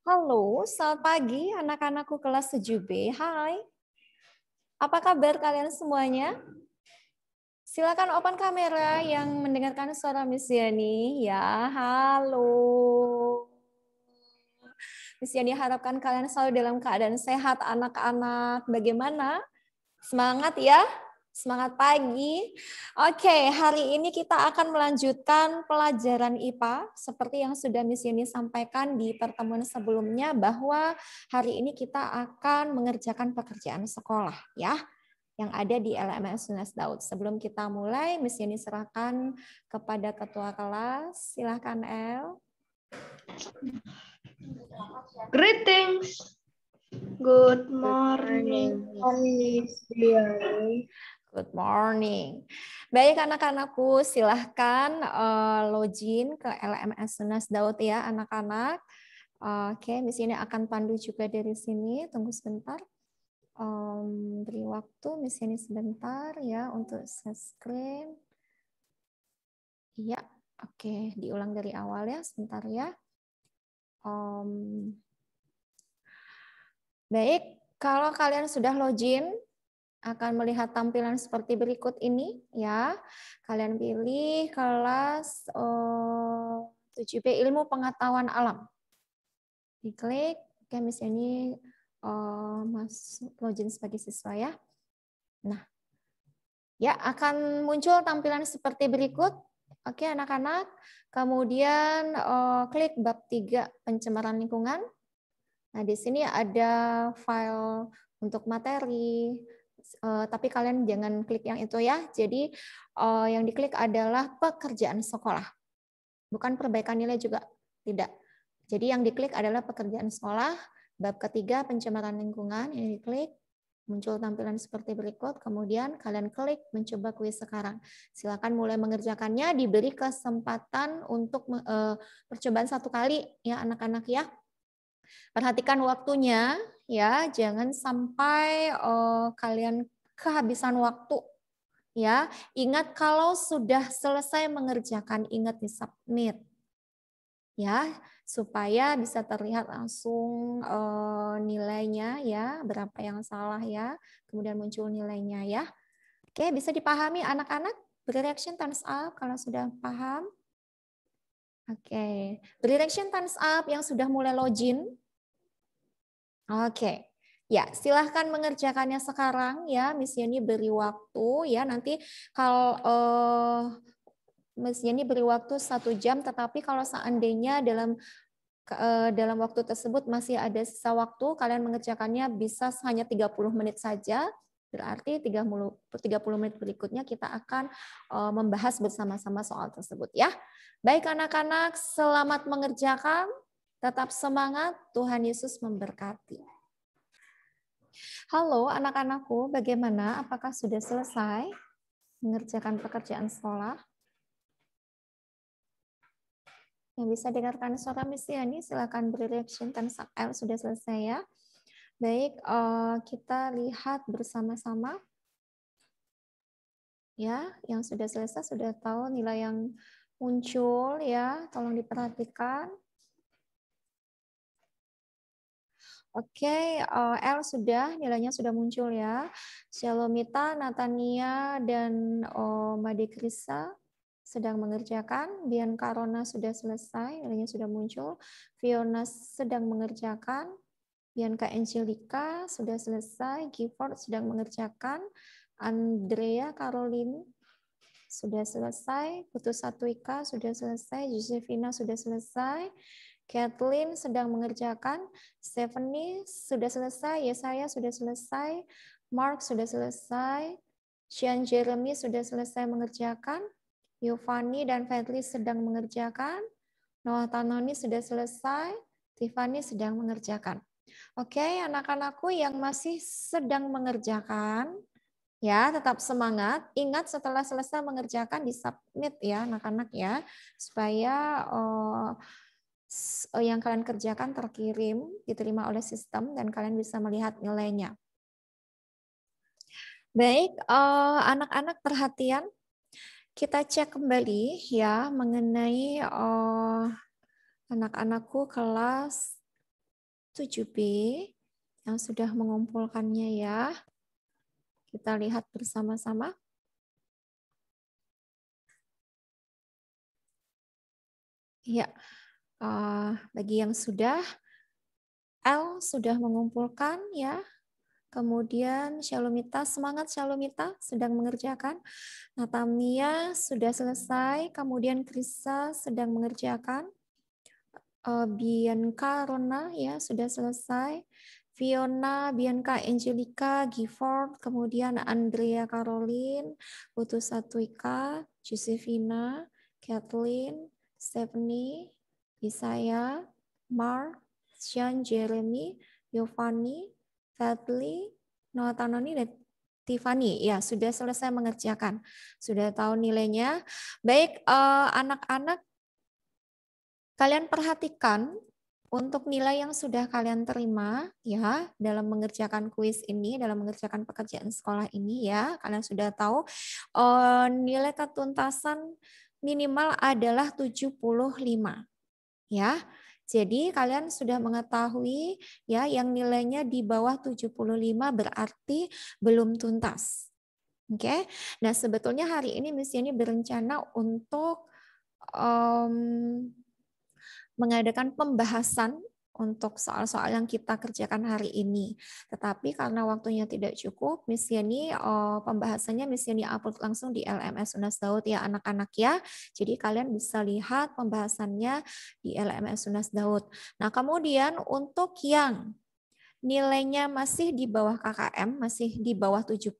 Halo, selamat pagi anak-anakku kelas 7B. Hai. Apa kabar kalian semuanya? Silakan open kamera yang mendengarkan suara Miss Yani. Ya, halo. Miss Yani harapkan kalian selalu dalam keadaan sehat anak-anak. Bagaimana? Semangat ya. Semangat pagi. Oke, hari ini kita akan melanjutkan pelajaran IPA seperti yang sudah Miss Yuni sampaikan di pertemuan sebelumnya bahwa hari ini kita akan mengerjakan pekerjaan sekolah ya yang ada di LMS Sunas Daud. Sebelum kita mulai, Miss Yuni serahkan kepada ketua kelas. Silahkan El. Greetings. Good morning. Good morning. Good morning. Baik anak-anakku, silahkan uh, login ke LMS Sunas Daud ya anak-anak. Uh, Oke, okay, di ini akan pandu juga dari sini. Tunggu sebentar. Um, beri waktu misi ini sebentar ya untuk share screen. Iya, oke. Okay. Diulang dari awal ya, sebentar ya. Um, baik, kalau kalian sudah login, akan melihat tampilan seperti berikut ini ya. Kalian pilih kelas oh, eh, 7B Ilmu Pengetahuan Alam. Diklik, oke misalnya ini oh, eh, Mas login sebagai siswa ya. Nah, ya akan muncul tampilan seperti berikut. Oke anak-anak, kemudian oh, klik bab 3 pencemaran lingkungan. Nah, di sini ada file untuk materi, Uh, tapi kalian jangan klik yang itu ya. Jadi uh, yang diklik adalah pekerjaan sekolah. Bukan perbaikan nilai juga, tidak. Jadi yang diklik adalah pekerjaan sekolah, bab ketiga pencemaran lingkungan, ini diklik, muncul tampilan seperti berikut, kemudian kalian klik mencoba kuis sekarang. Silakan mulai mengerjakannya, diberi kesempatan untuk uh, percobaan satu kali ya anak-anak ya. Perhatikan waktunya, ya jangan sampai uh, kalian kehabisan waktu ya ingat kalau sudah selesai mengerjakan ingat di submit ya supaya bisa terlihat langsung uh, nilainya ya berapa yang salah ya kemudian muncul nilainya ya oke bisa dipahami anak-anak Reaction thumbs up kalau sudah paham Oke, okay. reaction thumbs up yang sudah mulai login, Oke. Ya, silahkan mengerjakannya sekarang ya. Miss Yeni beri waktu ya. Nanti kalau uh, Miss Yeni beri waktu satu jam, tetapi kalau seandainya dalam eh, dalam waktu tersebut masih ada sisa waktu, kalian mengerjakannya bisa hanya 30 menit saja. Berarti 30, 30 menit berikutnya kita akan eh, membahas bersama-sama soal tersebut ya. Baik anak-anak, selamat mengerjakan. Tetap semangat, Tuhan Yesus memberkati. Halo anak-anakku, bagaimana? Apakah sudah selesai mengerjakan pekerjaan sekolah? Yang bisa dengarkan suara Miss Yani, silakan beri reaction dan subscribe. L sudah selesai ya. Baik, eh, kita lihat bersama-sama. Ya, yang sudah selesai sudah tahu nilai yang muncul ya, tolong diperhatikan. Oke, okay, eh, L sudah, nilainya sudah muncul ya. Shalomita, Natania, dan Made eh, Madekrisa sedang mengerjakan. Bian Karona sudah selesai, nilainya sudah muncul. Fiona sedang mengerjakan. Bianca Angelica sudah selesai. Gifford sedang mengerjakan. Andrea Karolin sudah selesai. Putus Satwika sudah selesai. Josefina sudah selesai. Kathleen sedang mengerjakan, Stephanie sudah selesai, ya saya sudah selesai, Mark sudah selesai, Sean Jeremy sudah selesai mengerjakan, Yovani dan Fadli sedang mengerjakan, Noah Tanoni sudah selesai, Tiffany sedang mengerjakan. Oke, anak-anakku yang masih sedang mengerjakan, ya tetap semangat. Ingat setelah selesai mengerjakan di submit ya anak-anak ya, supaya oh, Eh, yang kalian kerjakan terkirim, diterima oleh sistem, dan kalian bisa melihat nilainya. Baik, eh, anak-anak uh, perhatian, kita cek kembali ya mengenai eh, anak-anakku kelas 7B yang sudah mengumpulkannya ya. Kita lihat bersama-sama. Ya, uh, bagi yang sudah L sudah mengumpulkan ya. Kemudian Shalomita, semangat Shalomita sedang mengerjakan. Natamia sudah selesai, kemudian Krisa sedang mengerjakan. Uh, Bianca Rona ya sudah selesai. Fiona, Bianca, Angelica, Gifford, kemudian Andrea Caroline, Putus Satwika, Josefina, Kathleen, Stephanie, saya Mark, Sean, Jeremy, Giovanni, Fadli, Notanoni, dan Tiffany. Ya, sudah selesai mengerjakan. Sudah tahu nilainya. Baik, eh, anak-anak, eh, kalian perhatikan untuk nilai yang sudah kalian terima ya dalam mengerjakan kuis ini, dalam mengerjakan pekerjaan sekolah ini ya, kalian sudah tahu eh, nilai ketuntasan minimal adalah 75 ya. Jadi kalian sudah mengetahui ya yang nilainya di bawah 75 berarti belum tuntas. Oke. Okay? Nah, sebetulnya hari ini Miss ini berencana untuk um, mengadakan pembahasan untuk soal-soal yang kita kerjakan hari ini. Tetapi karena waktunya tidak cukup, Miss Yeni oh, pembahasannya Miss Yeni upload langsung di LMS Unas Daud ya anak-anak ya. Jadi kalian bisa lihat pembahasannya di LMS Unas Daud. Nah kemudian untuk yang nilainya masih di bawah KKM, masih di bawah 75,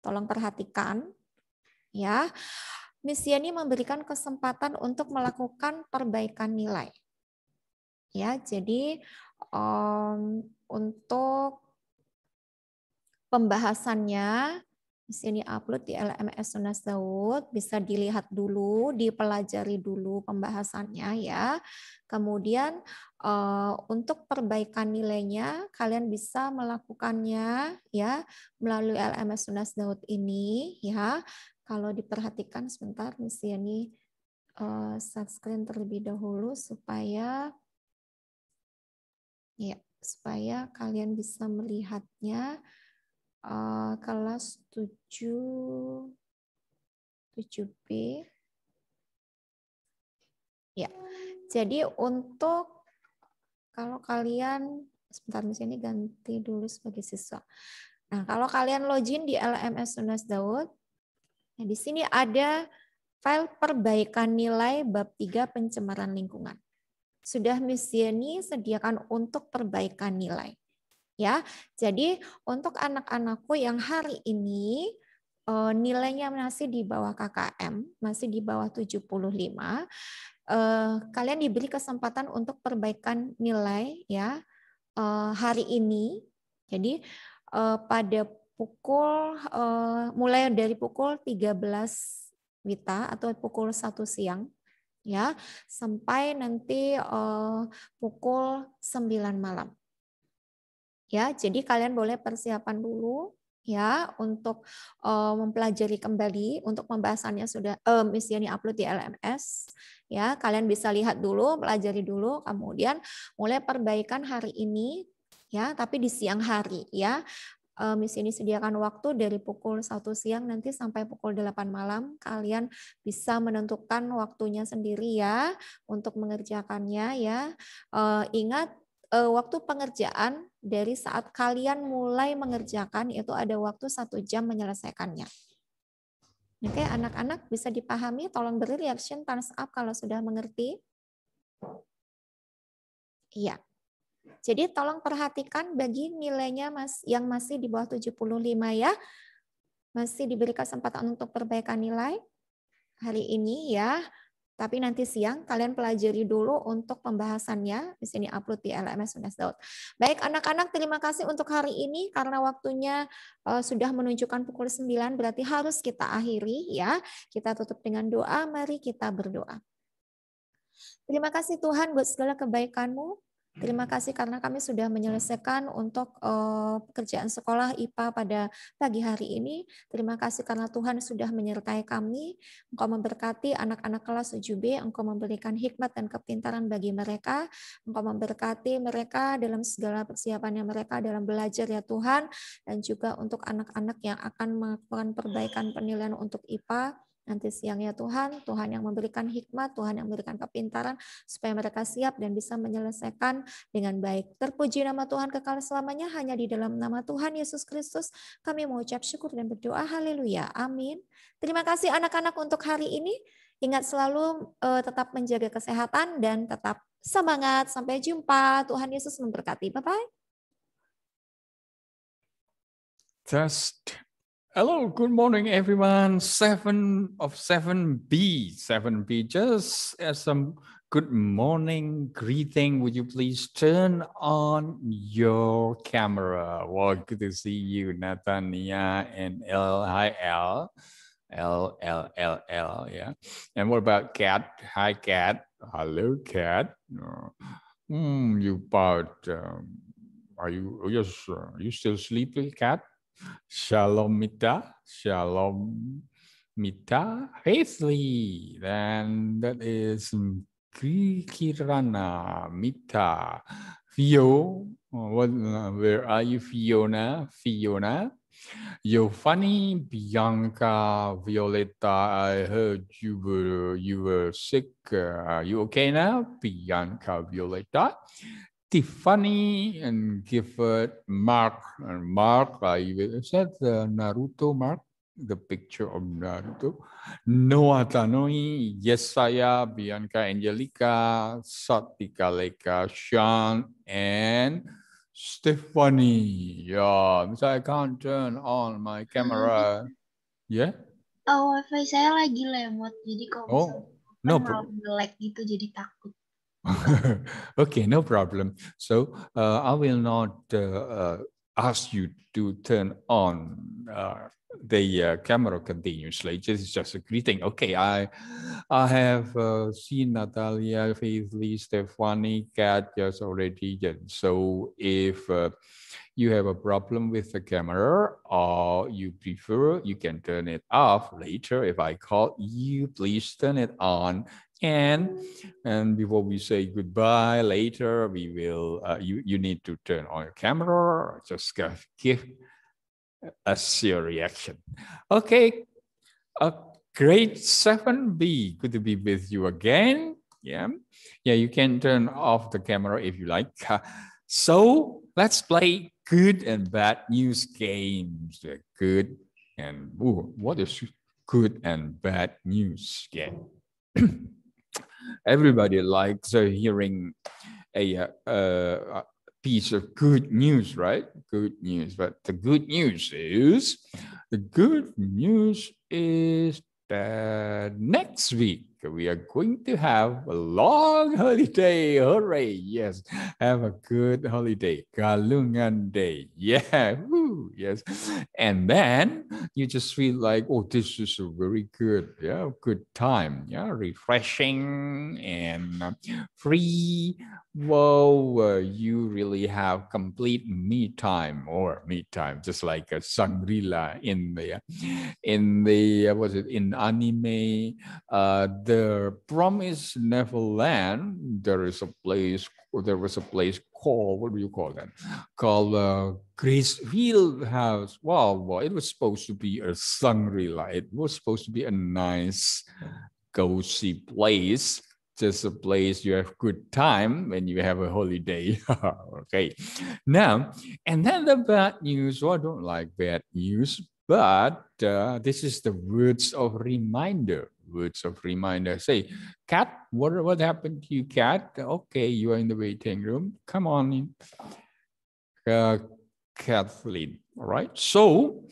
tolong perhatikan ya. Miss memberikan kesempatan untuk melakukan perbaikan nilai ya. Jadi um, untuk pembahasannya di sini upload di LMS Sunas Daud bisa dilihat dulu, dipelajari dulu pembahasannya ya. Kemudian uh, untuk perbaikan nilainya kalian bisa melakukannya ya melalui LMS Sunas Daud ini ya. Kalau diperhatikan sebentar di sini uh, eh, subscribe terlebih dahulu supaya Ya, supaya kalian bisa melihatnya uh, kelas 7 7B. Ya. Jadi untuk kalau kalian sebentar misalnya ini ganti dulu sebagai siswa. Nah, kalau kalian login di LMS Unas Daud, nah di sini ada file perbaikan nilai bab 3 pencemaran lingkungan sudah Miss Jenny sediakan untuk perbaikan nilai. Ya, jadi untuk anak-anakku yang hari ini eh, nilainya masih di bawah KKM, masih di bawah 75, lima, eh, kalian diberi kesempatan untuk perbaikan nilai ya eh, hari ini. Jadi pada pukul mulai dari pukul 13 Wita atau pukul 1 siang ya sampai nanti uh, pukul 9 malam. Ya, jadi kalian boleh persiapan dulu ya untuk uh, mempelajari kembali untuk pembahasannya sudah uh, eh, misi ini upload di LMS ya kalian bisa lihat dulu pelajari dulu kemudian mulai perbaikan hari ini ya tapi di siang hari ya misi ini sediakan waktu dari pukul 1 siang nanti sampai pukul 8 malam. Kalian bisa menentukan waktunya sendiri ya untuk mengerjakannya ya. Ingat waktu pengerjaan dari saat kalian mulai mengerjakan itu ada waktu satu jam menyelesaikannya. Oke, anak-anak bisa dipahami, tolong beri reaction thumbs up kalau sudah mengerti. Iya. Jadi tolong perhatikan bagi nilainya mas yang masih di bawah 75 ya. Masih diberikan kesempatan untuk perbaikan nilai hari ini ya. Tapi nanti siang kalian pelajari dulu untuk pembahasannya di sini upload di LMS Unes Daud. Baik anak-anak terima kasih untuk hari ini karena waktunya eh, sudah menunjukkan pukul 9 berarti harus kita akhiri ya. Kita tutup dengan doa, mari kita berdoa. Terima kasih Tuhan buat segala kebaikanmu. Terima kasih karena kami sudah menyelesaikan untuk uh, pekerjaan sekolah IPA pada pagi hari ini. Terima kasih karena Tuhan sudah menyertai kami. Engkau memberkati anak-anak kelas 7B, Engkau memberikan hikmat dan kepintaran bagi mereka. Engkau memberkati mereka dalam segala persiapannya mereka dalam belajar ya Tuhan dan juga untuk anak-anak yang akan melakukan perbaikan penilaian untuk IPA. Nanti siangnya Tuhan, Tuhan yang memberikan hikmat, Tuhan yang memberikan kepintaran supaya mereka siap dan bisa menyelesaikan dengan baik. Terpuji nama Tuhan kekal selamanya hanya di dalam nama Tuhan Yesus Kristus. Kami mengucap syukur dan berdoa. Haleluya. Amin. Terima kasih anak-anak untuk hari ini. Ingat selalu uh, tetap menjaga kesehatan dan tetap semangat. Sampai jumpa. Tuhan Yesus memberkati. Bye-bye. Test. Hello, good morning, everyone. Seven of seven B, seven B. Just as uh, some good morning greeting, would you please turn on your camera? Well, good to see you, Nathania and L. Hi, L. L L L L. Yeah. And what about cat? Hi, cat. Hello, cat. Mm, you about? Um, are you? Oh, yes. Are you still sleepy, cat? Shalom, Mita. Shalom, Mita. Hazley. Then that is Kirana Mita. Fio, what, uh, where are you, Fiona? Fiona. Giovanni, Bianca, Violetta, I heard you were you were sick. Are you okay now? Bianca, Violetta, Tiffany and Gifford, Mark. And Mark, I said the uh, Naruto Mark, the picture of Naruto. Noah Tanoi, Yesaya, Bianca Angelica, Satika Leka, Sean, and Stephanie. Yeah, so I can't turn on my camera. Hmm. Yeah? Oh, wifi saya lagi lemot, jadi kalau oh, no, nge gitu jadi takut. okay, no problem. So uh, I will not uh, uh ask you to turn on uh, the uh, camera continuously. This is just a greeting. Okay, I I have uh, seen Natalia, Faithly, Stefani, Katja's already. So if you have a problem with the camera or you prefer, you can turn it off later. If I call you, please turn it on and before we say goodbye later, we will, uh, you, you need to turn on your camera, just give us your reaction. Okay, a great 7B, good to be with you again. Yeah, yeah, you can turn off the camera if you like. So let's play good and bad news games. Good and ooh, what is good and bad news game? everybody likes uh, hearing a, uh, piece of good news, right? Good news. But the good news is the good news is that next week we are going to have a long holiday. Hooray! Yes, have a good holiday. Galungan day. Yeah, Woo. yes. And then you just feel like, oh, this is a very good, yeah, good time. Yeah, refreshing and uh, free whoa, uh, you really have complete me time or me time, just like a Sangrila in the, in the, uh, was it in anime? Uh, the Promised Neverland, there is a place, there was a place called, what do you call that? Called uh, Grace Field House. Wow, wow, it was supposed to be a Sangrila. It was supposed to be a nice, cozy place just a place you have good time when you have a holiday. okay. Now, and then the bad news, well, I don't like bad news, but uh, this is the words of reminder. Words of reminder. Say, cat, what, what happened to you, cat? Okay, you are in the waiting room. Come on in. Uh, Kathleen, all right? So,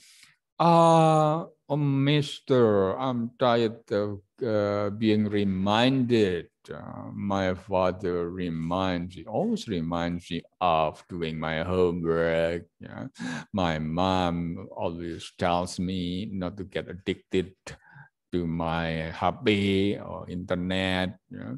uh, oh, mister, I'm tired of uh, being reminded uh, my father reminds me, always reminds me of doing my homework. Yeah. My mom always tells me not to get addicted to my hobby or internet. Yeah.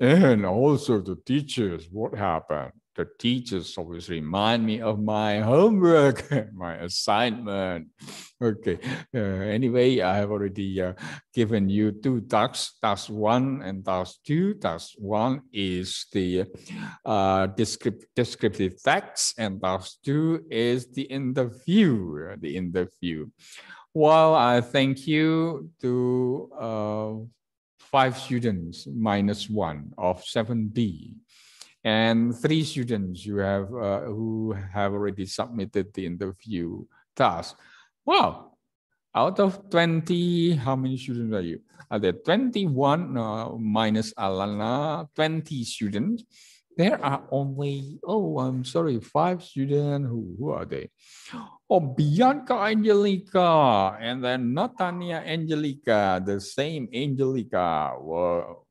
And also the teachers, what happened? the teachers always remind me of my homework, my assignment. Okay. Uh, anyway, I have already uh, given you two tasks, task one and task two. Task one is the uh, descript descriptive text and task two is the interview, uh, the interview. Well, I thank you to uh, five students minus one of 7B and three students you have uh, who have already submitted the interview task. Wow, out of 20, how many students are you? Are there 21 uh, minus Alana, 20 students? There are only, oh, I'm sorry, five students. Who, who are they? Oh, Bianca Angelica and then Natania Angelica, the same Angelica. Whoa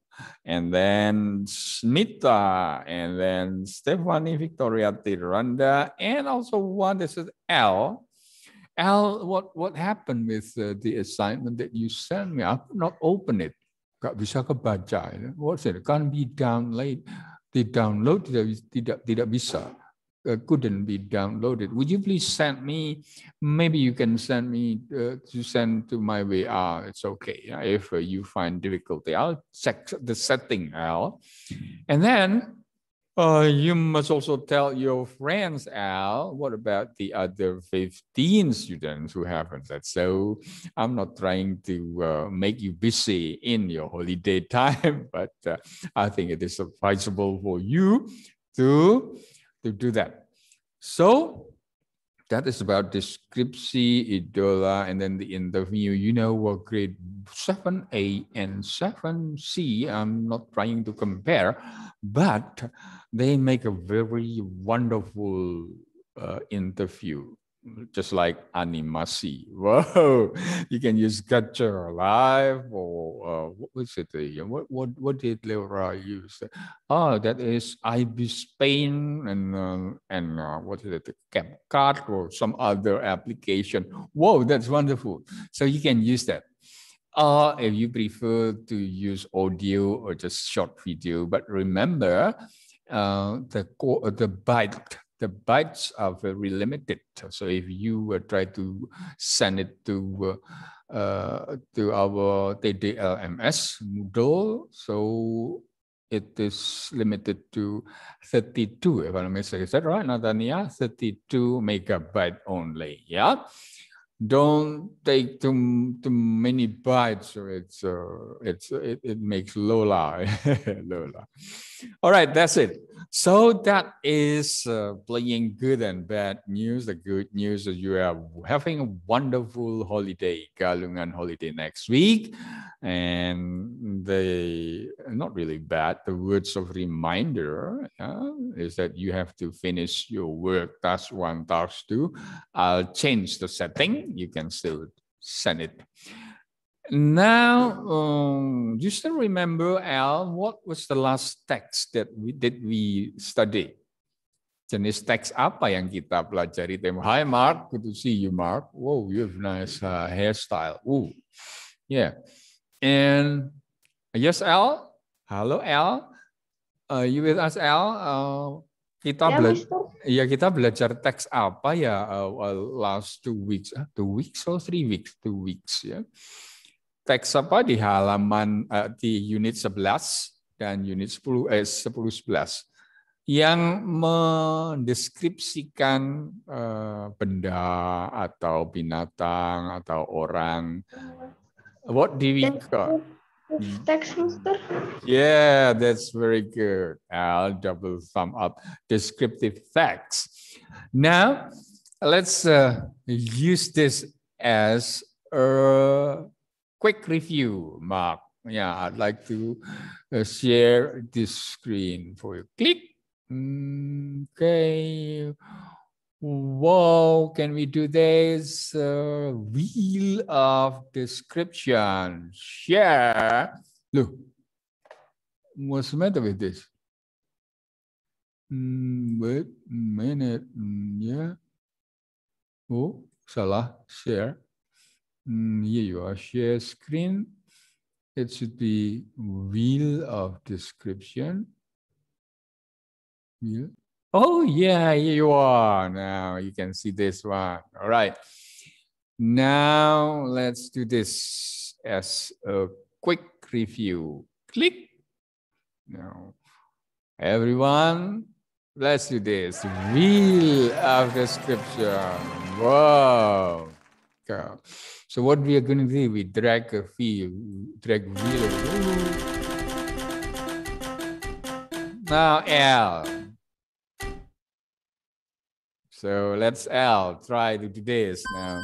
and then Smita, and then Stephanie Victoria Tiranda, and also one that says L. Al, what, what happened with uh, the assignment that you sent me? I could not open it. bisa kebaca. What's it? Can't be downloaded. Di download tidak, tidak, tidak bisa uh, couldn't be downloaded. Would you please send me? Maybe you can send me uh, to send to my VR. Ah, it's okay if uh, you find difficulty. I'll check the setting out, and then uh, you must also tell your friends Al. What about the other fifteen students who haven't that? so? I'm not trying to uh, make you busy in your holiday time, but uh, I think it is advisable for you to to do that. So that is about description, idola, and then the interview. You know what grade 7A and 7C, I'm not trying to compare, but they make a very wonderful uh, interview just like animasi. Whoa, you can use Capture alive or uh, what was it? The, uh, what, what, what did Leora use? Oh, that is ibis Spain and, uh, and uh, what is it? The CapCut or some other application. Whoa, that's wonderful. So you can use that. Or if you prefer to use audio or just short video, but remember uh, the, the byte the bytes are very limited. So if you uh, try to send it to uh, uh, to our TDLMS Moodle, so it is limited to 32, if I'm mistaken. Is that right, Nathania? 32 megabyte only, yeah? don't take too too many bites or it's uh, it's it, it makes lola lola all right that's it so that is uh, playing good and bad news the good news is you are having a wonderful holiday galungan holiday next week and they not really bad the words of reminder uh, is that you have to finish your work task one task two i'll change the setting you can still send it now um, still remember al what was the last text that we did we study jenis teks apa yang kita pelajari hi mark good to see you mark Whoa, you have nice uh, hairstyle Ooh, yeah And yes, L. Halo L. Uh, you with us L. Uh, kita ya, belajar ya kita belajar teks apa ya uh, uh last two weeks uh, two weeks or three weeks two weeks ya teks apa di halaman uh, di unit 11 dan unit 10 eh 10 11 yang mendeskripsikan uh, benda atau binatang atau orang What DV card? Textmaster. Hmm. Yeah, that's very good. I'll double thumb up. Descriptive facts. Now, let's uh, use this as a quick review, Mark. Yeah, I'd like to uh, share this screen for you. Click. Mm, okay. Whoa, can we do this? Uh, wheel of description. Share. Look, what's the matter with this? Mm, wait a minute. Mm, yeah. Oh, Salah, share. Mm, here you are, share screen. It should be wheel of description. Wheel Oh, yeah, here you are. Now you can see this one. All right. Now let's do this as a quick review. Click. Now, everyone, let's do this. Wheel of scripture. Wow. So what we are going to do, we drag a wheel, drag wheel. Now L. So let's L try to do this now.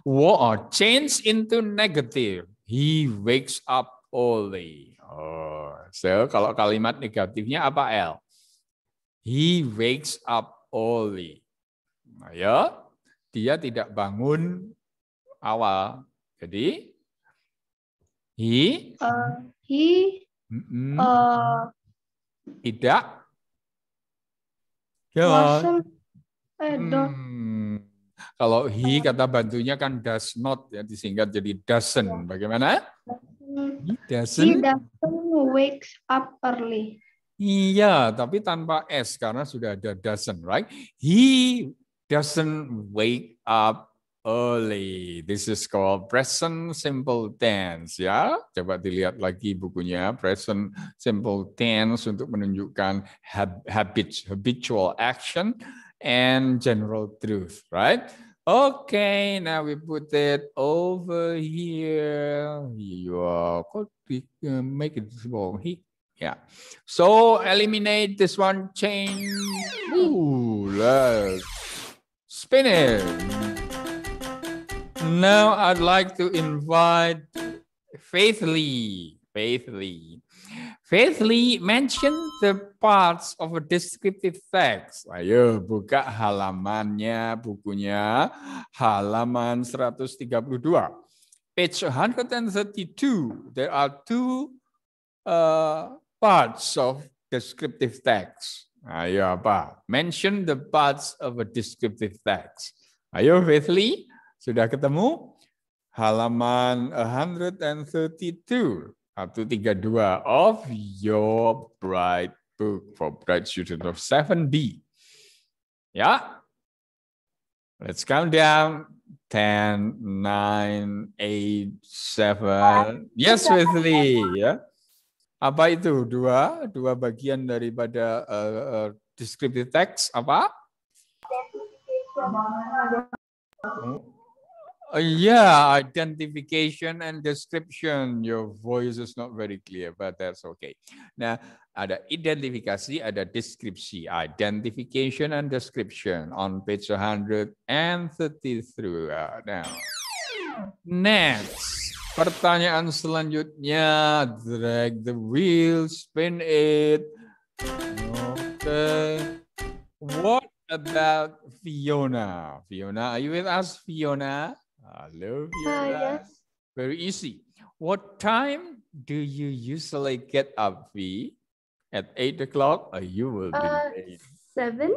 War change into negative. He wakes up early. Oh, so kalau kalimat negatifnya apa L? He wakes up early. Nah, ya, dia tidak bangun awal. Jadi he uh, he mm -mm, uh, tidak ya. Wasn't Hmm. Kalau he kata bantunya kan does not ya disingkat jadi doesn't. Ya. Bagaimana? He doesn't. He doesn't wakes up early. Iya, tapi tanpa s karena sudah ada doesn't, right? He doesn't wake up early. This is called present simple tense ya. Coba dilihat lagi bukunya present simple tense untuk menunjukkan habit habitual action and general truth, right? Okay, now we put it over here. You are uh, make it small. He, yeah. So eliminate this one chain. Ooh, let's spin it. Now I'd like to invite Faithly. Faithly. Faithly mention the parts of a descriptive text. Ayo buka halamannya, bukunya halaman 132. Page 132, there are two uh, parts of descriptive text. Ayo apa? Mention the parts of a descriptive text. Ayo Faithly, sudah ketemu? Halaman 132 up of your bright book for bright student of 7B. Ya. Let's count down. 10, 9, 8, 7. Yes, Wesley. Ya. Apa itu? Dua, dua bagian daripada uh, uh, descriptive text apa? Uh, yeah, identification and description. Your voice is not very clear, but that's okay. Nah, ada identifikasi, ada deskripsi. Identification and description on page 133. Uh, now, next. Pertanyaan selanjutnya, drag the wheel, spin it. Okay. What about Fiona? Fiona, are you with us, Fiona? Hello, ah, yes. Very easy. What time do you usually get up, V? At 8 o'clock, you will be uh, late. 7.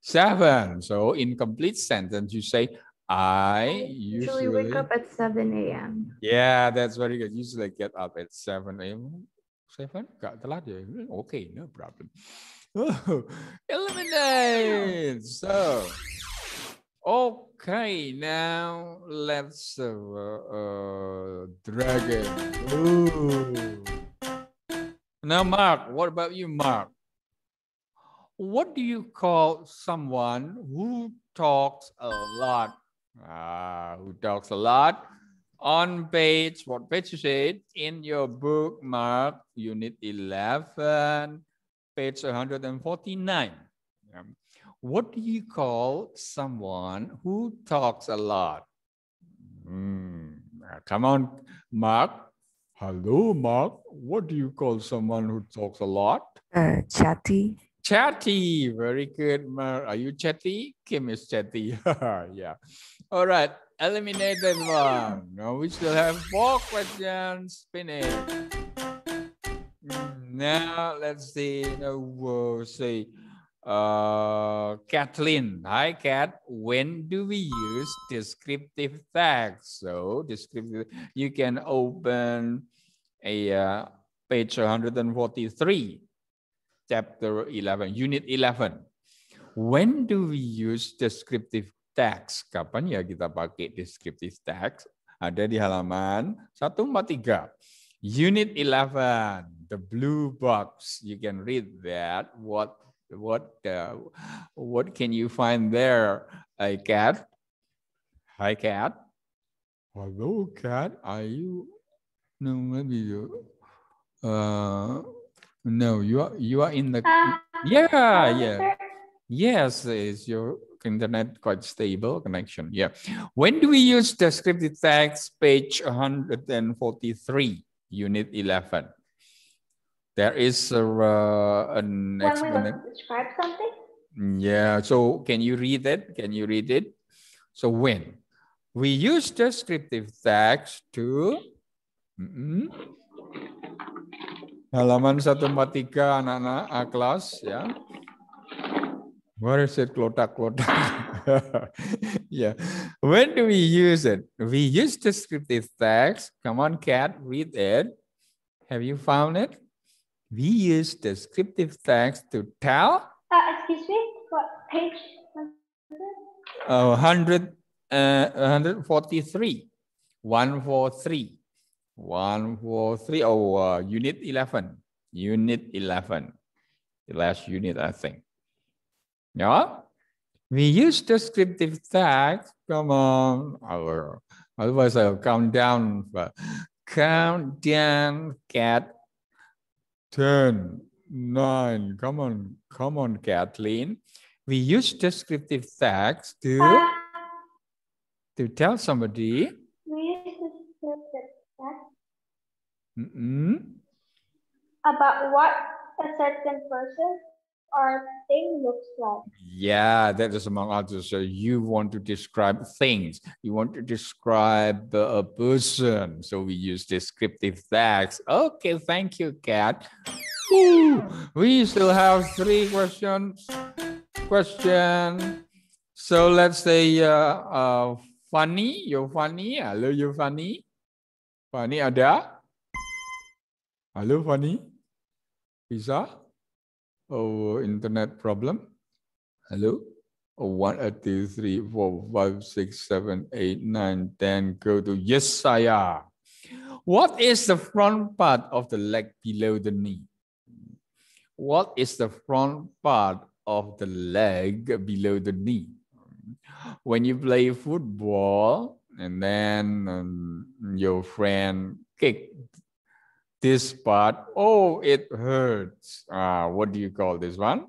7. So in complete sentence, you say, I usually, usually wake up at 7 a.m. Yeah, that's very good. Usually get up at 7 a.m. 7? Gak Okay, no problem. eliminate! So... Okay, now let's uh, uh, drag it. Ooh. Now, Mark, what about you, Mark? What do you call someone who talks a lot? Ah, who talks a lot? On page, what page is it? In your book, Mark, unit 11, page 149. What do you call someone who talks a lot? Mm, come on, Mark. Hello, Mark. What do you call someone who talks a lot? Uh, chatty. Chatty. Very good, Mark. Are you chatty? Kim is chatty. yeah. All right. Eliminate everyone. Now we still have four questions. Spinning. Hmm, now let's see. No, we'll see. Uh, Kathleen, hi Kat. When do we use descriptive tags? So descriptive, you can open a uh, page 143, chapter 11, unit 11. When do we use descriptive tags? Kapan ya kita pakai descriptive tags? Ada di halaman 143. Unit 11, the blue box. You can read that. What What uh, what can you find there? A cat. Hi, cat. Hello, cat. Are you? No, maybe you. Uh, no, you are you are in the. Uh, yeah, uh, yeah. Yes, is your internet quite stable connection? Yeah. When do we use descriptive text? Page one hundred and forty-three, unit eleven there is a, uh, an explanation. describe something? Yeah. So can you read it? Can you read it? So when we use descriptive tags to mm -hmm. halaman 143 anak-anak A ah, kelas ya. Yeah. Where is it klotak klotak? yeah. When do we use it? We use descriptive tags. Come on cat, read it. Have you found it? We use descriptive text to tell. Uh, excuse me, what page? 100? Uh, 100, uh, 143. 143. 143 oh, uh, unit 11. Unit 11. The last unit, I think. Yeah. We use descriptive text. Come on. Our, otherwise, I'll count down. But count down, Get. 10, 9. Come on, come on, Kathleen. We use descriptive facts to, to tell somebody. Mm -mm. About what a certain person our thing looks like. Yeah, that is among others. So you want to describe things. You want to describe a person. So we use descriptive tags. Okay, thank you, Kat. We still have three questions. Question. So let's say uh, uh, funny. You're funny. Hello, you're funny. Funny ada? Hello, funny. Bisa? oh, internet problem. Hello? Oh, one, uh, two, three, four, five, six, seven, eight, nine, ten. Go to Yesaya. What is the front part of the leg below the knee? What is the front part of the leg below the knee? When you play football and then um, your friend kick this part. Oh, it hurts. Uh, what do you call this one?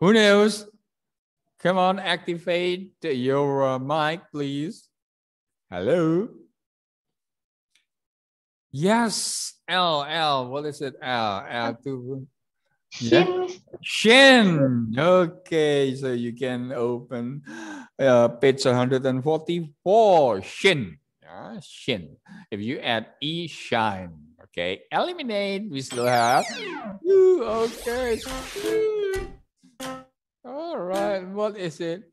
Who knows? Come on, activate your uh, mic, please. Hello. Yes, L, L. What is it? L, L. Two. Yeah. Shin. Okay, so you can open uh, page 144. Shin. shin. If you add E, shine. Okay, eliminate. We still have. okay. All right. What is it?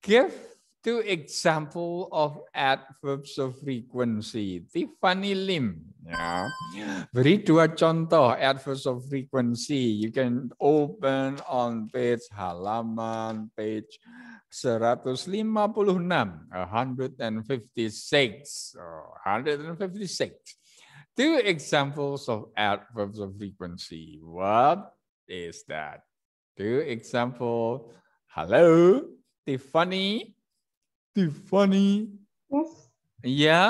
Give two example of adverbs of frequency. Tiffany Lim. Yeah. Beri dua contoh adverbs of frequency. You can open on page halaman page 156. 156. Oh, 156. Two examples of adverbs of frequency. What is that? Two example. Hello, Tiffany. Tiffany. Yes. Ya,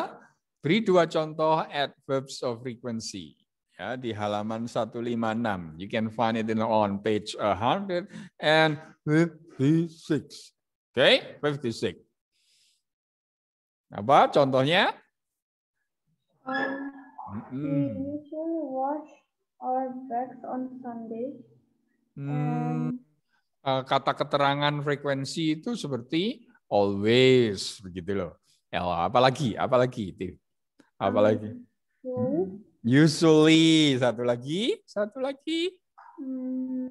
beri dua contoh adverbs of frequency. Ya, di halaman 156. You can find it in on page and 156. Okay, 56. Apa contohnya? Um, Mm-hmm. We usually wash our bags on Sunday. Hmm. Um, eh, kata keterangan frekuensi itu seperti always begitu loh. Ya, apalagi, apalagi itu, apalagi. Hmm. Usually satu lagi, satu lagi. Mm.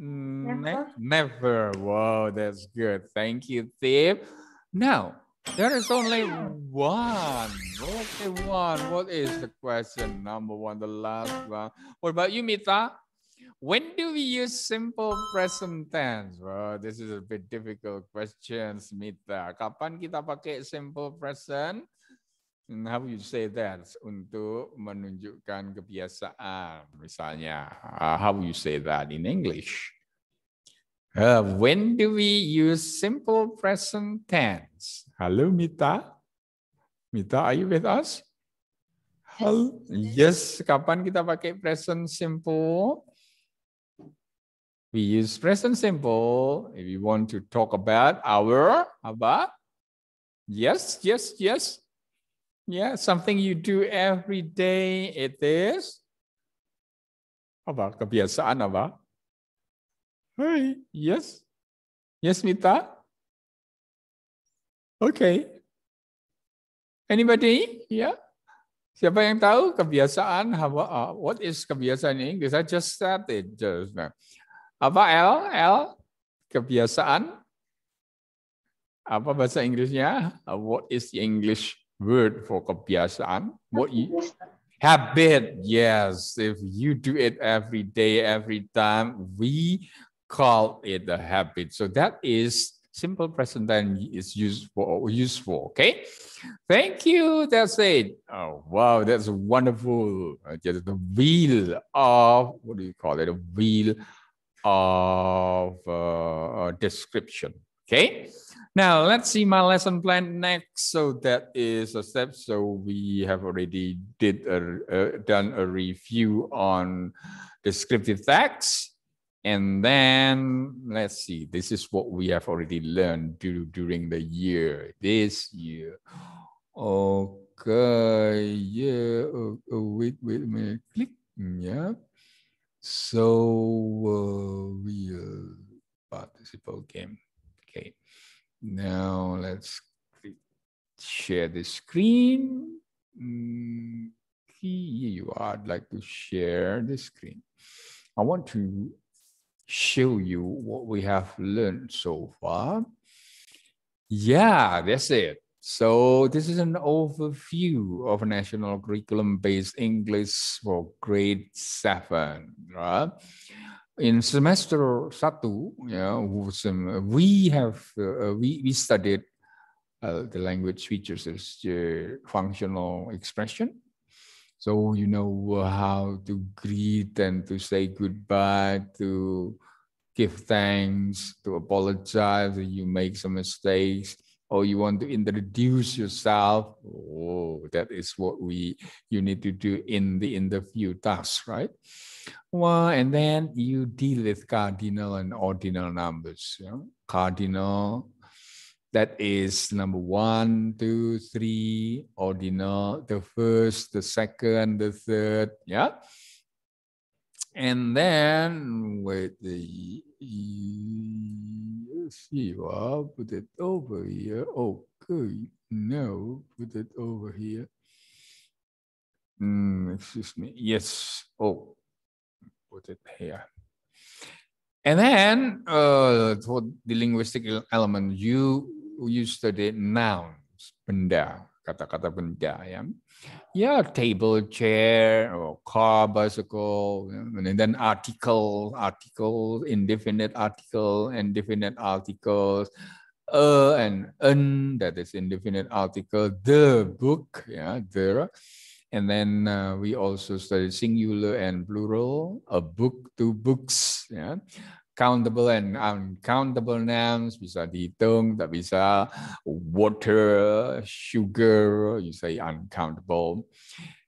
Never. Never. Wow, that's good. Thank you, Tip. Now, There is only one. Only one. What is the question? Number one, the last one. What about you, Mita? When do we use simple present tense? Well, this is a bit difficult questions, Mita. Kapan kita pakai simple present? And hmm, how you say that? Untuk menunjukkan kebiasaan, misalnya. Uh, how you say that in English? Uh, when do we use simple present tense? Hello, Mita. Mita, are you with us? Hello. Yes, kapan kita pakai present simple? We use present simple if we want to talk about our apa? Yes, yes, yes. Yeah, something you do every day it is apa? Kebiasaan apa? Hey, yes. Yes, Mita. Okay. Anybody? Yeah. Siapa yang tahu kebiasaan Hawa? Uh, what is kebiasaan in English? I just said it just now. Apa L? L? Kebiasaan? Apa bahasa Inggrisnya? Uh, what is the English word for kebiasaan? What you, habit? Yes, if you do it every day, every time, we call it a habit. So that is Simple present tense is useful. Useful. Okay. Thank you. That's it. Oh wow, that's wonderful. Just uh, the wheel of what do you call it? A wheel of uh, description. Okay. Now let's see my lesson plan next. So that is a step. So we have already did a, uh, done a review on descriptive facts. And then let's see, this is what we have already learned do, during the year, this year. Okay, yeah, oh, oh, wait, wait a minute, click, yeah. So uh, we uh, participate game, okay. Now let's click, share the screen. Mm, here you are, I'd like to share the screen. I want to show you what we have learned so far. Yeah, that's it. So this is an overview of national curriculum-based English for grade 7, right? In semester Satu, yeah, we have, uh, we, we studied uh, the language features as uh, functional expression, so you know uh, how to greet and to say goodbye to give thanks to apologize if you make some mistakes or you want to introduce yourself oh that is what we you need to do in the interview task right well and then you deal with cardinal and ordinal numbers you know? cardinal that is number one, two, three, ordinal, the first, the second, the third, yeah. And then with the Shiva, put it over here. Okay, oh, no, put it over here. Mm, excuse me. Yes. Oh, put it here. And then uh, for the linguistic element, you you study nouns, benda, kata-kata benda ya. Ya table, chair, or car, bicycle, and then article, article, indefinite article, indefinite articles, a e and an that is indefinite article, the book, yeah, the And then uh, we also studied singular and plural, a book, two books, yeah, countable and uncountable nouns bisa dihitung tak bisa water sugar you say uncountable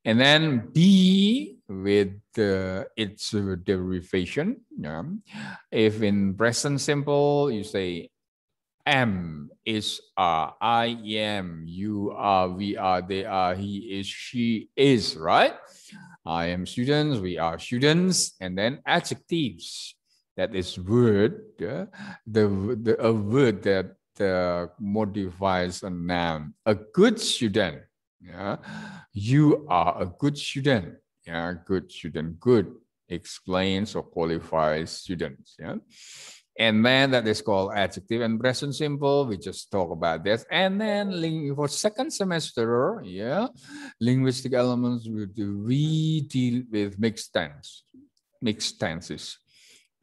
and then b with uh, its derivation yeah. if in present simple you say am, is I am, you are, we are, they are, he is, she is, right? I am students, we are students, and then adjectives that is word, yeah? the, the, a word that uh, modifies a noun. A good student. Yeah? You are a good student. Yeah, good student. Good explains or qualifies students. Yeah? And then that is called adjective and present simple. We just talk about this. And then for second semester, yeah, linguistic elements we we deal with mixed tense, mixed tenses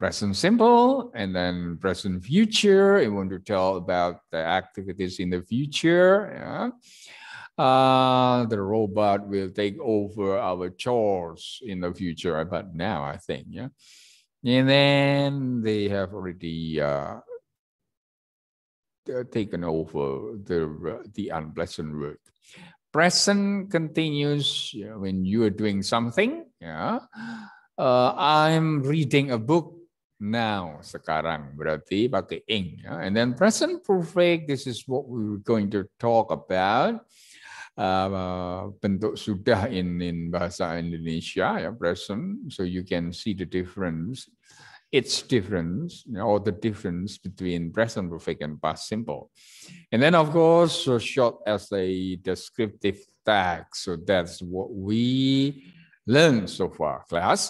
present simple and then present future. It want to tell about the activities in the future. Yeah? Uh, the robot will take over our chores in the future, but now I think, yeah. And then they have already uh, uh taken over the the unpleasant work. Present continues when you are doing something. Yeah, uh, I'm reading a book now, sekarang, berarti pakai ing. Yeah? And then present perfect, this is what we are going to talk about. Uh, bentuk sudah in, in bahasa Indonesia, yeah, present, so you can see the difference, its difference, you know, or the difference between present perfect and past simple. And then, of course, so short as a descriptive tag. So that's what we learned so far, class.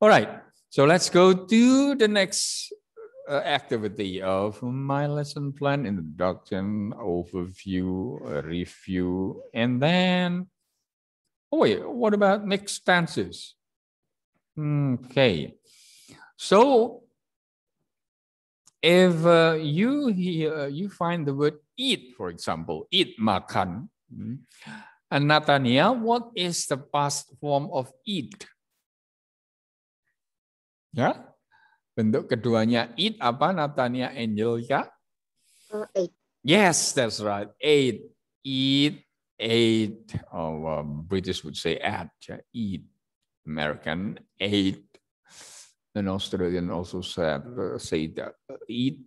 All right. So let's go to the next uh, activity of my lesson plan introduction, overview, review, and then, oh wait, what about next stances? Okay. So if uh, you hear, uh, you find the word eat, for example, eat makan, hmm, and Nathaniel, what is the past form of eat? Ya. Bentuk keduanya eat apa Natania angel ya? eight. Yes, that's right. Eat, Eat, eat. Oh, British would say at, eat. American, eat. An Australian also said, uh, say that. Uh, eat,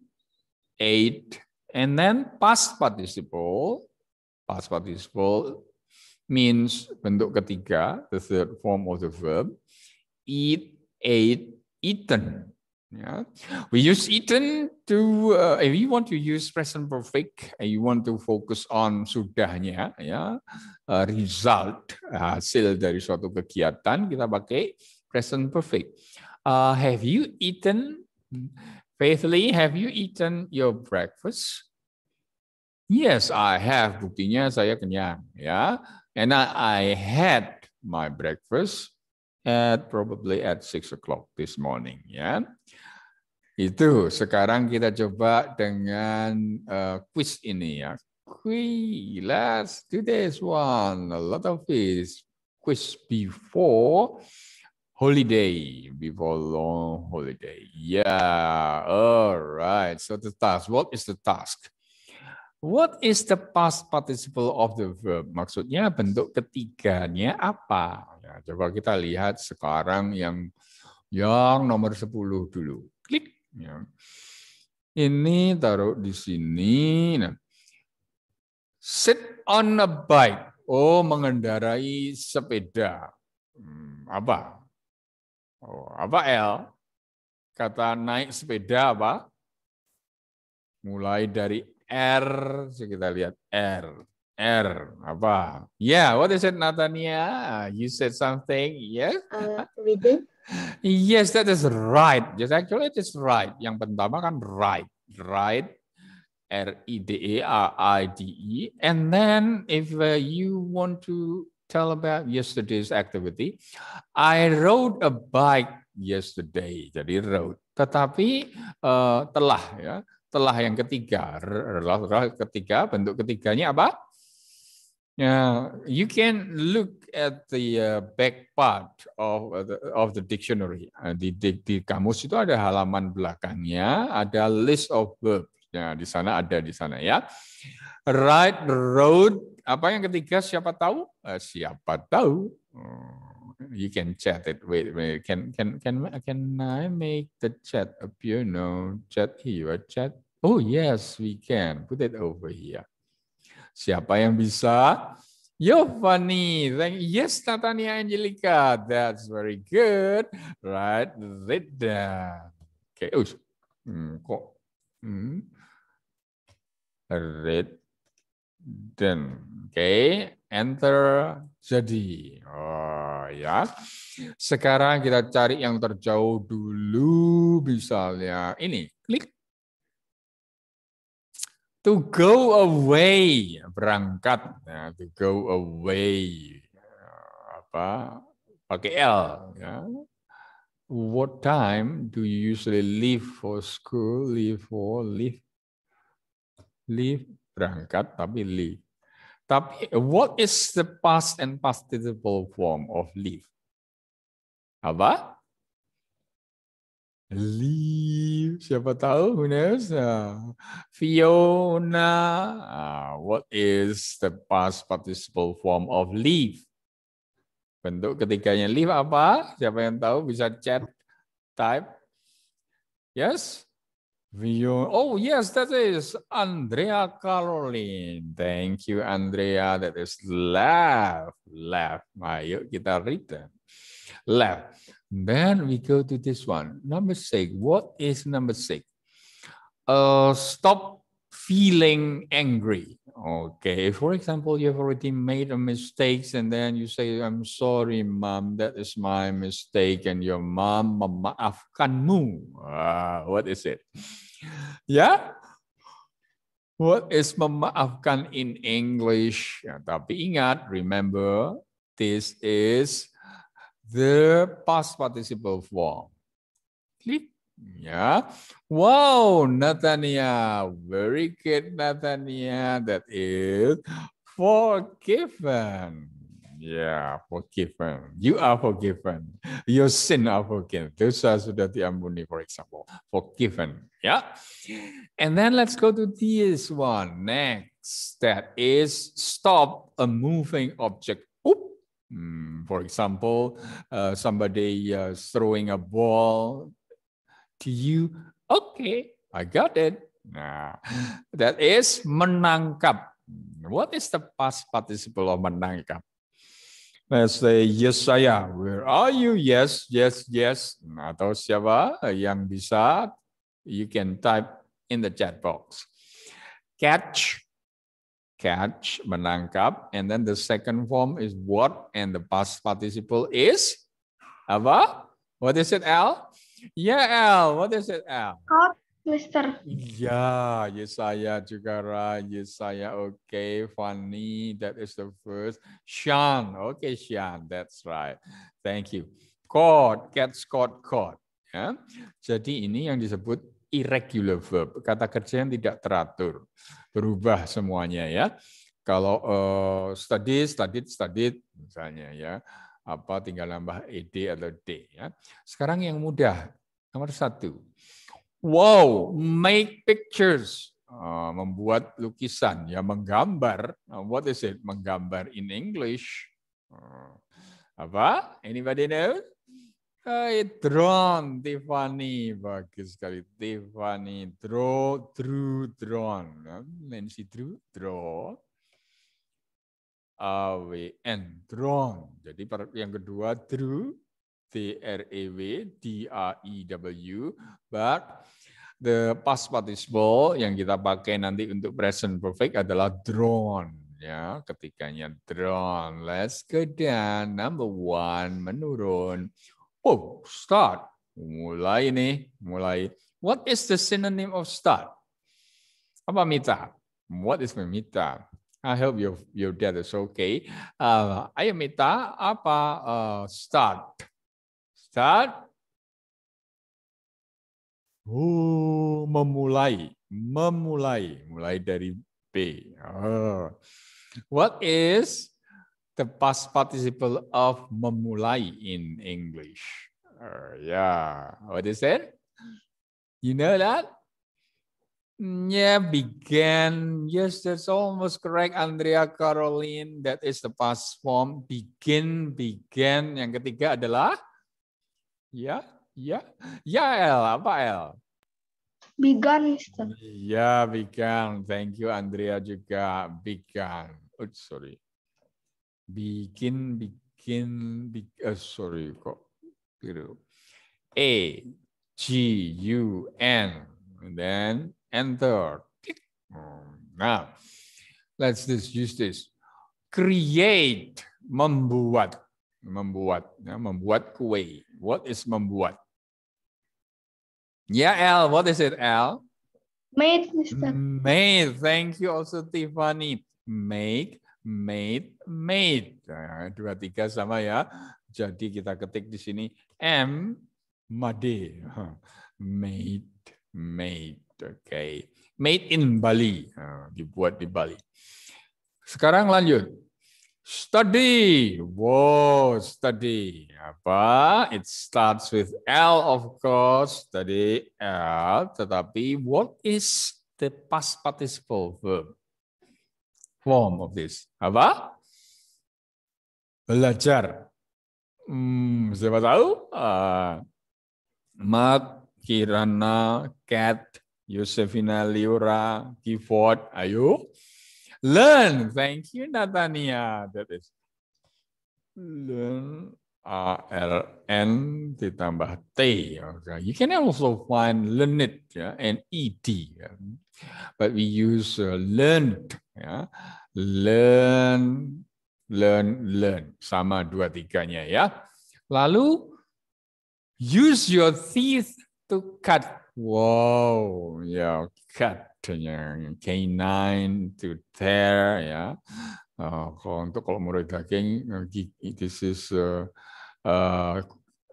eat. And then past participle. Past participle means bentuk ketiga, the third form of the verb. Eat, ate, eaten. Yeah, we use eaten to uh, if eh, you want to use present perfect, and eh, you want to focus on sudahnya, ya uh, result uh, hasil dari suatu kegiatan kita pakai present perfect. Uh, have you eaten, Faithly? Have you eaten your breakfast? Yes, I have. Buktinya saya kenyang. Ya, yeah. and I, I had my breakfast at probably at six o'clock this morning ya. Itu sekarang kita coba dengan uh, quiz ini ya. Quiz, let's do this one. A lot of this quiz before holiday before long holiday. Yeah, alright. So the task, what is the task? What is the past participle of the verb? Maksudnya bentuk ketiganya apa? Nah, coba kita lihat sekarang yang yang nomor 10 dulu. Klik. Ya. Ini taruh di sini. Nah. Sit on a bike. Oh, mengendarai sepeda. Hmm, apa? Oh, apa L? Kata naik sepeda apa? Mulai dari R, kita lihat R. R apa? Yeah, what is it, Natania? You said something, yes? Uh, reading. yes, that is right. Just actually it is right. Yang pertama kan right, right, R i D E R I D E. And then if uh, you want to tell about yesterday's activity, I rode a bike yesterday. Jadi rode. Tetapi uh, telah ya, telah yang ketiga, ketiga bentuk ketiganya apa? Yeah, you can look at the uh, back part of uh, the, of the dictionary. Uh, di, di, di kamus itu ada halaman belakangnya, ada list of verbs. Ya, di sana ada di sana ya. Right, road. Apa yang ketiga? Siapa tahu? siapa tahu? Hmm, you can chat it. Wait, wait. Can can can can I make the chat appear? No, chat here, chat. Oh yes, we can. Put it over here. Siapa yang bisa? Yovani, thank you. Yes, Tatania Angelica. That's very good. Right, read down. Okay, us. hmm, kok. Hmm. dan oke Okay, enter jadi. Oh, ya. Sekarang kita cari yang terjauh dulu misalnya. Ini, klik to go away berangkat ya, to go away apa pakai l ya. what time do you usually leave for school leave for leave leave berangkat tapi leave tapi what is the past and past participle form of leave apa Leave, siapa tahu, who knows? Uh, Fiona, uh, what is the past participle form of leave? Bentuk ketiganya leave apa? Siapa yang tahu bisa chat type? Yes? Fiona. Oh yes, that is Andrea Caroline. Thank you Andrea, that is laugh, laugh. Ayo kita return. Laugh. Then we go to this one. Number six. What is number six? Uh, stop feeling angry. Okay. For example, you've already made a mistake, and then you say, "I'm sorry, mom. That is my mistake." And your mom memaafkanmu. Uh, ah, what is it? Yeah. What is memaafkan in English? Ya, tapi ingat, remember, this is the past participle form. Click. Yeah. Wow, Nathania. Very good, Nathania. That is forgiven. Yeah, forgiven. You are forgiven. Your sin are forgiven. Those are Sudati Ambuni, for example. Forgiven. Yeah. And then let's go to this one next. That is stop a moving object Mm, for example, uh, somebody uh, throwing a ball to you, okay, I got it. Nah, that is menangkap. What is the past participle of menangkap? Let's say yes saya. Where are you? Yes, yes, yes. Nah, atau siapa yang bisa? You can type in the chat box. Catch catch, menangkap. And then the second form is what, and the past participle is apa? What is it, L? Yeah, L. What is it, L? Hot, Mister. Yeah, Yesaya Jugara, Yesaya. Okay, Fanny. That is the first. Sean. Okay, Sean. That's right. Thank you. Caught, catch, caught, caught. Ya. Jadi ini yang disebut irregular verb, kata kerja yang tidak teratur, berubah semuanya ya. Kalau uh, study, study, study, misalnya ya, apa tinggal nambah ed atau d ya. Sekarang yang mudah nomor satu, wow, make pictures, uh, membuat lukisan ya, menggambar. Uh, what is it? Menggambar in English. Uh, apa? Anybody know? hey, drone Tiffany, bagus sekali Tiffany. Draw, drew, drone. Nancy drew, draw. AWN, drone. Jadi yang kedua drew, D R E W D A I W. But the past participle yang kita pakai nanti untuk present perfect adalah drone ya ketiganya drone. Let's go down. Number one menurun. Oh, start. Mulai nih, mulai. What is the synonym of start? Apa mita? What is mita? I hope your your dad is okay. Uh, ayo Mita, apa uh, start? Start. Oh, memulai, memulai, mulai dari B. Oh. What is the past participle of memulai in English. Uh, yeah, what is it? You know that? Yeah, began. Yes, that's almost correct, Andrea Caroline. That is the past form. Begin, began. Yang ketiga adalah? Ya, yeah, ya, yeah. ya yeah, L. Apa L? Began, Mister. Ya, yeah, began. Thank you, Andrea juga. Began. Oh, sorry bikin bikin, bikin eh, sorry kok keliru. A G U N and then enter. Oh, now, let's just use this. Create membuat membuat ya, membuat kue. What is membuat? yeah, L, what is it L? Made. Made. Thank you also Tiffany. Make made, made. Nah, dua tiga sama ya. Jadi kita ketik di sini M Made. Made, made. Oke. Okay. Made in Bali. Nah, dibuat di Bali. Sekarang lanjut. Study. Wow, study. Apa? It starts with L, of course. Study L. Tetapi what is the past participle verb? form of this. Apa? Belajar. Hmm, siapa tahu? Uh, Mark, Kirana, Kat, Yosefina, Liura, Gifford, ayo. Learn. Thank you, Natania. That is learn N ditambah T. Okay. You can also find learned yeah, and E Yeah. But we use uh, learned Ya. Learn, learn, learn. Sama dua tiganya ya. Lalu, use your teeth to cut. Wow, ya cut. Canine to tear ya. Uh, kalau untuk kalau murid daging, gigi, this is uh, uh,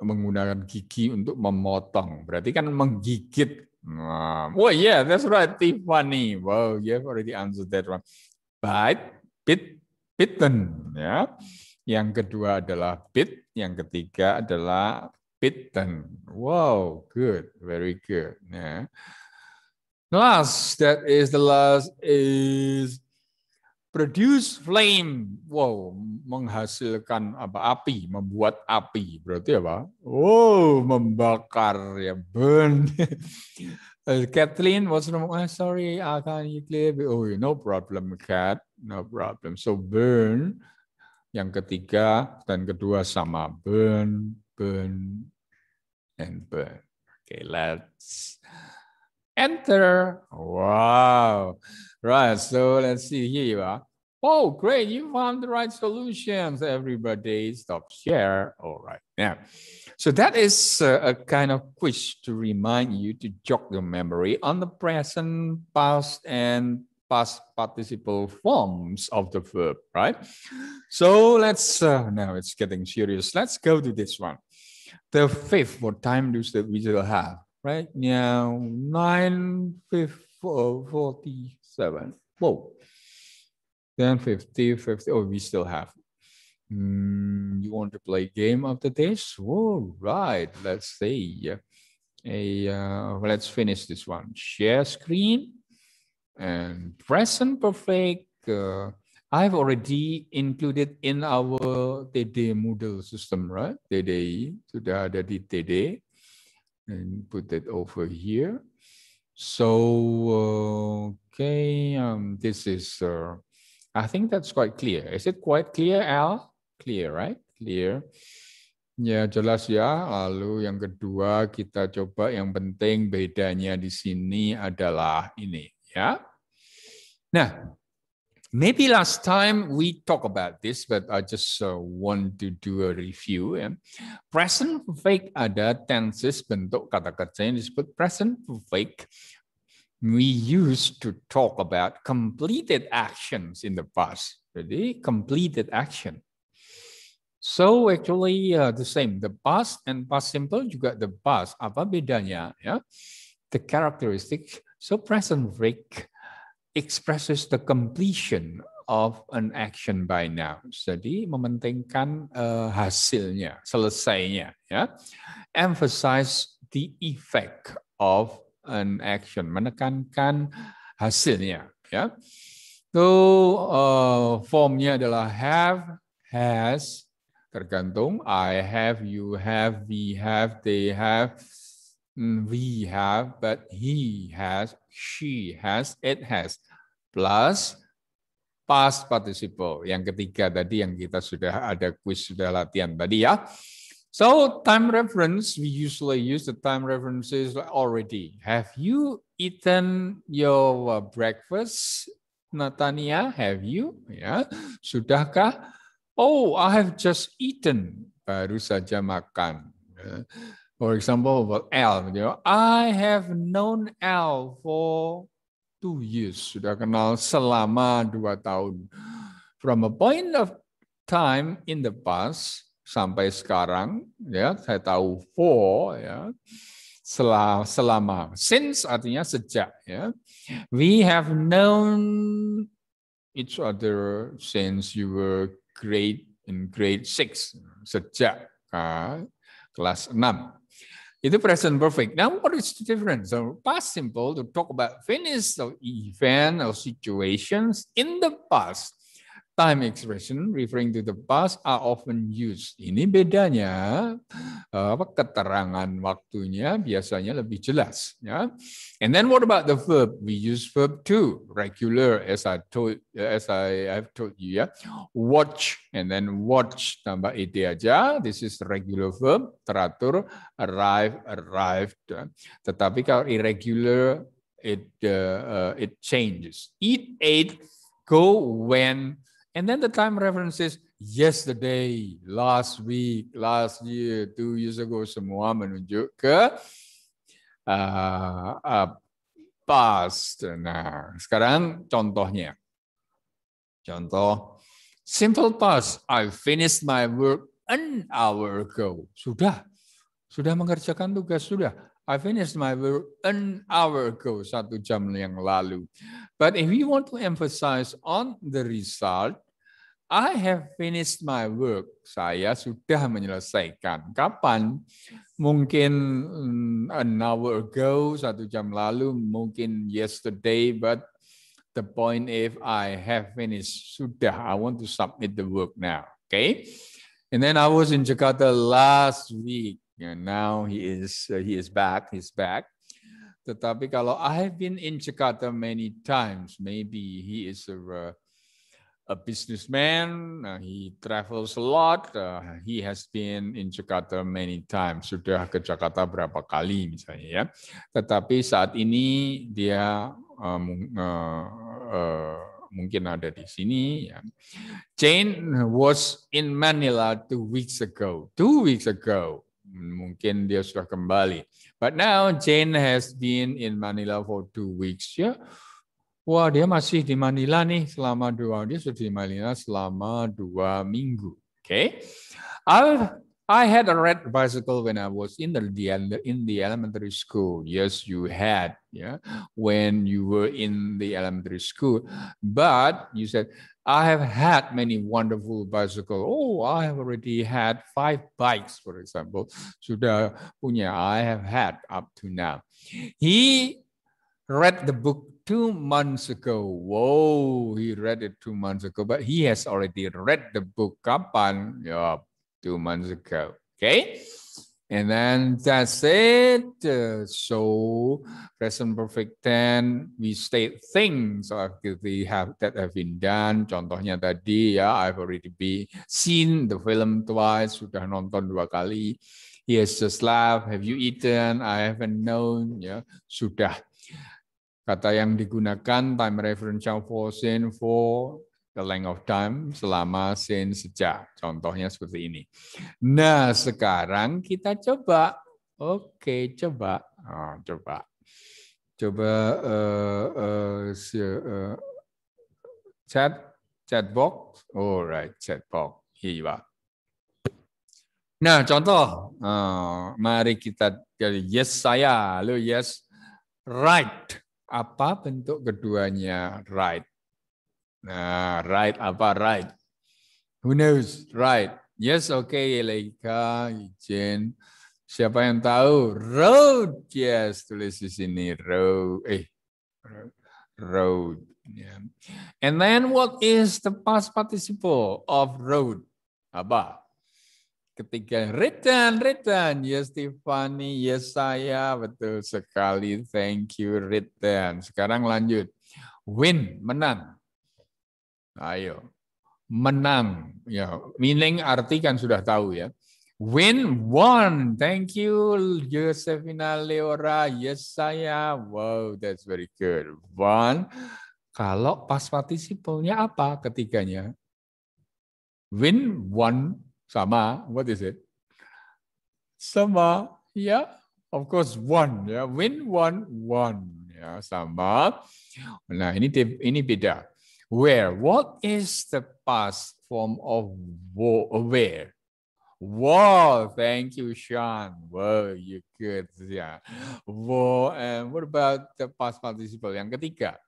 menggunakan gigi untuk memotong. Berarti kan menggigit Um, well, yeah, that's right, Tiffany. Wow, you have already answered that one. Bite, bit, bitten, yeah. Yang kedua adalah bit, yang ketiga adalah bitten. Wow, good, very good. Yeah. Last, that is the last is produce flame. Wow, menghasilkan apa? Api, membuat api. Berarti apa? Wow, membakar ya, burn. Uh, Kathleen What's wrong oh, sorry, I can't clear. Oh, no problem, cat No problem. So burn. Yang ketiga dan kedua sama burn, burn, and burn. Okay, let's enter. Wow. Right, so let's see, here you are. Oh, great, you found the right solutions. Everybody stop share. All right, now. Yeah. So that is uh, a, kind of quiz to remind you to jog your memory on the present, past, and past participle forms of the verb, right? So let's, uh, now it's getting serious. Let's go to this one. The fifth, what time do we still have? Right now, 9, 40, seven. Whoa. Then 50, 50. Oh, we still have. Mm, you want to play game after this? All right. Let's see. A, uh, let's finish this one. Share screen and present perfect. Uh, I've already included in our TD Moodle system, right? TDI. Sudah ada di TD. And put that over here. So, okay, um, this is, uh, I think that's quite clear. Is it quite clear, Al? Clear, right? Clear. Ya, jelas ya. Lalu yang kedua kita coba yang penting bedanya di sini adalah ini, ya. Nah, maybe last time we talk about this, but I just uh, want to do a review. Ya. Present fake ada tenses bentuk kata kerja yang disebut present fake. We used to talk about completed actions in the past. Jadi completed action. So actually uh, the same. The past and past simple juga the past. Apa bedanya? Ya? The characteristic. So present fake. expresses the completion of an action by now, Jadi mementingkan uh, hasilnya, selesainya. Ya. Emphasize the effect of an action, menekankan hasilnya. Ya. So uh, formnya adalah have, has, tergantung I have, you have, we have, they have, we have, but he has, she has, it has plus past participle. Yang ketiga tadi yang kita sudah ada quiz sudah latihan tadi ya. So time reference we usually use the time references already. Have you eaten your uh, breakfast, Natania? Have you? Ya, sudahkah? Oh, I have just eaten. Baru saja makan. Ya. For example, about L. You know, I have known L for two years, sudah kenal selama dua tahun. From a point of time in the past sampai sekarang, ya saya tahu for, ya selama, selama since artinya sejak, ya we have known each other since you were grade in grade six sejak uh, kelas 6 in the present perfect. Now, what is the difference? So past simple to talk about finished or event or situations in the past time expression referring to the past are often used. Ini bedanya apa keterangan waktunya biasanya lebih jelas ya. And then what about the verb? We use verb too. regular as I told as I have told you ya. Watch and then watch tambah ed aja. This is regular verb teratur arrive arrived. Tetapi kalau irregular it uh, uh it changes. Eat ate go when And then the time reference is yesterday, last week, last year, two years ago, semua menunjuk ke uh, uh, past. Nah, sekarang contohnya. Contoh, simple past. I finished my work an hour ago. Sudah, sudah mengerjakan tugas, sudah. I finished my work an hour ago, satu jam yang lalu. But if we want to emphasize on the result, I have finished my work. Saya sudah menyelesaikan. Kapan? Mungkin mm, an hour ago, satu jam lalu, mungkin yesterday, but the point if I have finished, sudah, I want to submit the work now. Okay? And then I was in Jakarta last week. And now he is uh, he is back, he's back. Tetapi kalau I have been in Jakarta many times, maybe he is a uh, a businessman. Uh, he travels a lot. Uh, he has been in Jakarta many times. Sudah ke Jakarta berapa kali misalnya ya. Tetapi saat ini dia um, uh, uh, mungkin ada di sini. Ya. Jane was in Manila two weeks ago. Two weeks ago. Mungkin dia sudah kembali. But now Jane has been in Manila for two weeks. Ya. Yeah Wah, dia masih di Manila nih selama dua dia sudah di Manila selama dua minggu. Oke, okay. I had a red bicycle when I was in the, the in the elementary school. Yes, you had, yeah, when you were in the elementary school. But you said I have had many wonderful bicycle. Oh, I have already had five bikes, for example. Sudah punya. I have had up to now. He read the book two months ago. Whoa, he read it two months ago, but he has already read the book kapan? Yeah, two months ago. Okay. And then that's it. Uh, so present perfect tense, we state things activity have that have been done. Contohnya tadi ya, I've already been seen the film twice, sudah nonton dua kali. He has just laughed. Have you eaten? I haven't known. Ya, sudah Kata yang digunakan time reference for sin for the length of time selama sin sejak. Contohnya seperti ini. Nah, sekarang kita coba. Oke, coba. Oh, coba. Coba uh, uh, chat chat box. Alright, chat box. are. Nah, contoh. Uh, mari kita jadi yes saya, lo yes right. Apa bentuk keduanya? Right. Nah, right apa right? Who knows? Right. Yes, oke, okay, Leika, Ijen Siapa yang tahu? Road. Yes, tulis di sini road. Eh, road. Yeah. And then what is the past participle of road? Apa? Ketiga, Ritan, Ritan, Yes, Tiffany. Yes, saya. Betul sekali. Thank you, Ritan. Sekarang lanjut. Win, menang. Ayo. Menang. Ya, meaning arti kan sudah tahu ya. Win, won. Thank you, Josefina Leora. Yes, saya. Wow, that's very good. Won. Kalau pas partisipalnya apa ketiganya? Win, won, sama, what is it? Sama, yeah, of course one, yeah. win one, one, ya, yeah. sama. Nah, ini ini beda. Where, what is the past form of wo? where? Wow, thank you, Sean. Wow, you good. Yeah. Wow, and what about the past participle? Yang ketiga.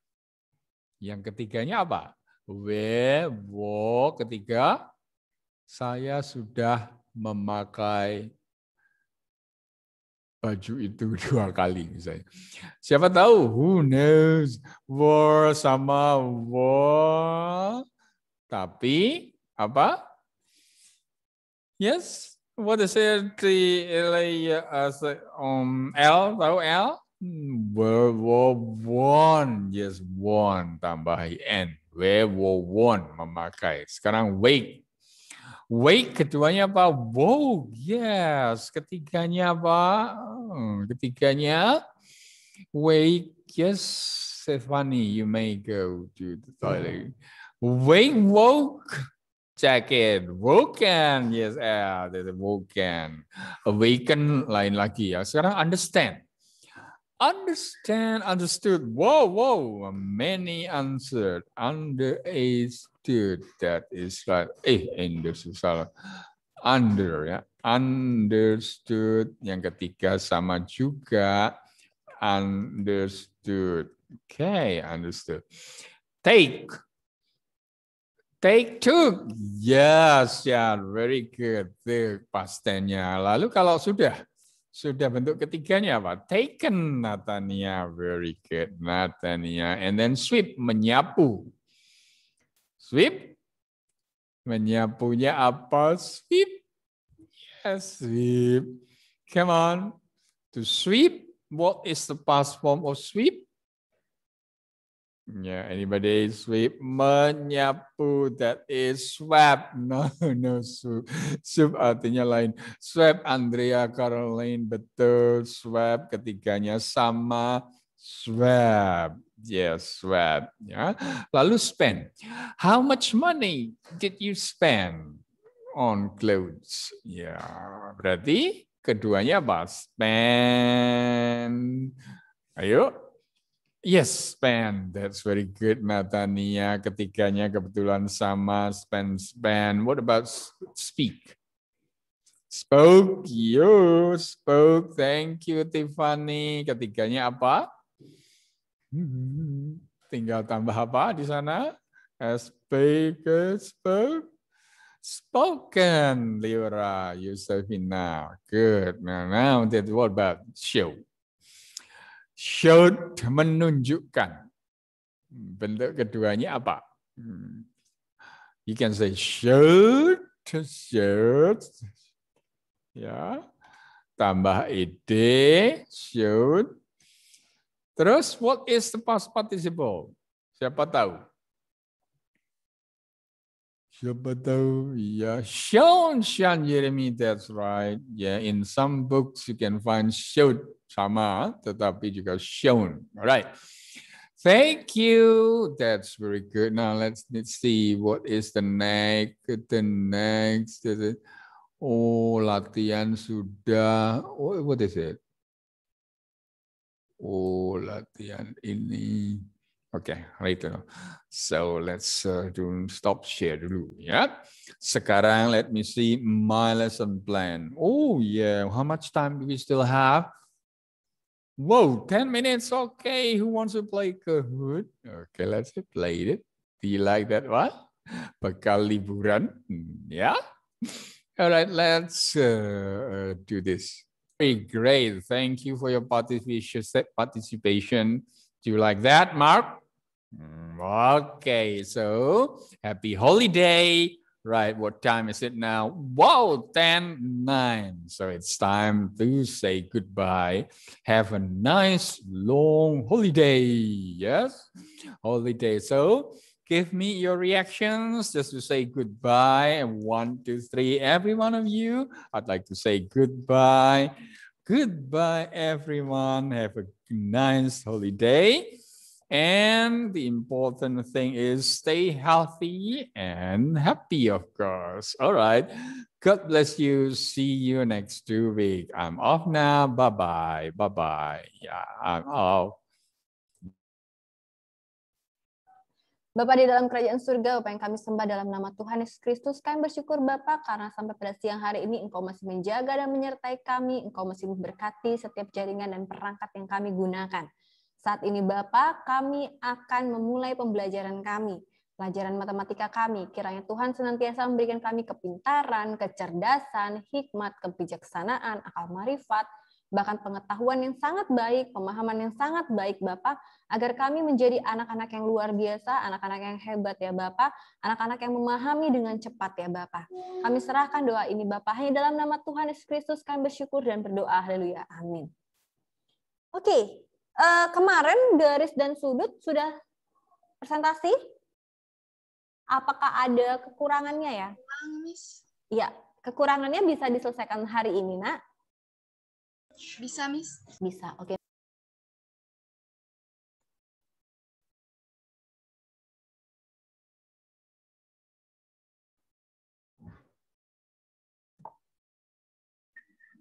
Yang ketiganya apa? Where, wo, ketiga, saya sudah memakai baju itu dua kali misalnya. Siapa tahu, who knows, war sama war. Tapi, apa? Yes, what is it? The as um, L, tahu L? World War One, yes, one tambah N. World War One memakai. Sekarang wake Wake, keduanya apa? Wow, yes. Ketiganya apa? Hmm, ketiganya, wake, yes, Stephanie, you may go to the toilet. Wake, woke, jacket, it. Woken, yes, ah, there's a woken. Awaken, lain lagi ya. Sekarang understand. Understand, understood. Wow, wow. Many answered. Understood. That is right. Eh, understood salah. Under ya. Understood. Yang ketiga sama juga. Understood. Okay, understood. Take. Take took. Yes, ya, yeah, very good. The Lalu kalau sudah sudah bentuk ketiganya apa? Taken, Natania. Very good, Natania. And then sweep, menyapu. Sweep, menyapunya apa? Sweep. Yes, sweep. Come on. To sweep, what is the past form of sweep? Yeah, anybody sweep menyapu that is swab. No, no sweep. Sweep artinya lain. Swap Andrea Caroline betul. Swap ketiganya sama Swap. Yes, yeah, Ya. Lalu spend. How much money did you spend on clothes? Ya, yeah. berarti keduanya apa? Spend. Ayo, Yes, span. That's very good, Natania. Ketiganya kebetulan sama, span, span. What about speak? Spoke, you spoke. Thank you, Tiffany. Ketiganya apa? Hmm, tinggal tambah apa di sana? Uh, speak, uh, spoke. Spoken, Liora, Yusufina. Good. Now, now, what about show? showed menunjukkan. Bentuk keduanya apa? Hmm. You can say showed, showed, ya tambah ed, shout. Terus what is the past participle? Siapa tahu? Siapa tahu? Ya, shown, shown Jeremy, that's right. Yeah, in some books you can find showed sama, tetapi juga shown. Alright. Thank you. That's very good. Now let's, let's see what is the next, the next. Oh, latihan sudah. Oh, what is it? Oh, latihan ini. Okay, later. So let's uh, do stop share dulu ya. Sekarang let me see my lesson plan. Oh yeah, how much time do we still have? Whoa, 10 minutes. Okay, who wants to play Kahoot? Okay, let's play it. Do you like that one? Bakal liburan. Mm, yeah. All right, let's uh, uh do this. Very great. Thank you for your participation. Do you like that, Mark? Mm, okay, so happy holiday right? What time is it now? Whoa, 10, 9. So it's time to say goodbye. Have a nice long holiday. Yes, holiday. So give me your reactions just to say goodbye. And one, two, three, every one of you, I'd like to say goodbye. Goodbye, everyone. Have a nice holiday. And the important thing is stay healthy and happy, of course. All right. God bless you. See you next two week. I'm off now. Bye bye. Bye bye. Yeah, I'm off. Bapak di dalam kerajaan surga, Bapak yang kami sembah dalam nama Tuhan Yesus Kristus, kami bersyukur Bapak karena sampai pada siang hari ini Engkau masih menjaga dan menyertai kami, Engkau masih memberkati setiap jaringan dan perangkat yang kami gunakan. Saat ini Bapak, kami akan memulai pembelajaran kami, pelajaran matematika kami. Kiranya Tuhan senantiasa memberikan kami kepintaran, kecerdasan, hikmat, kebijaksanaan, akal marifat, bahkan pengetahuan yang sangat baik, pemahaman yang sangat baik Bapak, agar kami menjadi anak-anak yang luar biasa, anak-anak yang hebat ya Bapak, anak-anak yang memahami dengan cepat ya Bapak. Kami serahkan doa ini Bapak, hanya dalam nama Tuhan Yesus Kristus kami bersyukur dan berdoa, haleluya, amin. Oke, uh, kemarin garis dan sudut sudah presentasi. Apakah ada kekurangannya ya? Kurang, Miss. Iya, kekurangannya bisa diselesaikan hari ini, Nak. Bisa, Miss. Bisa. Oke. Okay.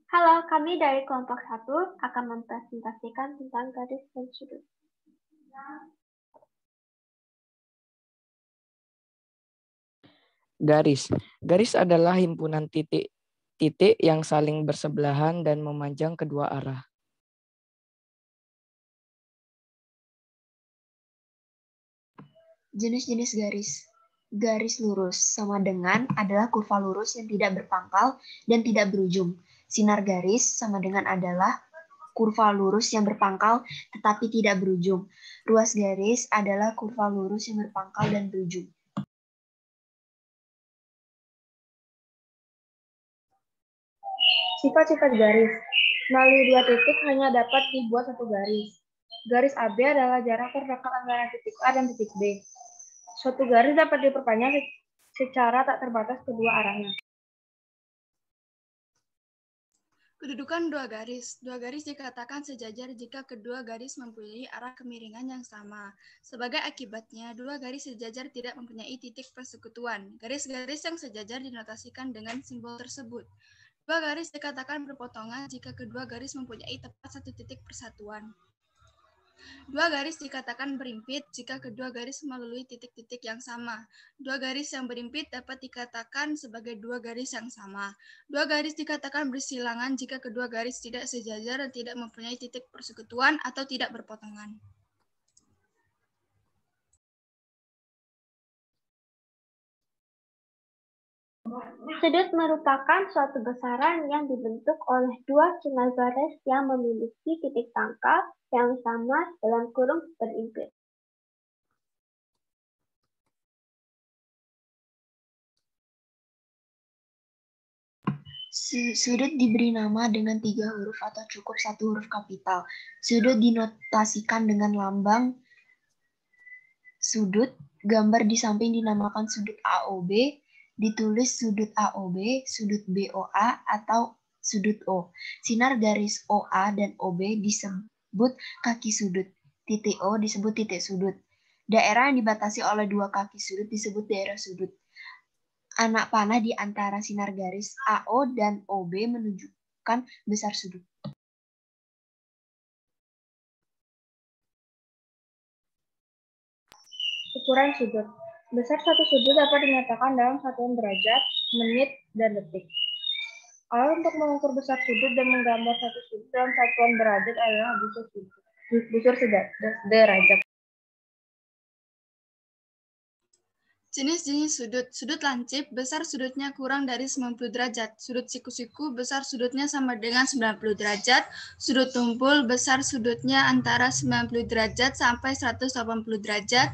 Halo, kami dari kelompok 1 akan mempresentasikan tentang garis dan sudut. Garis. Garis adalah himpunan titik-titik yang saling bersebelahan dan memanjang kedua arah. Jenis-jenis garis garis lurus sama dengan adalah kurva lurus yang tidak berpangkal dan tidak berujung. Sinar garis sama dengan adalah kurva lurus yang berpangkal tetapi tidak berujung. Ruas garis adalah kurva lurus yang berpangkal dan berujung. Sifat-sifat garis. Melalui dua titik hanya dapat dibuat satu garis. Garis AB adalah jarak terdekat antara titik A dan titik B. Suatu garis dapat diperpanjang secara tak terbatas kedua arahnya. Kedudukan dua garis. Dua garis dikatakan sejajar jika kedua garis mempunyai arah kemiringan yang sama. Sebagai akibatnya, dua garis sejajar tidak mempunyai titik persekutuan. Garis-garis yang sejajar dinotasikan dengan simbol tersebut. Dua garis dikatakan berpotongan jika kedua garis mempunyai tepat satu titik persatuan. Dua garis dikatakan berimpit jika kedua garis melalui titik-titik yang sama. Dua garis yang berimpit dapat dikatakan sebagai dua garis yang sama. Dua garis dikatakan bersilangan jika kedua garis tidak sejajar dan tidak mempunyai titik persekutuan atau tidak berpotongan. Sudut merupakan suatu besaran yang dibentuk oleh dua sinar garis yang memiliki titik pangkal yang sama dalam kurung berimpit. Sudut diberi nama dengan tiga huruf atau cukup satu huruf kapital. Sudut dinotasikan dengan lambang sudut. Gambar di samping dinamakan sudut AOB ditulis sudut AOB, sudut BOA, atau sudut O. Sinar garis OA dan OB disebut kaki sudut, titik O disebut titik sudut. Daerah yang dibatasi oleh dua kaki sudut disebut daerah sudut. Anak panah di antara sinar garis AO dan OB menunjukkan besar sudut. Ukuran sudut Besar satu sudut dapat dinyatakan dalam satuan derajat, menit, dan detik. Alat untuk mengukur besar sudut dan menggambar satu sudut dalam satuan derajat adalah busur sudut, busur sedat, derajat. Jenis-jenis sudut. Sudut lancip, besar sudutnya kurang dari 90 derajat. Sudut siku-siku, besar sudutnya sama dengan 90 derajat. Sudut tumpul, besar sudutnya antara 90 derajat sampai 180 derajat.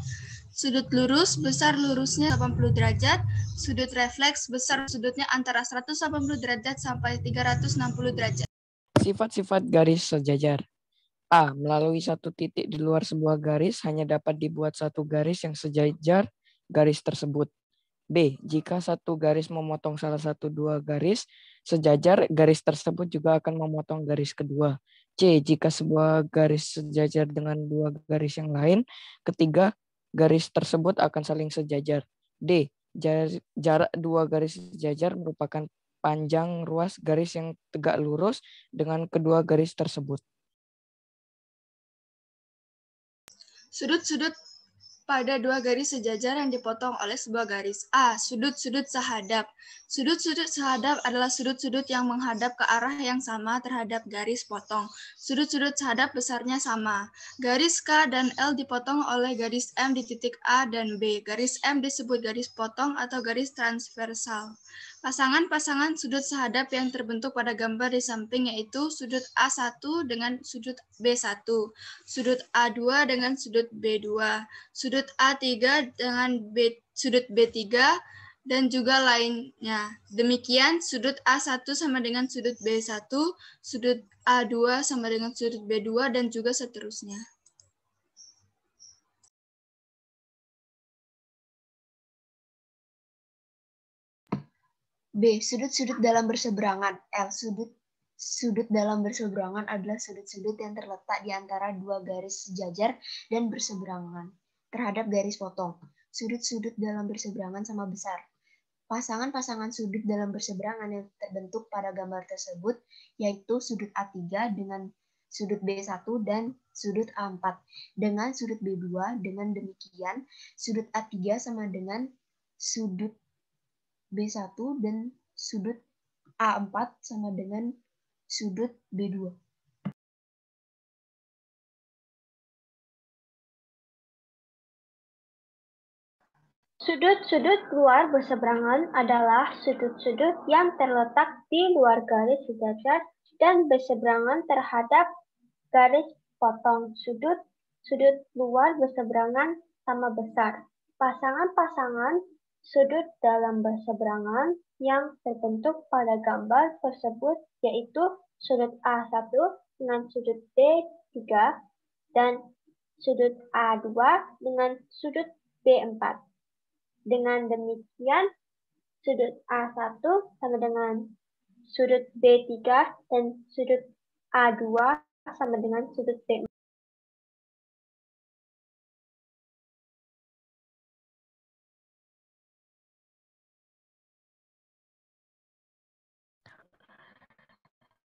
Sudut lurus besar lurusnya 80 derajat. Sudut refleks besar sudutnya antara 180 derajat sampai 360 derajat. Sifat-sifat garis sejajar. A. Melalui satu titik di luar sebuah garis hanya dapat dibuat satu garis yang sejajar garis tersebut. B. Jika satu garis memotong salah satu dua garis sejajar, garis tersebut juga akan memotong garis kedua. C. Jika sebuah garis sejajar dengan dua garis yang lain. Ketiga, Garis tersebut akan saling sejajar. D. jarak dua garis sejajar merupakan panjang ruas garis yang tegak lurus dengan kedua garis tersebut. Sudut-sudut pada dua garis sejajar yang dipotong oleh sebuah garis. A. Sudut-sudut sehadap. Sudut-sudut sehadap adalah sudut-sudut yang menghadap ke arah yang sama terhadap garis potong. Sudut-sudut sehadap besarnya sama. Garis K dan L dipotong oleh garis M di titik A dan B. Garis M disebut garis potong atau garis transversal. Pasangan-pasangan sudut sehadap yang terbentuk pada gambar di samping yaitu sudut A1 dengan sudut B1, sudut A2 dengan sudut B2, sudut A3 dengan B, sudut B3, dan juga lainnya. Demikian sudut A1 sama dengan sudut B1, sudut A2 sama dengan sudut B2, dan juga seterusnya. B. Sudut-sudut dalam berseberangan. L. Sudut sudut dalam berseberangan adalah sudut-sudut yang terletak di antara dua garis sejajar dan berseberangan terhadap garis potong. Sudut-sudut dalam berseberangan sama besar. Pasangan-pasangan sudut dalam berseberangan yang terbentuk pada gambar tersebut yaitu sudut A3 dengan sudut B1 dan sudut A4 dengan sudut B2. Dengan demikian, sudut A3 sama dengan sudut B1 dan sudut A4 sama dengan sudut B2. Sudut-sudut luar berseberangan adalah sudut-sudut yang terletak di luar garis sejajar dan berseberangan terhadap garis potong sudut. Sudut luar berseberangan sama besar. Pasangan-pasangan sudut dalam berseberangan yang terbentuk pada gambar tersebut yaitu sudut A1 dengan sudut D3 dan sudut A2 dengan sudut B4. Dengan demikian, sudut A1 sama dengan sudut B3 dan sudut A2 sama dengan sudut B4.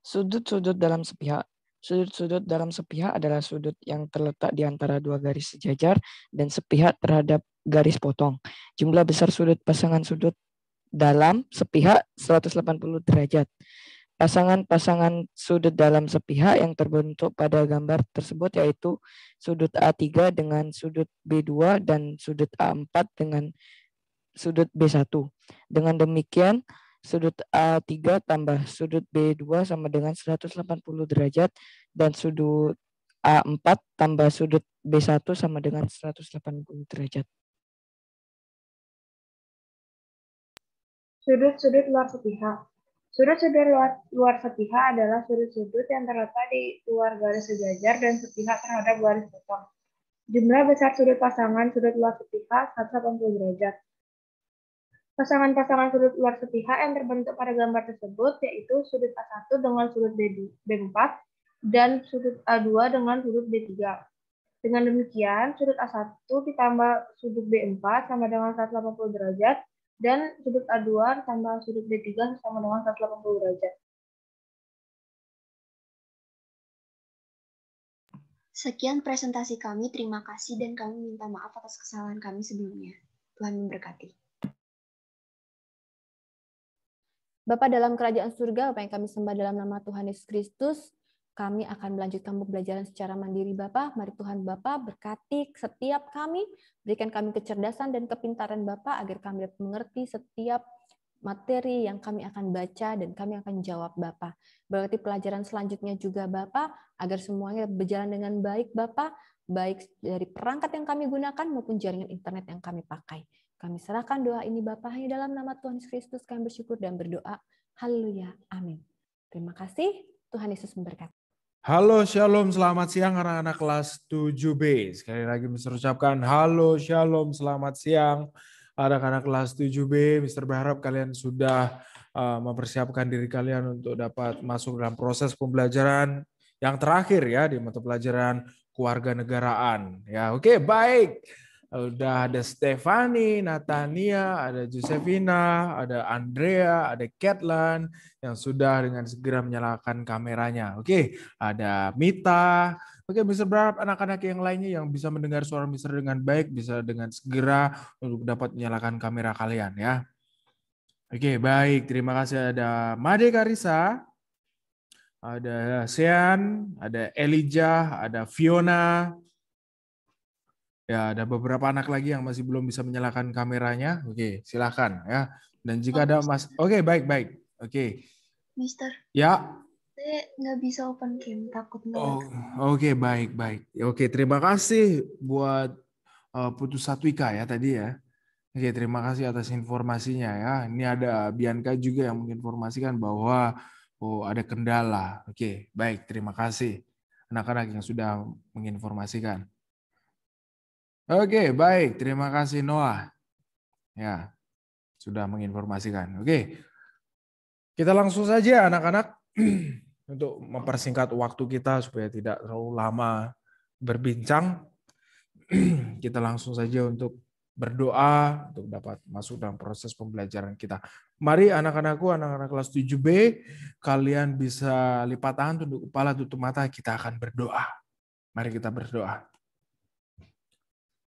Sudut-sudut dalam sepihak. Sudut-sudut dalam sepihak adalah sudut yang terletak di antara dua garis sejajar dan sepihak terhadap garis potong. Jumlah besar sudut pasangan sudut dalam sepihak 180 derajat. Pasangan-pasangan sudut dalam sepihak yang terbentuk pada gambar tersebut yaitu sudut A3 dengan sudut B2 dan sudut A4 dengan sudut B1. Dengan demikian, sudut A3 tambah sudut B2 sama dengan 180 derajat dan sudut A4 tambah sudut B1 sama dengan 180 derajat. Sudut-sudut luar sepihak. Sudut-sudut luar, luar sepihak adalah sudut-sudut yang terletak di luar garis sejajar dan sepihak terhadap garis potong. Jumlah besar sudut pasangan sudut luar sepihak 180 derajat. Pasangan-pasangan sudut luar sepihak yang terbentuk pada gambar tersebut yaitu sudut A1 dengan sudut B4 dan sudut A2 dengan sudut B3. Dengan demikian, sudut A1 ditambah sudut B4 sama dengan 180 derajat dan sudut A2 ditambah sudut B3 sama dengan 180 derajat. Sekian presentasi kami, terima kasih dan kami minta maaf atas kesalahan kami sebelumnya. Tuhan memberkati. Bapa dalam kerajaan surga, apa yang kami sembah dalam nama Tuhan Yesus Kristus, kami akan melanjutkan pembelajaran secara mandiri Bapak. Mari Tuhan Bapak berkati setiap kami, berikan kami kecerdasan dan kepintaran Bapak agar kami dapat mengerti setiap materi yang kami akan baca dan kami akan jawab Bapak. Berarti pelajaran selanjutnya juga Bapak, agar semuanya berjalan dengan baik Bapak, baik dari perangkat yang kami gunakan maupun jaringan internet yang kami pakai. Kami serahkan doa ini Bapak hanya dalam nama Tuhan Yesus Kristus kami bersyukur dan berdoa. Haleluya. Amin. Terima kasih. Tuhan Yesus memberkati. Halo Shalom, selamat siang anak-anak kelas 7B. Sekali lagi Mister ucapkan halo Shalom, selamat siang anak-anak kelas 7B. Mister berharap kalian sudah uh, mempersiapkan diri kalian untuk dapat masuk dalam proses pembelajaran yang terakhir ya di mata pelajaran keluarga negaraan. Ya, oke, okay, baik udah ada Stefani, Natania, ada Josefina, ada Andrea, ada Catlan yang sudah dengan segera menyalakan kameranya. Oke, ada Mita. Oke, bisa berharap anak-anak yang lainnya yang bisa mendengar suara Mister dengan baik bisa dengan segera untuk dapat menyalakan kamera kalian ya. Oke, baik. Terima kasih ada Made Karisa, ada Sean, ada Elijah, ada Fiona, Ya, ada beberapa anak lagi yang masih belum bisa menyalakan kameranya. Oke, silakan ya. Dan jika oh, ada Mas Oke, baik, baik. Oke. Mister. Ya. Saya nggak bisa open cam, takut Oh, Oke, okay, baik, baik. Oke, terima kasih buat uh, Putus Satwika ya tadi ya. Oke, terima kasih atas informasinya ya. Ini ada Bianca juga yang menginformasikan bahwa oh ada kendala. Oke, baik, terima kasih anak-anak yang sudah menginformasikan. Oke, baik. Terima kasih Noah. Ya, sudah menginformasikan. Oke. Kita langsung saja anak-anak untuk mempersingkat waktu kita supaya tidak terlalu lama berbincang. kita langsung saja untuk berdoa untuk dapat masuk dalam proses pembelajaran kita. Mari anak-anakku, anak-anak kelas 7B, kalian bisa lipat tangan, tunduk kepala, tutup mata, kita akan berdoa. Mari kita berdoa.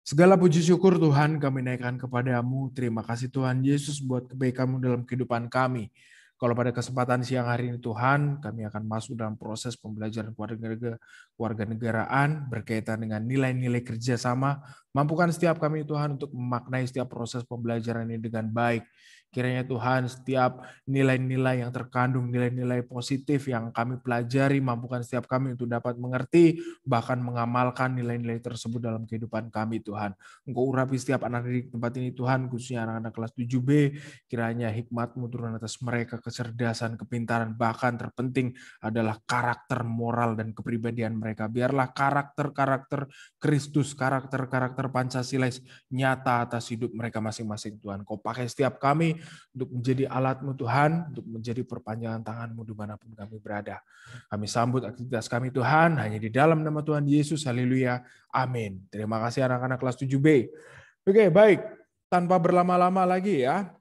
Segala puji syukur Tuhan kami naikkan kepadamu. Terima kasih Tuhan Yesus buat kebaikanmu dalam kehidupan kami. Kalau pada kesempatan siang hari ini Tuhan, kami akan masuk dalam proses pembelajaran keluarga, negaraan berkaitan dengan nilai-nilai kerjasama. Mampukan setiap kami Tuhan untuk memaknai setiap proses pembelajaran ini dengan baik. Kiranya Tuhan setiap nilai-nilai yang terkandung, nilai-nilai positif yang kami pelajari, mampukan setiap kami untuk dapat mengerti, bahkan mengamalkan nilai-nilai tersebut dalam kehidupan kami Tuhan. Engkau urapi setiap anak didik tempat ini Tuhan, khususnya anak-anak kelas 7B, kiranya hikmat turun atas mereka, kecerdasan, kepintaran, bahkan terpenting adalah karakter moral dan kepribadian mereka. Biarlah karakter-karakter Kristus, karakter-karakter pancasila nyata atas hidup mereka masing-masing Tuhan. Kau pakai setiap kami, untuk menjadi alatmu Tuhan, untuk menjadi perpanjangan tanganmu dimanapun kami berada. Kami sambut aktivitas kami Tuhan, hanya di dalam nama Tuhan Yesus, haleluya, amin. Terima kasih anak-anak kelas 7B. Oke, baik. Tanpa berlama-lama lagi ya,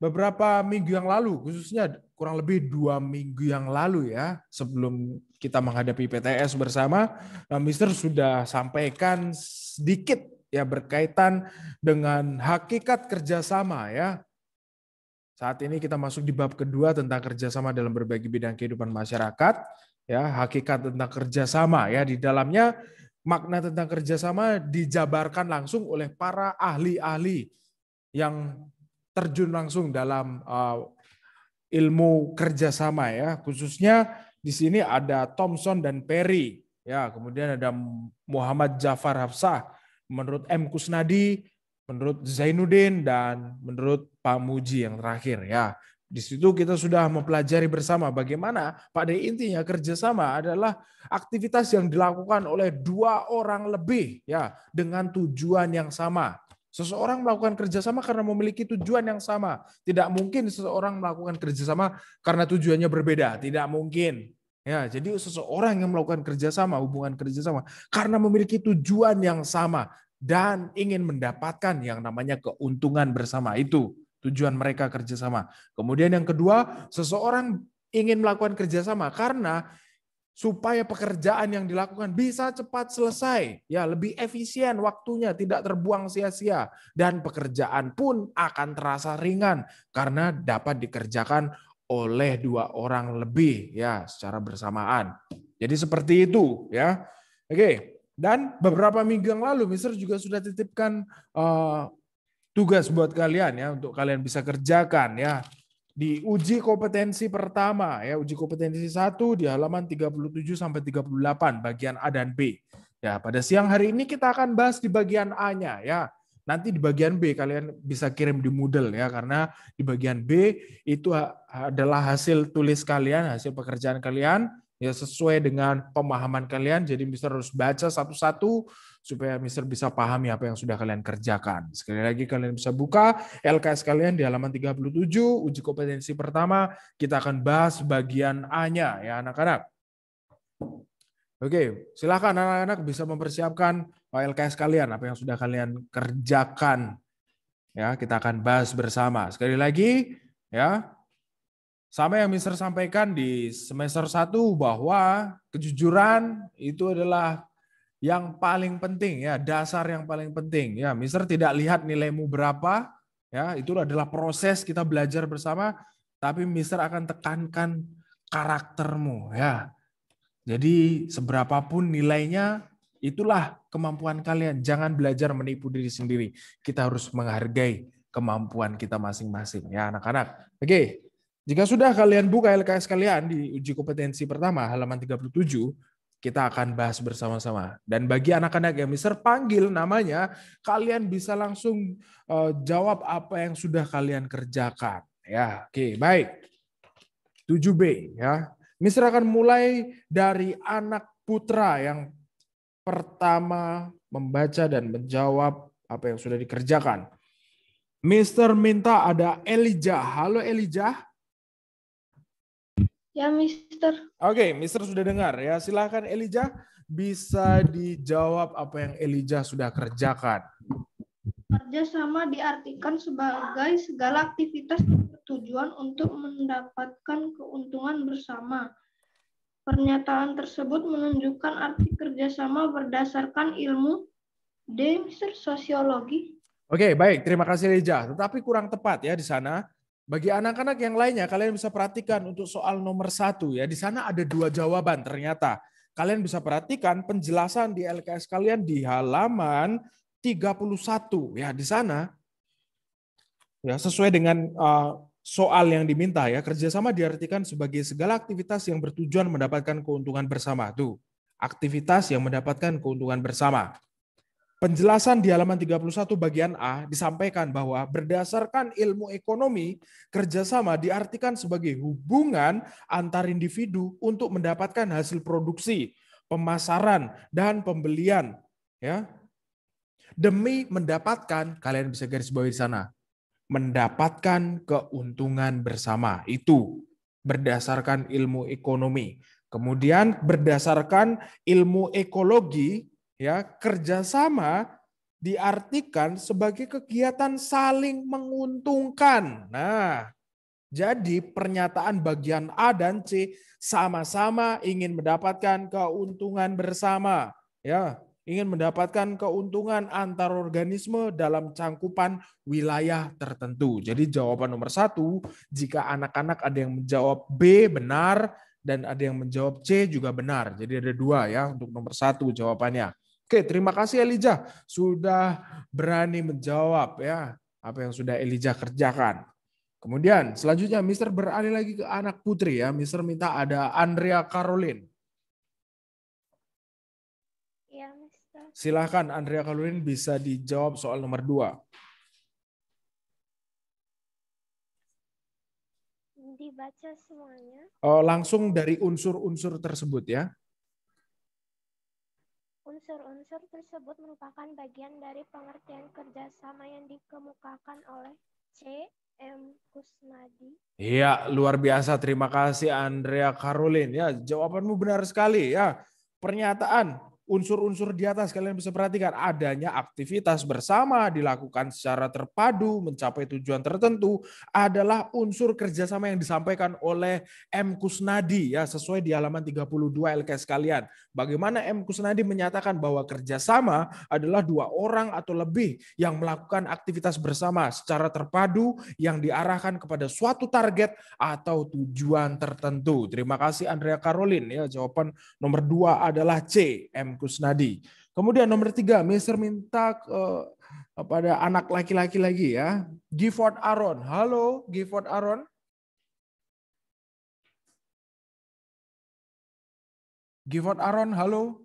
beberapa minggu yang lalu, khususnya kurang lebih dua minggu yang lalu ya, sebelum kita menghadapi PTS bersama, nah Mister sudah sampaikan sedikit ya berkaitan dengan hakikat kerjasama ya saat ini kita masuk di bab kedua tentang kerjasama dalam berbagai bidang kehidupan masyarakat. Ya, hakikat tentang kerjasama ya di dalamnya makna tentang kerjasama dijabarkan langsung oleh para ahli-ahli yang terjun langsung dalam uh, ilmu kerjasama ya khususnya di sini ada Thomson dan Perry ya kemudian ada Muhammad Jafar Hafsah menurut M Kusnadi menurut Zainuddin dan menurut Pak Muji yang terakhir ya. Di situ kita sudah mempelajari bersama bagaimana pada intinya kerjasama adalah aktivitas yang dilakukan oleh dua orang lebih ya dengan tujuan yang sama. Seseorang melakukan kerjasama karena memiliki tujuan yang sama. Tidak mungkin seseorang melakukan kerjasama karena tujuannya berbeda. Tidak mungkin. Ya, jadi seseorang yang melakukan kerjasama, hubungan kerjasama, karena memiliki tujuan yang sama, dan ingin mendapatkan yang namanya keuntungan bersama. Itu tujuan mereka kerjasama. Kemudian yang kedua, seseorang ingin melakukan kerjasama karena supaya pekerjaan yang dilakukan bisa cepat selesai, ya lebih efisien waktunya, tidak terbuang sia-sia, dan pekerjaan pun akan terasa ringan karena dapat dikerjakan oleh dua orang lebih, ya secara bersamaan. Jadi seperti itu, ya. Oke. Dan beberapa minggu yang lalu Mister juga sudah titipkan uh, tugas buat kalian ya untuk kalian bisa kerjakan ya. Di uji kompetensi pertama ya, uji kompetensi satu di halaman 37 sampai 38 bagian A dan B. Ya, pada siang hari ini kita akan bahas di bagian A-nya ya. Nanti di bagian B kalian bisa kirim di Moodle ya karena di bagian B itu adalah hasil tulis kalian, hasil pekerjaan kalian ya sesuai dengan pemahaman kalian. Jadi Mister harus baca satu-satu supaya Mister bisa pahami apa yang sudah kalian kerjakan. Sekali lagi kalian bisa buka LKS kalian di halaman 37 uji kompetensi pertama kita akan bahas bagian A-nya ya anak-anak. Oke, silakan anak-anak bisa mempersiapkan eh, LKS kalian apa yang sudah kalian kerjakan. Ya, kita akan bahas bersama. Sekali lagi ya, sama yang Mister sampaikan di semester 1 bahwa kejujuran itu adalah yang paling penting ya, dasar yang paling penting. Ya, Mister tidak lihat nilaimu berapa, ya, itu adalah proses kita belajar bersama, tapi Mister akan tekankan karaktermu ya. Jadi seberapa pun nilainya itulah kemampuan kalian. Jangan belajar menipu diri sendiri. Kita harus menghargai kemampuan kita masing-masing ya anak-anak. Oke. Okay. Jika sudah kalian buka LKS kalian di uji kompetensi pertama halaman 37, kita akan bahas bersama-sama. Dan bagi anak-anak yang mister panggil namanya, kalian bisa langsung uh, jawab apa yang sudah kalian kerjakan. Ya, oke, okay, baik. 7B ya. Mister akan mulai dari anak putra yang pertama membaca dan menjawab apa yang sudah dikerjakan. Mister minta ada Elijah. Halo Elijah. Ya, Mister. Oke, okay, Mister sudah dengar ya. Silahkan Elijah bisa dijawab apa yang Elijah sudah kerjakan. Kerja sama diartikan sebagai segala aktivitas tujuan untuk mendapatkan keuntungan bersama. Pernyataan tersebut menunjukkan arti kerjasama berdasarkan ilmu D, sosiologi. Oke, okay, baik. Terima kasih, Elijah. Tetapi kurang tepat ya di sana bagi anak-anak yang lainnya, kalian bisa perhatikan untuk soal nomor satu ya. Di sana ada dua jawaban ternyata. Kalian bisa perhatikan penjelasan di LKS kalian di halaman 31. Ya, di sana ya sesuai dengan uh, soal yang diminta ya kerjasama diartikan sebagai segala aktivitas yang bertujuan mendapatkan keuntungan bersama tuh aktivitas yang mendapatkan keuntungan bersama Penjelasan di halaman 31 bagian A disampaikan bahwa berdasarkan ilmu ekonomi, kerjasama diartikan sebagai hubungan antar individu untuk mendapatkan hasil produksi, pemasaran, dan pembelian. Ya, demi mendapatkan kalian bisa garis bawah di sana mendapatkan keuntungan bersama itu berdasarkan ilmu ekonomi kemudian berdasarkan ilmu ekologi Ya, kerjasama diartikan sebagai kegiatan saling menguntungkan. Nah, jadi pernyataan bagian A dan C sama-sama ingin mendapatkan keuntungan bersama, ya, ingin mendapatkan keuntungan antar organisme dalam cangkupan wilayah tertentu. Jadi jawaban nomor satu, jika anak-anak ada yang menjawab B benar dan ada yang menjawab C juga benar. Jadi ada dua ya untuk nomor satu jawabannya. Oke, terima kasih Elijah sudah berani menjawab ya apa yang sudah Elijah kerjakan. Kemudian selanjutnya Mister beralih lagi ke anak putri ya. Mister minta ada Andrea Caroline. Ya, Mister. Silahkan Andrea Caroline bisa dijawab soal nomor dua. Dibaca semuanya. Oh, langsung dari unsur-unsur tersebut ya. Unsur-unsur tersebut merupakan bagian dari pengertian kerjasama yang dikemukakan oleh C. M. Kusnadi. Iya, luar biasa. Terima kasih Andrea Karolin. Ya, jawabanmu benar sekali. Ya, pernyataan unsur-unsur di atas kalian bisa perhatikan adanya aktivitas bersama dilakukan secara terpadu mencapai tujuan tertentu adalah unsur kerjasama yang disampaikan oleh M Kusnadi ya sesuai di halaman 32 LKS kalian. Bagaimana M Kusnadi menyatakan bahwa kerjasama adalah dua orang atau lebih yang melakukan aktivitas bersama secara terpadu yang diarahkan kepada suatu target atau tujuan tertentu. Terima kasih Andrea Karolin ya jawaban nomor dua adalah C M Kusnadi. Kemudian nomor tiga, Mister minta uh, kepada anak laki-laki lagi ya. Gifford Aaron. Halo, Gifford Aaron. Gifford Aaron, halo.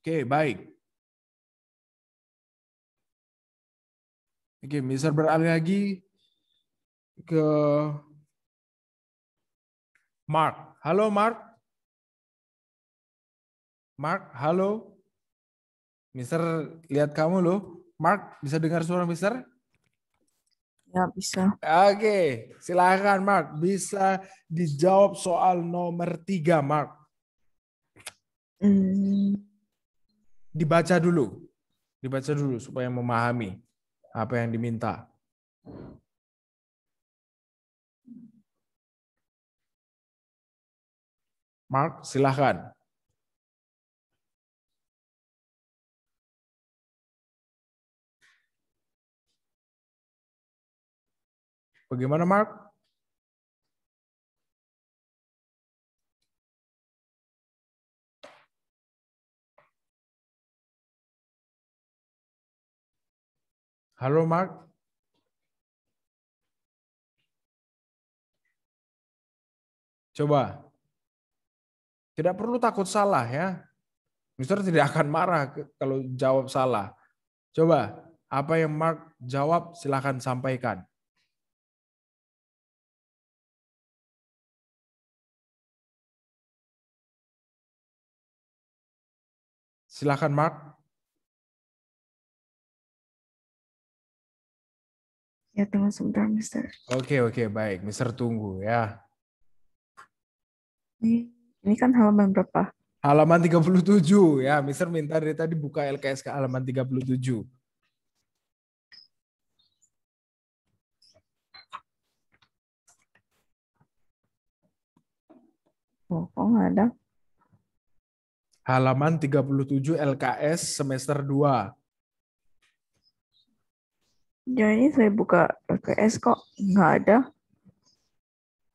Oke, baik. Oke, Mister beralih lagi ke Mark. Halo Mark. Mark, halo. Mister lihat kamu loh. Mark, bisa dengar suara Mister? Ya, bisa. Oke, silakan Mark. Bisa dijawab soal nomor tiga, Mark. Hmm. Dibaca dulu. Dibaca dulu supaya memahami apa yang diminta. Mark, silahkan. Bagaimana Mark? Halo Mark. Coba tidak perlu takut salah ya. Mister tidak akan marah kalau jawab salah. Coba, apa yang Mark jawab silahkan sampaikan. Silahkan Mark. Ya tunggu sebentar Mister. Oke oke baik Mister tunggu ya. Ini ini kan halaman berapa? Halaman 37 ya. Mister minta dari tadi buka LKS ke halaman 37. Oh, kok nggak ada? Halaman 37 LKS semester 2. Ya ini saya buka LKS kok nggak ada.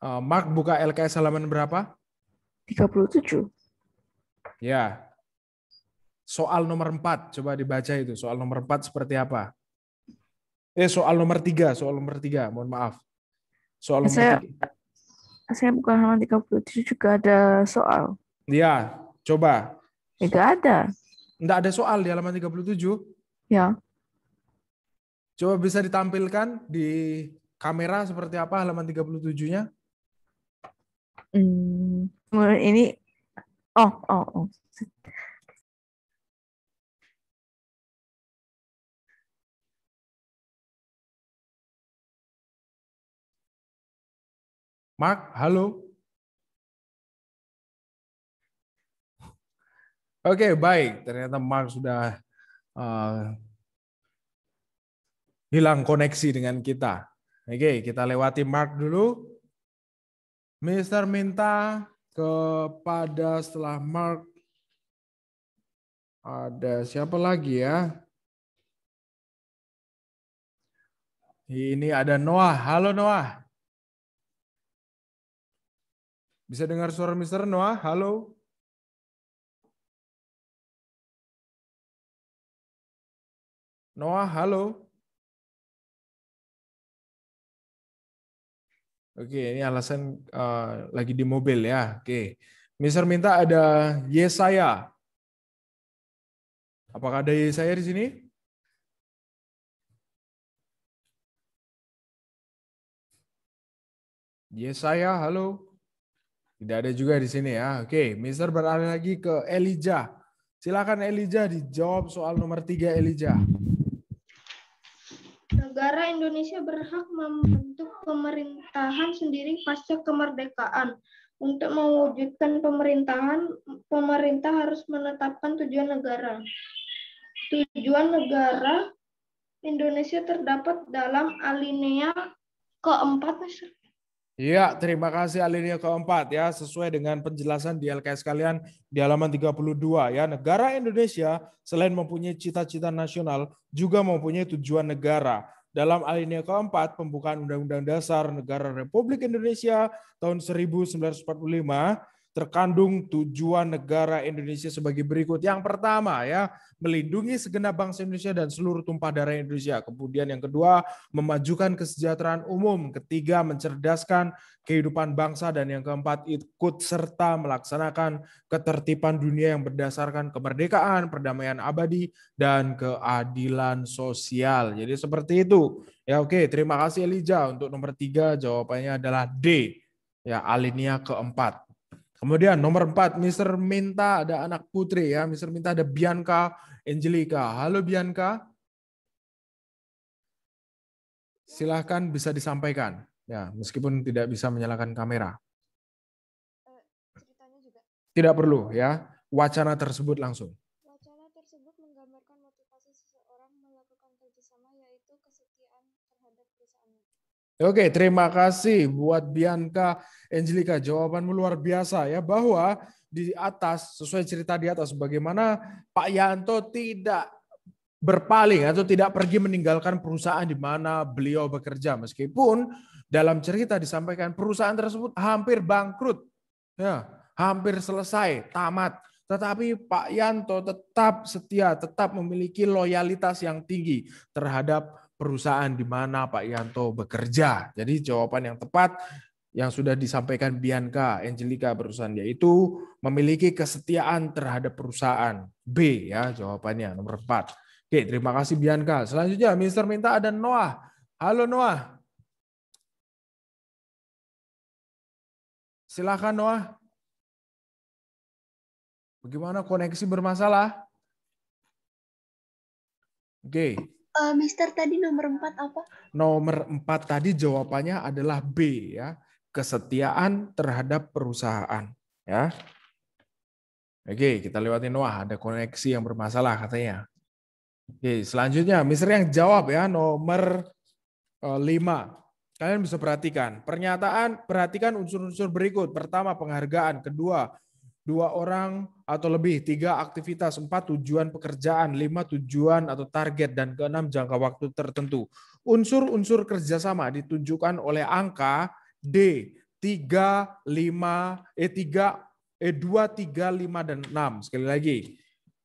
Uh, Mark buka LKS halaman berapa? 37. Ya. Soal nomor 4, coba dibaca itu. Soal nomor 4 seperti apa? Eh, soal nomor 3, soal nomor 3, mohon maaf. Soal nomor saya, 3. Saya buka halaman 37 juga ada soal. Ya, coba. Tidak ya, ada. Tidak ada soal di halaman 37? Ya. Coba bisa ditampilkan di kamera seperti apa halaman 37-nya? Hmm, ini oh oh oh Mark, halo. Oke, okay, baik. Ternyata Mark sudah uh, hilang koneksi dengan kita. Oke, okay, kita lewati Mark dulu. Mister minta kepada setelah Mark ada siapa lagi ya? Ini ada Noah. Halo Noah. Bisa dengar suara Mister Noah? Halo. Noah, halo. Oke, ini alasan uh, lagi di mobil ya. Oke. Mister minta ada Yesaya. Apakah ada Yesaya di sini? Yesaya, halo. Tidak ada juga di sini ya. Oke, Mister beralih lagi ke Elijah. Silakan Elijah dijawab soal nomor tiga Elijah. Negara Indonesia berhak membentuk pemerintahan sendiri pasca kemerdekaan. Untuk mewujudkan pemerintahan, pemerintah harus menetapkan tujuan negara. Tujuan negara Indonesia terdapat dalam alinea keempat Ya, terima kasih alinea keempat ya, sesuai dengan penjelasan di LKS kalian di halaman 32 ya. Negara Indonesia selain mempunyai cita-cita nasional juga mempunyai tujuan negara. Dalam alinea keempat pembukaan Undang-Undang Dasar Negara Republik Indonesia tahun 1945 terkandung tujuan negara Indonesia sebagai berikut. Yang pertama ya, melindungi segenap bangsa Indonesia dan seluruh tumpah darah Indonesia. Kemudian yang kedua, memajukan kesejahteraan umum. Ketiga, mencerdaskan kehidupan bangsa dan yang keempat ikut serta melaksanakan ketertiban dunia yang berdasarkan kemerdekaan, perdamaian abadi dan keadilan sosial. Jadi seperti itu. Ya oke, terima kasih Elijah untuk nomor tiga jawabannya adalah D. Ya alinea keempat. Kemudian nomor 4, Mister minta ada anak putri ya. Mister minta ada Bianca Angelica. Halo Bianca. Silahkan bisa disampaikan. Ya, meskipun tidak bisa menyalakan kamera. Eh, tidak perlu ya. Wacana tersebut langsung. Oke, terima kasih buat Bianca Angelica. Jawaban luar biasa ya bahwa di atas sesuai cerita di atas bagaimana Pak Yanto tidak berpaling atau tidak pergi meninggalkan perusahaan di mana beliau bekerja meskipun dalam cerita disampaikan perusahaan tersebut hampir bangkrut. Ya, hampir selesai, tamat. Tetapi Pak Yanto tetap setia, tetap memiliki loyalitas yang tinggi terhadap perusahaan di mana Pak Yanto bekerja. Jadi jawaban yang tepat yang sudah disampaikan Bianca Angelica perusahaan yaitu memiliki kesetiaan terhadap perusahaan. B ya jawabannya nomor 4. Oke, terima kasih Bianca. Selanjutnya Mister minta ada Noah. Halo Noah. Silakan Noah. Bagaimana koneksi bermasalah? Oke uh, Mister tadi nomor empat apa? Nomor empat tadi jawabannya adalah B ya, kesetiaan terhadap perusahaan ya. Oke, kita lewatin wah ada koneksi yang bermasalah katanya. Oke, selanjutnya Mister yang jawab ya nomor uh, lima. Kalian bisa perhatikan pernyataan, perhatikan unsur-unsur berikut. Pertama, penghargaan. Kedua, dua orang atau lebih, tiga aktivitas, empat tujuan pekerjaan, lima tujuan atau target, dan keenam jangka waktu tertentu. Unsur-unsur kerjasama ditunjukkan oleh angka D, tiga lima e tiga e dua tiga lima dan enam. Sekali lagi,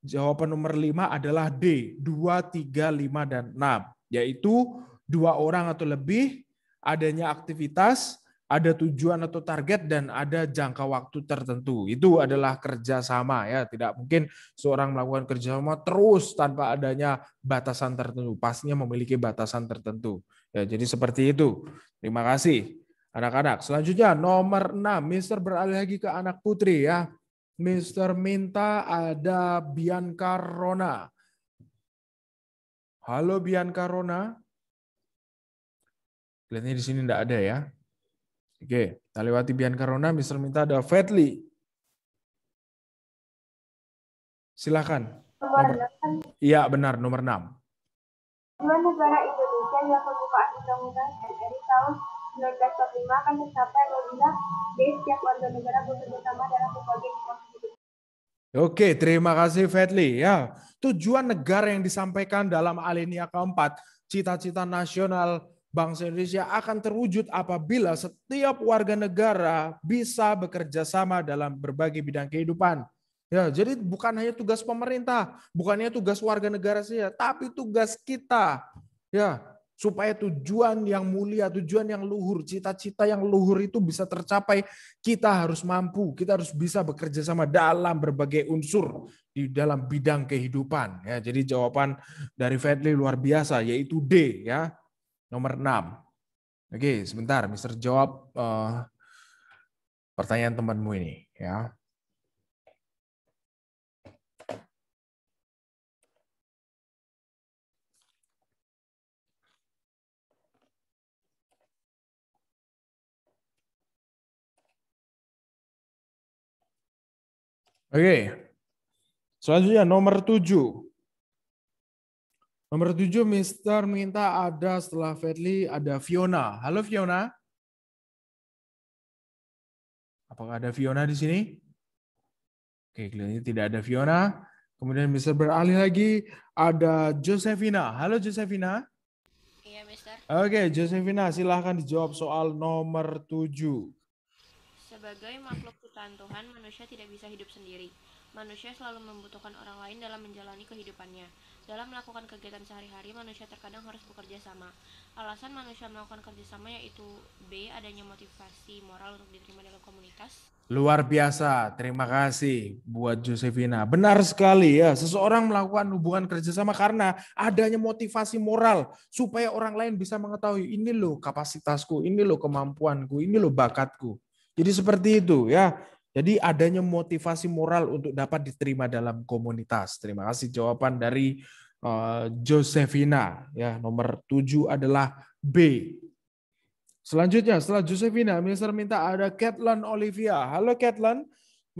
jawaban nomor lima adalah D, dua tiga lima dan enam, Yaitu dua orang atau lebih, adanya aktivitas, ada tujuan atau target dan ada jangka waktu tertentu. Itu adalah kerjasama ya. Tidak mungkin seorang melakukan kerjasama terus tanpa adanya batasan tertentu. Pastinya memiliki batasan tertentu. Ya, jadi seperti itu. Terima kasih anak-anak. Selanjutnya nomor 6, Mister beralih lagi ke anak putri ya. Mister minta ada Bianca Rona. Halo Bianca Rona. Kelihatannya di sini tidak ada ya. Oke, kita lewati Bian Karona, Mister Minta ada Fadli. Silakan. Nomor, iya benar, nomor 6. Dua negara Indonesia yang pembukaan Undang-Undang NRI tahun 1945 akan tercapai apabila di setiap warga negara bersama sama dalam berbagai Oke, terima kasih Fadli. Ya, tujuan negara yang disampaikan dalam alinea keempat, cita-cita nasional bangsa Indonesia akan terwujud apabila setiap warga negara bisa bekerja sama dalam berbagai bidang kehidupan. Ya, jadi bukan hanya tugas pemerintah, bukannya tugas warga negara saja, tapi tugas kita. Ya, supaya tujuan yang mulia, tujuan yang luhur, cita-cita yang luhur itu bisa tercapai, kita harus mampu, kita harus bisa bekerja sama dalam berbagai unsur di dalam bidang kehidupan. Ya, jadi jawaban dari Fadli luar biasa, yaitu D. Ya, nomor 6. Oke, sebentar, Mister jawab uh, pertanyaan temanmu ini, ya. Oke. Selanjutnya nomor 7. Nomor tujuh, Mister minta ada setelah Fedly ada Fiona. Halo Fiona. Apakah ada Fiona di sini? Oke, kelihatannya tidak ada Fiona. Kemudian Mister beralih lagi, ada Josephina. Halo Josephina. Iya, Mister. Oke, Josephina silahkan dijawab soal nomor tujuh. Sebagai makhluk ciptaan Tuhan, manusia tidak bisa hidup sendiri. Manusia selalu membutuhkan orang lain dalam menjalani kehidupannya. Dalam melakukan kegiatan sehari-hari, manusia terkadang harus bekerja sama. Alasan manusia melakukan kerjasama yaitu B. Adanya motivasi moral untuk diterima dalam komunitas. Luar biasa, terima kasih buat Josefina. Benar sekali ya, seseorang melakukan hubungan kerjasama karena adanya motivasi moral supaya orang lain bisa mengetahui ini loh kapasitasku, ini loh kemampuanku, ini loh bakatku. Jadi seperti itu ya. Jadi adanya motivasi moral untuk dapat diterima dalam komunitas. Terima kasih jawaban dari uh, Josefina ya nomor 7 adalah B. Selanjutnya setelah Josefina, Mister minta ada Catlan Olivia. Halo Catlan,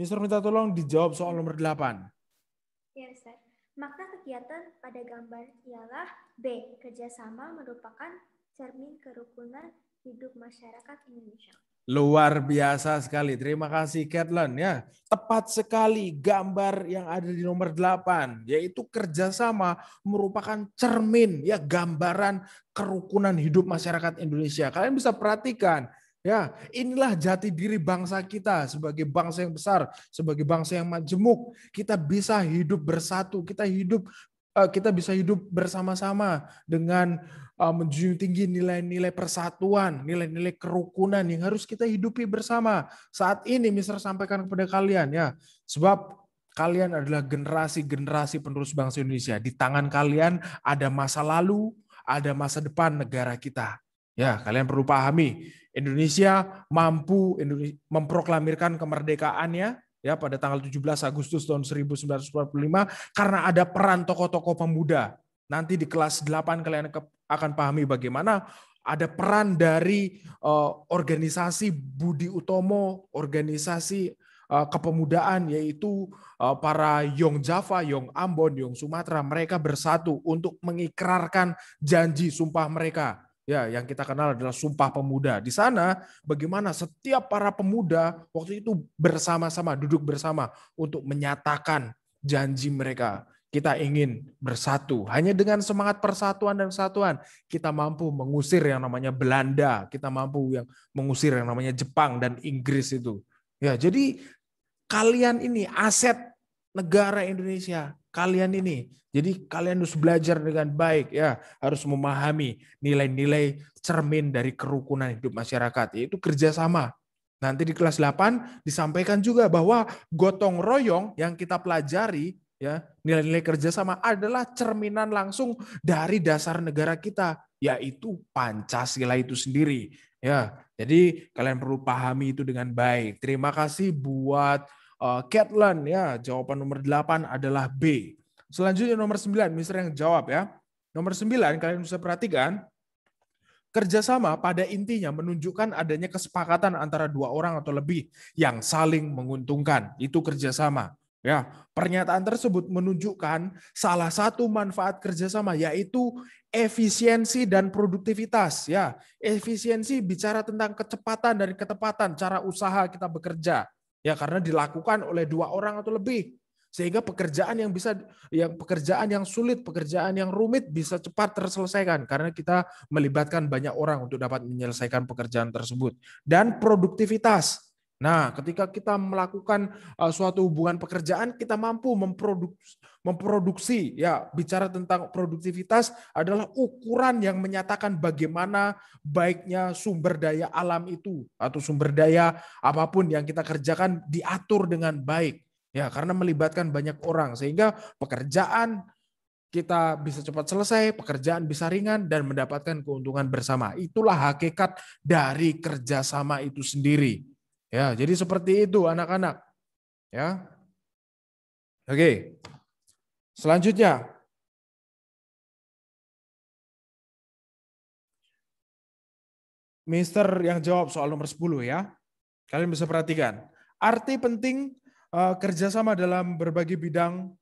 Mister minta tolong dijawab soal nomor 8. Ya, Makna kegiatan pada gambar ialah B. Kerjasama merupakan cermin kerukunan hidup masyarakat Indonesia. Luar biasa sekali. Terima kasih Catlin ya. Tepat sekali gambar yang ada di nomor 8 yaitu kerjasama merupakan cermin ya gambaran kerukunan hidup masyarakat Indonesia. Kalian bisa perhatikan Ya, inilah jati diri bangsa kita sebagai bangsa yang besar, sebagai bangsa yang majemuk. Kita bisa hidup bersatu, kita hidup Eh, kita bisa hidup bersama-sama dengan eh, menjunjung tinggi nilai-nilai persatuan, nilai-nilai kerukunan yang harus kita hidupi bersama. Saat ini Mister sampaikan kepada kalian ya, sebab kalian adalah generasi-generasi penerus bangsa Indonesia. Di tangan kalian ada masa lalu, ada masa depan negara kita. Ya, kalian perlu pahami, Indonesia mampu memproklamirkan kemerdekaannya ya pada tanggal 17 Agustus tahun 1945 karena ada peran tokoh-tokoh pemuda. Nanti di kelas 8 kalian akan pahami bagaimana ada peran dari uh, organisasi Budi Utomo, organisasi uh, kepemudaan yaitu uh, para Yong Java, Yong Ambon, Yong Sumatera, mereka bersatu untuk mengikrarkan janji sumpah mereka ya yang kita kenal adalah Sumpah Pemuda. Di sana bagaimana setiap para pemuda waktu itu bersama-sama duduk bersama untuk menyatakan janji mereka. Kita ingin bersatu. Hanya dengan semangat persatuan dan kesatuan kita mampu mengusir yang namanya Belanda, kita mampu yang mengusir yang namanya Jepang dan Inggris itu. Ya, jadi kalian ini aset negara Indonesia kalian ini. Jadi kalian harus belajar dengan baik ya, harus memahami nilai-nilai cermin dari kerukunan hidup masyarakat, yaitu kerjasama. Nanti di kelas 8 disampaikan juga bahwa gotong royong yang kita pelajari ya nilai-nilai kerjasama adalah cerminan langsung dari dasar negara kita yaitu Pancasila itu sendiri ya jadi kalian perlu pahami itu dengan baik terima kasih buat Eh, Catlan ya jawaban nomor 8 adalah B. Selanjutnya nomor 9, Mister yang jawab ya. Nomor 9 kalian bisa perhatikan kerjasama pada intinya menunjukkan adanya kesepakatan antara dua orang atau lebih yang saling menguntungkan. Itu kerjasama. Ya, pernyataan tersebut menunjukkan salah satu manfaat kerjasama yaitu efisiensi dan produktivitas. Ya, efisiensi bicara tentang kecepatan dan ketepatan cara usaha kita bekerja. Ya karena dilakukan oleh dua orang atau lebih. Sehingga pekerjaan yang bisa yang pekerjaan yang sulit, pekerjaan yang rumit bisa cepat terselesaikan karena kita melibatkan banyak orang untuk dapat menyelesaikan pekerjaan tersebut. Dan produktivitas Nah, ketika kita melakukan eh, suatu hubungan pekerjaan, kita mampu memproduksi, memproduksi ya bicara tentang produktivitas adalah ukuran yang menyatakan bagaimana baiknya sumber daya alam itu atau sumber daya apapun yang kita kerjakan diatur dengan baik ya karena melibatkan banyak orang sehingga pekerjaan kita bisa cepat selesai, pekerjaan bisa ringan, dan mendapatkan keuntungan bersama. Itulah hakikat dari kerjasama itu sendiri. Ya, jadi seperti itu anak-anak. Ya, oke. Selanjutnya, Mister yang jawab soal nomor 10 ya. Kalian bisa perhatikan. Arti penting uh, kerjasama dalam berbagai bidang,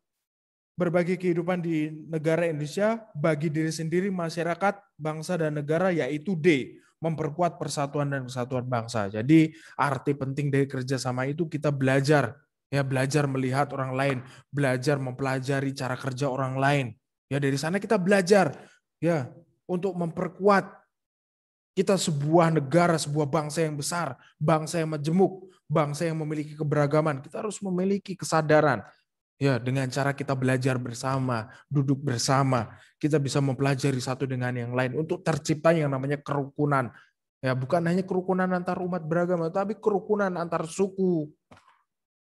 berbagai kehidupan di negara Indonesia bagi diri sendiri, masyarakat, bangsa, dan negara yaitu D. Memperkuat persatuan dan kesatuan bangsa. Jadi arti penting dari kerjasama itu kita belajar ya belajar melihat orang lain, belajar mempelajari cara kerja orang lain. Ya dari sana kita belajar ya untuk memperkuat kita sebuah negara, sebuah bangsa yang besar, bangsa yang majemuk, bangsa yang memiliki keberagaman. Kita harus memiliki kesadaran ya dengan cara kita belajar bersama, duduk bersama, kita bisa mempelajari satu dengan yang lain untuk tercipta yang namanya kerukunan. Ya, bukan hanya kerukunan antar umat beragama, tapi kerukunan antar suku,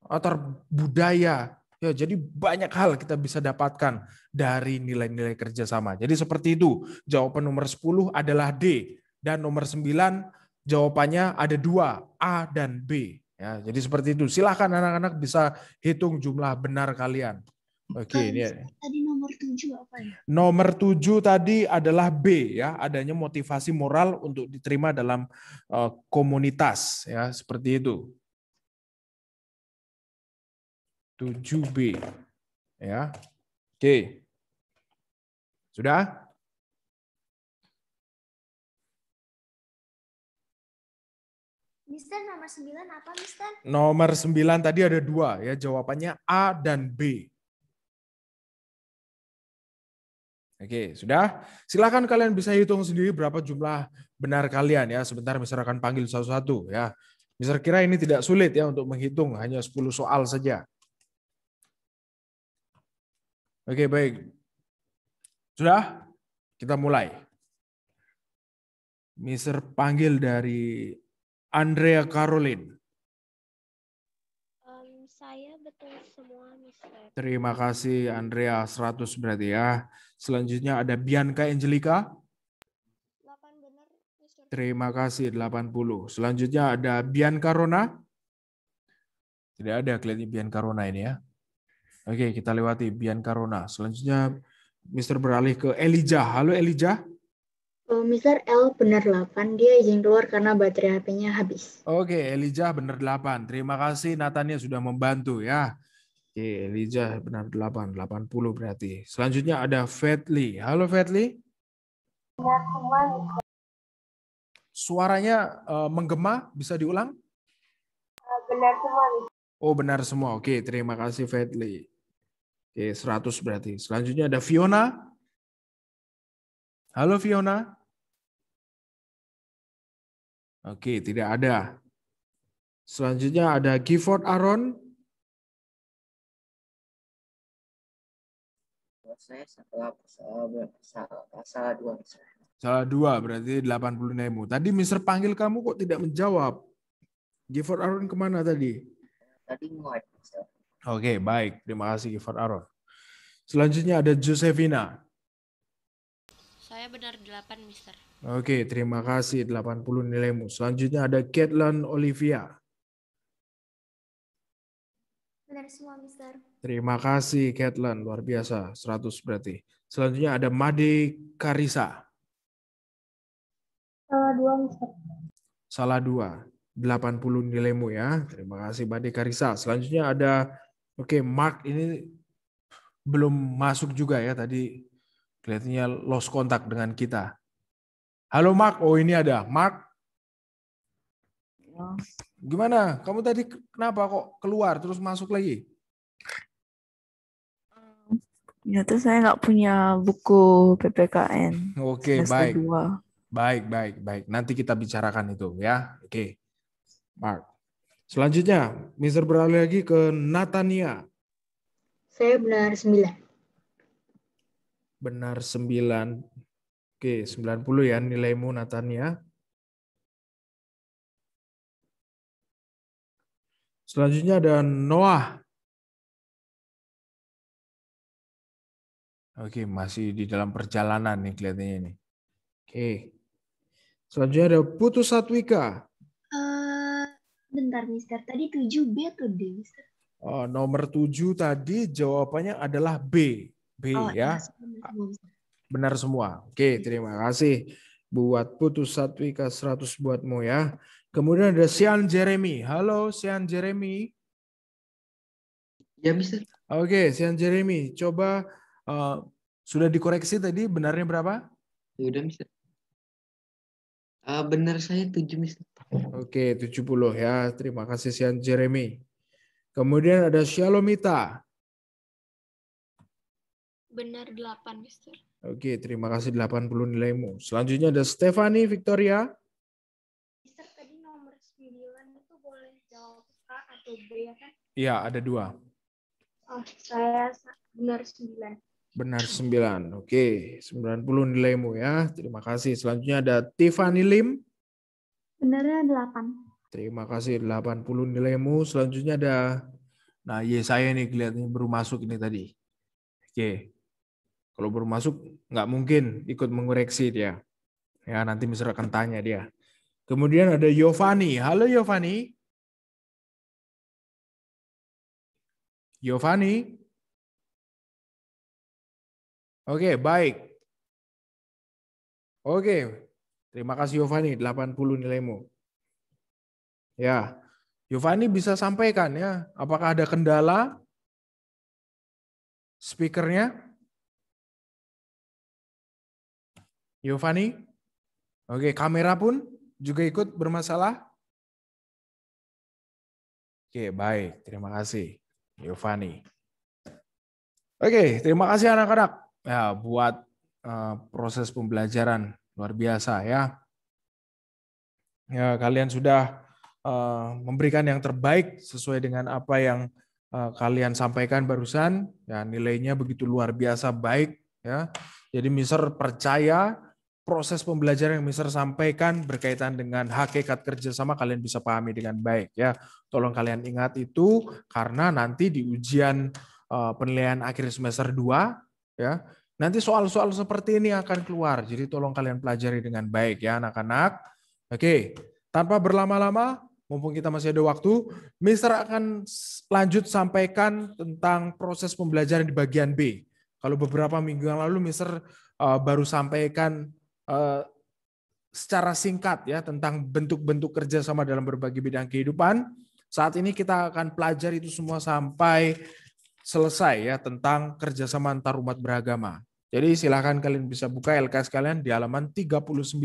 latar budaya. Ya, jadi banyak hal kita bisa dapatkan dari nilai-nilai kerjasama. Jadi seperti itu, jawaban nomor 10 adalah D. Dan nomor 9 jawabannya ada dua, A dan B. Ya, jadi seperti itu. Silahkan anak-anak bisa hitung jumlah benar kalian. Oke, ini ya. tadi nomor tujuh apa ya? Nomor tujuh tadi adalah B ya, adanya motivasi moral untuk diterima dalam uh, komunitas ya, seperti itu. 7B. Ya. Oke. Sudah? Mister, nomor 9 apa, Mister? Nomor 9 tadi ada dua ya, jawabannya A dan B. Oke, sudah? Silakan kalian bisa hitung sendiri berapa jumlah benar kalian ya. Sebentar Mister akan panggil satu-satu ya. Mister kira ini tidak sulit ya untuk menghitung, hanya 10 soal saja. Oke, baik. Sudah? Kita mulai. Mister panggil dari Andrea Caroline. Um, saya betul semua, Mister. Terima kasih, Andrea. 100 berarti ya. Selanjutnya ada Bianca Angelica. 8 benar, Mister. Terima kasih, 80. Selanjutnya ada Bianca Rona. Tidak ada kelihatannya Bianca Rona ini ya. Oke, kita lewati Bian Karona. Selanjutnya Mister beralih ke Elijah. Halo Elijah. Eh, oh, Mister L benar 8, dia izin keluar karena baterai HP-nya habis. Oke, Elijah benar 8. Terima kasih Natania sudah membantu ya. Oke, Elijah benar 8, 80 berarti. Selanjutnya ada Fatli. Halo Fatli. Suaranya uh, menggema, bisa diulang? Eh, benar semua. Oh benar semua. Oke, terima kasih Fadli. Oke, 100 berarti. Selanjutnya ada Fiona. Halo Fiona. Oke, tidak ada. Selanjutnya ada Gifford Aaron. Saya salah, salah, salah dua. Salah dua, berarti 80 nemu. Tadi Mister panggil kamu kok tidak menjawab. Gifford Aaron kemana tadi? studying what? Sir. Oke, okay, baik. Terima kasih Gifar Aron. Selanjutnya ada Josefina. Saya benar 8, Mister. Oke, okay, terima kasih 80 nilaimu. Selanjutnya ada Caitlin Olivia. Benar semua, Mister. Terima kasih, Caitlin. Luar biasa, 100 berarti. Selanjutnya ada Made Karisa. Salah dua, Mister. Salah dua. 80 nilaimu ya. Terima kasih Mbak Karisa Selanjutnya ada oke okay, Mark ini belum masuk juga ya tadi kelihatannya lost kontak dengan kita. Halo Mark, oh ini ada Mark. Gimana? Kamu tadi kenapa kok keluar terus masuk lagi? Ya terus saya nggak punya buku PPKN. Oke, okay, baik. Baik, baik, baik. Nanti kita bicarakan itu ya. Oke. Okay. Mark. Selanjutnya, Mister beralih lagi ke Natania. Saya benar sembilan. Benar sembilan. Oke, sembilan puluh ya nilaimu Natania. Selanjutnya ada Noah. Oke, masih di dalam perjalanan nih kelihatannya nih. Oke. Selanjutnya ada Putus Satwika. Bentar, Mister. Tadi 7B atau D, Mister? Oh, nomor 7 tadi jawabannya adalah B. B oh, ya. Benar semua. Oke, terima kasih buat Putus Satwika 100 buatmu ya. Kemudian ada Sian Jeremy. Halo Sian Jeremy. Ya, Mister. Oke, Sian Jeremy, coba uh, sudah dikoreksi tadi benarnya berapa? Sudah, Mister. Uh, benar saya 7 Mister. Oke, okay, 70 ya. Terima kasih Sian Jeremy. Kemudian ada Shalomita. Benar 8 Mister. Oke, okay, terima kasih 80 nilaimu. Selanjutnya ada Stefani Victoria. Mister, tadi nomor 9 itu boleh jawab A atau B ya kan? Iya, ada dua. Oh, saya benar 9. Benar 9. Oke, 90 nilaimu ya. Terima kasih. Selanjutnya ada Tiffany Lim. Benarnya 8. Terima kasih 80 nilaimu. Selanjutnya ada Nah, ya saya nih kelihatannya baru masuk ini tadi. Oke. Kalau baru masuk nggak mungkin ikut mengoreksi dia. Ya, nanti misalkan tanya dia. Kemudian ada Yovani. Halo Yovani. Yovani. Oke, baik. Oke. Terima kasih Yovani, 80 nilaimu. Ya. Yovani bisa sampaikan ya, apakah ada kendala speakernya? Yovani? Oke, kamera pun juga ikut bermasalah? Oke, baik. Terima kasih, Yovani. Oke, terima kasih anak-anak ya buat uh, proses pembelajaran luar biasa ya. Ya kalian sudah uh, memberikan yang terbaik sesuai dengan apa yang uh, kalian sampaikan barusan. Ya nilainya begitu luar biasa baik ya. Jadi Mister percaya proses pembelajaran yang Mister sampaikan berkaitan dengan hakikat kerjasama kalian bisa pahami dengan baik ya. Tolong kalian ingat itu karena nanti di ujian penilaian akhir semester 2 ya. Nanti soal-soal seperti ini akan keluar. Jadi tolong kalian pelajari dengan baik ya anak-anak. Oke, tanpa berlama-lama, mumpung kita masih ada waktu, Mister akan lanjut sampaikan tentang proses pembelajaran di bagian B. Kalau beberapa minggu yang lalu Mister uh, baru sampaikan uh, secara singkat ya tentang bentuk-bentuk kerja sama dalam berbagai bidang kehidupan. Saat ini kita akan pelajari itu semua sampai selesai ya tentang kerjasama antar umat beragama. Jadi silahkan kalian bisa buka LKS kalian di halaman 39.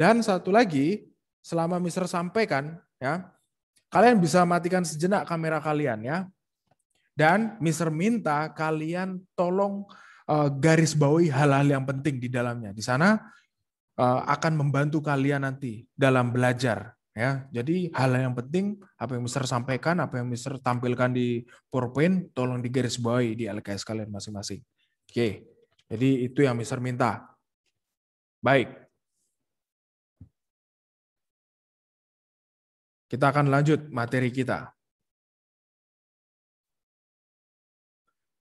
Dan satu lagi, selama Mister sampaikan, ya kalian bisa matikan sejenak kamera kalian ya. Dan Mister minta kalian tolong eh, garis bawahi hal-hal yang penting di dalamnya. Di sana eh, akan membantu kalian nanti dalam belajar ya jadi hal yang penting apa yang Mister sampaikan apa yang Mister tampilkan di PowerPoint tolong digarisbawahi di LKS kalian masing-masing oke jadi itu yang Mister minta baik kita akan lanjut materi kita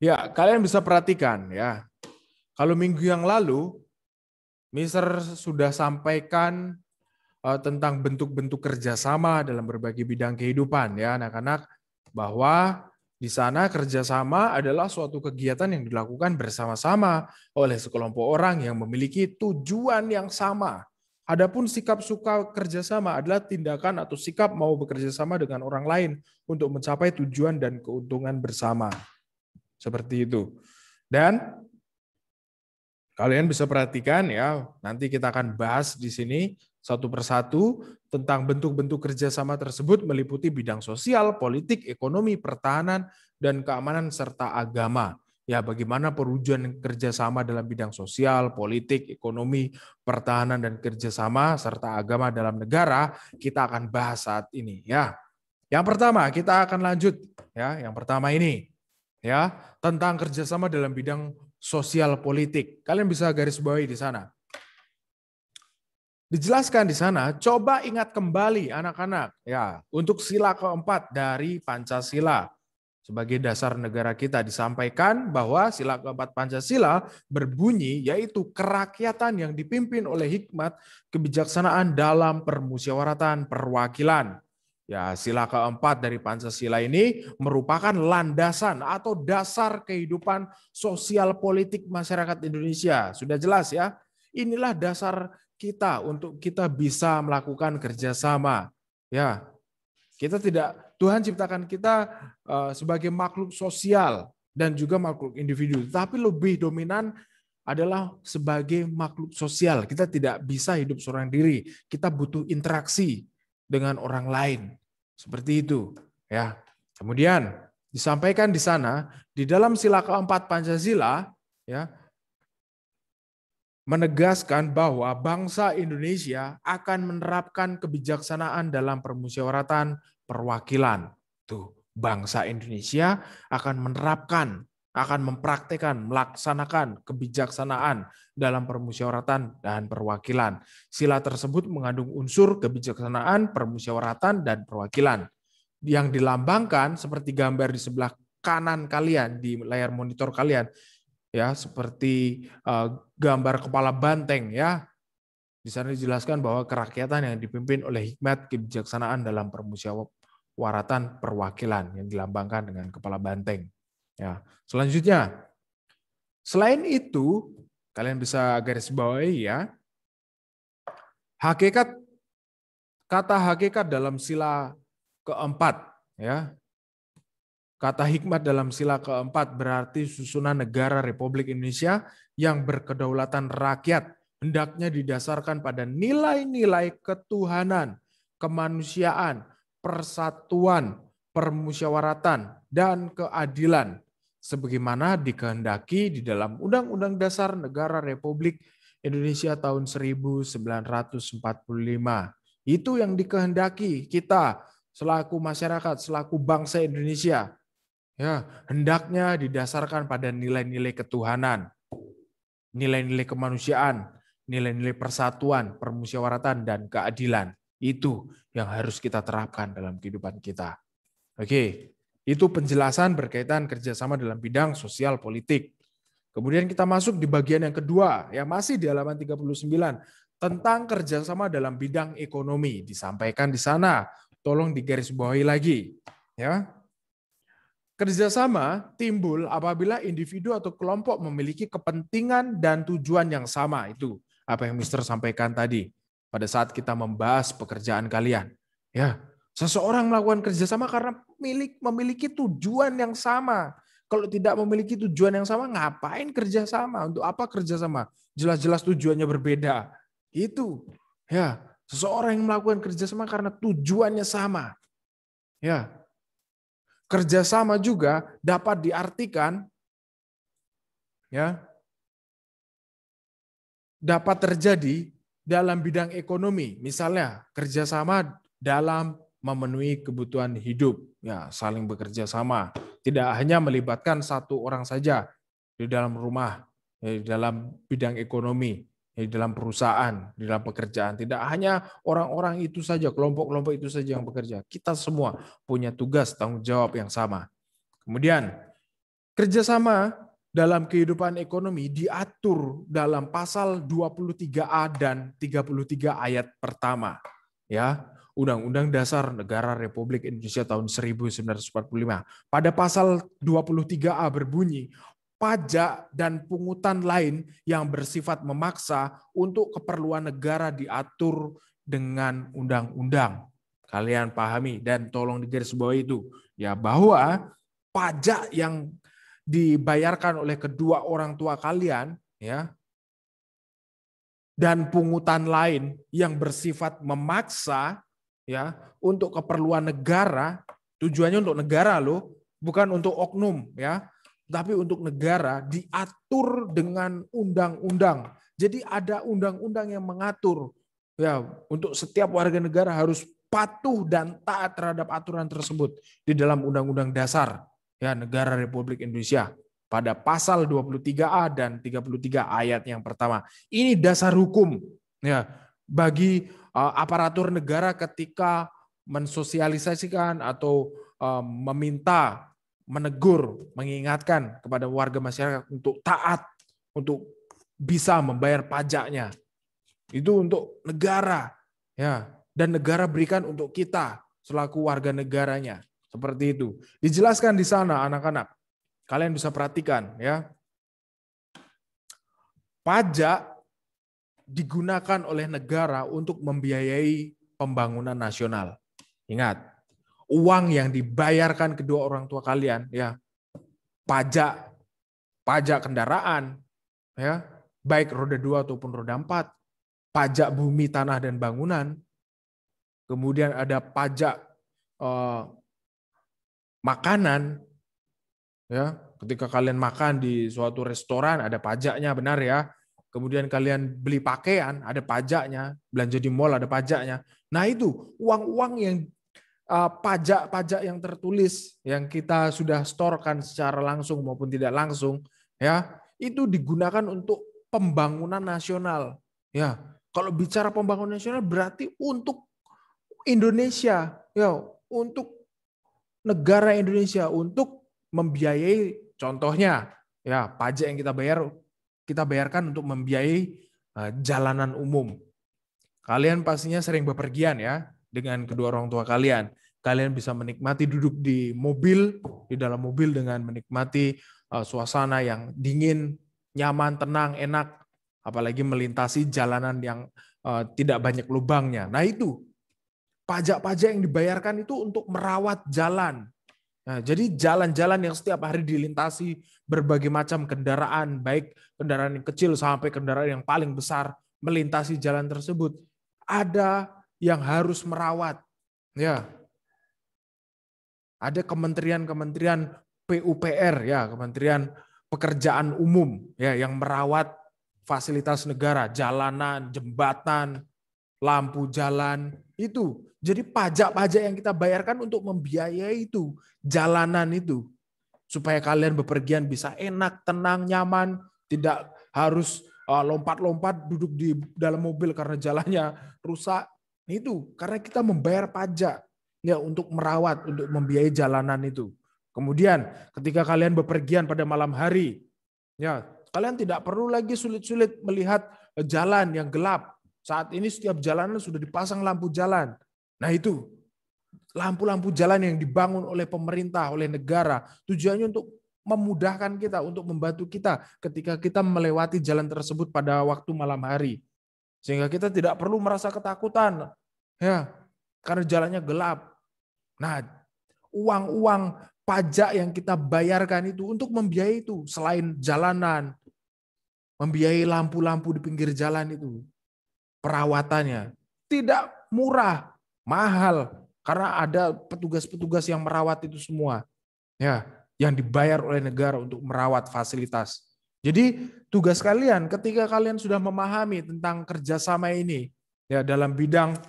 ya kalian bisa perhatikan ya kalau minggu yang lalu Mister sudah sampaikan Eh, tentang bentuk-bentuk kerjasama dalam berbagai bidang kehidupan ya anak-anak bahwa di sana kerjasama adalah suatu kegiatan yang dilakukan bersama-sama oleh sekelompok orang yang memiliki tujuan yang sama. Adapun sikap suka kerjasama adalah tindakan atau sikap mau bekerja sama dengan orang lain untuk mencapai tujuan dan keuntungan bersama. Seperti itu. Dan kalian bisa perhatikan ya, nanti kita akan bahas di sini satu persatu tentang bentuk-bentuk kerjasama tersebut meliputi bidang sosial, politik, ekonomi, pertahanan, dan keamanan serta agama. Ya, bagaimana perwujudan kerjasama dalam bidang sosial, politik, ekonomi, pertahanan, dan kerjasama serta agama dalam negara kita akan bahas saat ini. Ya, yang pertama kita akan lanjut. Ya, yang pertama ini ya tentang kerjasama dalam bidang sosial politik. Kalian bisa garis bawahi di sana Dijelaskan di sana, coba ingat kembali anak-anak ya, untuk sila keempat dari Pancasila. Sebagai dasar negara kita disampaikan bahwa sila keempat Pancasila berbunyi yaitu kerakyatan yang dipimpin oleh hikmat kebijaksanaan dalam permusyawaratan perwakilan. Ya, sila keempat dari Pancasila ini merupakan landasan atau dasar kehidupan sosial politik masyarakat Indonesia. Sudah jelas ya. Inilah dasar kita untuk kita bisa melakukan kerjasama. Ya, kita tidak Tuhan ciptakan kita eh, sebagai makhluk sosial dan juga makhluk individu, tapi lebih dominan adalah sebagai makhluk sosial. Kita tidak bisa hidup seorang diri. Kita butuh interaksi dengan orang lain. Seperti itu, ya. Kemudian disampaikan di sana di dalam sila keempat Pancasila, ya, menegaskan bahwa bangsa Indonesia akan menerapkan kebijaksanaan dalam permusyawaratan perwakilan. Tuh, bangsa Indonesia akan menerapkan, akan mempraktekkan, melaksanakan kebijaksanaan dalam permusyawaratan dan perwakilan. Sila tersebut mengandung unsur kebijaksanaan, permusyawaratan, dan perwakilan. Yang dilambangkan seperti gambar di sebelah kanan kalian, di layar monitor kalian, ya seperti uh, gambar kepala banteng ya. Di sana dijelaskan bahwa kerakyatan yang dipimpin oleh hikmat kebijaksanaan dalam permusyawaratan perwakilan yang dilambangkan dengan kepala banteng. Ya. Selanjutnya, selain itu kalian bisa garis bawahi ya. Hakikat kata hakikat dalam sila keempat ya Kata hikmat dalam sila keempat berarti susunan negara Republik Indonesia yang berkedaulatan rakyat hendaknya didasarkan pada nilai-nilai ketuhanan, kemanusiaan, persatuan, permusyawaratan, dan keadilan sebagaimana dikehendaki di dalam Undang-Undang Dasar Negara Republik Indonesia tahun 1945. Itu yang dikehendaki kita selaku masyarakat, selaku bangsa Indonesia ya hendaknya didasarkan pada nilai-nilai ketuhanan, nilai-nilai kemanusiaan, nilai-nilai persatuan, permusyawaratan dan keadilan. Itu yang harus kita terapkan dalam kehidupan kita. Oke, itu penjelasan berkaitan kerjasama dalam bidang sosial politik. Kemudian kita masuk di bagian yang kedua, yang masih di halaman 39, tentang kerjasama dalam bidang ekonomi. Disampaikan di sana, tolong digarisbawahi lagi. ya Kerjasama timbul apabila individu atau kelompok memiliki kepentingan dan tujuan yang sama. Itu apa yang Mister sampaikan tadi pada saat kita membahas pekerjaan kalian. Ya, seseorang melakukan kerjasama karena milik memiliki tujuan yang sama. Kalau tidak memiliki tujuan yang sama, ngapain kerjasama? Untuk apa kerjasama? Jelas-jelas tujuannya berbeda. Itu. Ya, seseorang yang melakukan kerjasama karena tujuannya sama. Ya, kerjasama juga dapat diartikan ya dapat terjadi dalam bidang ekonomi, misalnya kerjasama dalam memenuhi kebutuhan hidup, ya saling bekerja sama, tidak hanya melibatkan satu orang saja di dalam rumah, eh, di dalam bidang ekonomi, di dalam perusahaan, di dalam pekerjaan. Tidak hanya orang-orang itu saja, kelompok-kelompok itu saja yang bekerja. Kita semua punya tugas tanggung jawab yang sama. Kemudian, kerjasama dalam kehidupan ekonomi diatur dalam pasal 23A dan 33 ayat pertama. Ya, Undang-Undang Dasar Negara Republik Indonesia tahun 1945. Pada pasal 23A berbunyi, pajak dan pungutan lain yang bersifat memaksa untuk keperluan negara diatur dengan undang-undang. Kalian pahami dan tolong bawah itu ya bahwa pajak yang dibayarkan oleh kedua orang tua kalian ya dan pungutan lain yang bersifat memaksa ya untuk keperluan negara tujuannya untuk negara loh bukan untuk oknum ya tapi untuk negara diatur dengan undang-undang. Jadi ada undang-undang yang mengatur ya untuk setiap warga negara harus patuh dan taat terhadap aturan tersebut di dalam undang-undang dasar ya negara Republik Indonesia pada pasal 23A dan 33 ayat yang pertama. Ini dasar hukum ya bagi uh, aparatur negara ketika mensosialisasikan atau uh, meminta menegur, mengingatkan kepada warga masyarakat untuk taat, untuk bisa membayar pajaknya. Itu untuk negara, ya. Dan negara berikan untuk kita selaku warga negaranya. Seperti itu. Dijelaskan di sana anak-anak. Kalian bisa perhatikan, ya. Pajak digunakan oleh negara untuk membiayai pembangunan nasional. Ingat, uang yang dibayarkan kedua orang tua kalian ya pajak pajak kendaraan ya baik roda dua ataupun roda empat pajak bumi tanah dan bangunan kemudian ada pajak eh, makanan ya ketika kalian makan di suatu restoran ada pajaknya benar ya kemudian kalian beli pakaian, ada pajaknya, belanja di mall ada pajaknya. Nah itu uang-uang yang Eh, pajak-pajak yang tertulis yang kita sudah storkan secara langsung maupun tidak langsung ya itu digunakan untuk pembangunan nasional ya kalau bicara pembangunan nasional berarti untuk Indonesia ya untuk negara Indonesia untuk membiayai contohnya ya pajak yang kita bayar kita bayarkan untuk membiayai eh, jalanan umum kalian pastinya sering bepergian ya dengan kedua orang tua kalian kalian bisa menikmati duduk di mobil, di dalam mobil dengan menikmati uh, suasana yang dingin, nyaman, tenang, enak, apalagi melintasi jalanan yang uh, tidak banyak lubangnya. Nah, itu pajak-pajak yang dibayarkan itu untuk merawat jalan. Nah, jadi jalan-jalan yang setiap hari dilintasi berbagai macam kendaraan, baik kendaraan yang kecil sampai kendaraan yang paling besar melintasi jalan tersebut, ada yang harus merawat. Ya, ada kementerian-kementerian PUPR ya, Kementerian Pekerjaan Umum ya yang merawat fasilitas negara, jalanan, jembatan, lampu jalan itu. Jadi pajak-pajak yang kita bayarkan untuk membiayai itu, jalanan itu. Supaya kalian bepergian bisa enak, tenang, nyaman, tidak harus uh, lompat-lompat duduk di dalam mobil karena jalannya rusak. Nah itu karena kita membayar pajak ya untuk merawat, untuk membiayai jalanan itu. Kemudian ketika kalian bepergian pada malam hari, ya kalian tidak perlu lagi sulit-sulit melihat e, jalan yang gelap. Saat ini setiap jalanan sudah dipasang lampu jalan. Nah itu lampu-lampu jalan yang dibangun oleh pemerintah, oleh negara, tujuannya untuk memudahkan kita, untuk membantu kita ketika kita melewati jalan tersebut pada waktu malam hari. Sehingga kita tidak perlu merasa ketakutan. Ya, karena jalannya gelap, Nah, uang-uang pajak yang kita bayarkan itu untuk membiayai itu selain jalanan, membiayai lampu-lampu di pinggir jalan itu, perawatannya tidak murah, mahal karena ada petugas-petugas yang merawat itu semua. Ya, yang dibayar oleh negara untuk merawat fasilitas. Jadi tugas kalian ketika kalian sudah memahami tentang kerjasama ini ya dalam bidang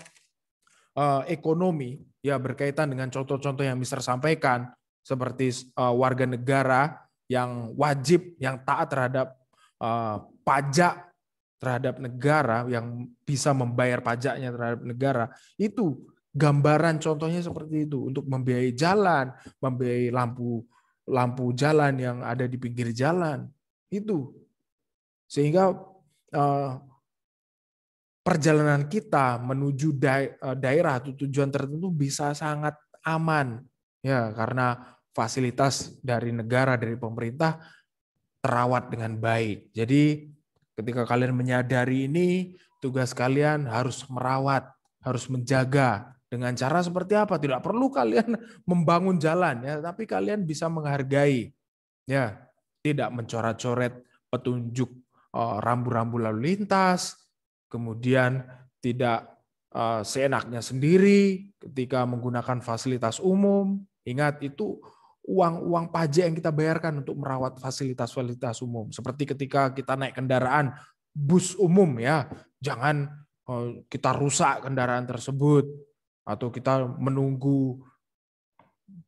uh, ekonomi ya berkaitan dengan contoh-contoh yang bisa sampaikan seperti uh, warga negara yang wajib yang taat terhadap uh, pajak terhadap negara yang bisa membayar pajaknya terhadap negara itu gambaran contohnya seperti itu untuk membiayai jalan, membiayai lampu lampu jalan yang ada di pinggir jalan itu sehingga uh, perjalanan kita menuju e, daerah atau tujuan tertentu bisa sangat aman ya karena fasilitas dari negara dari pemerintah terawat dengan baik. Jadi ketika kalian menyadari ini tugas kalian harus merawat, harus menjaga dengan cara seperti apa? Tidak perlu kalian membangun jalan ya, tapi kalian bisa menghargai ya, tidak mencoret-coret petunjuk e, rambu-rambu lalu lintas, kemudian tidak eh, seenaknya sendiri ketika menggunakan fasilitas umum. Ingat itu uang-uang pajak yang kita bayarkan untuk merawat fasilitas-fasilitas umum. Seperti ketika kita naik kendaraan bus umum ya, jangan eh, kita rusak kendaraan tersebut atau kita menunggu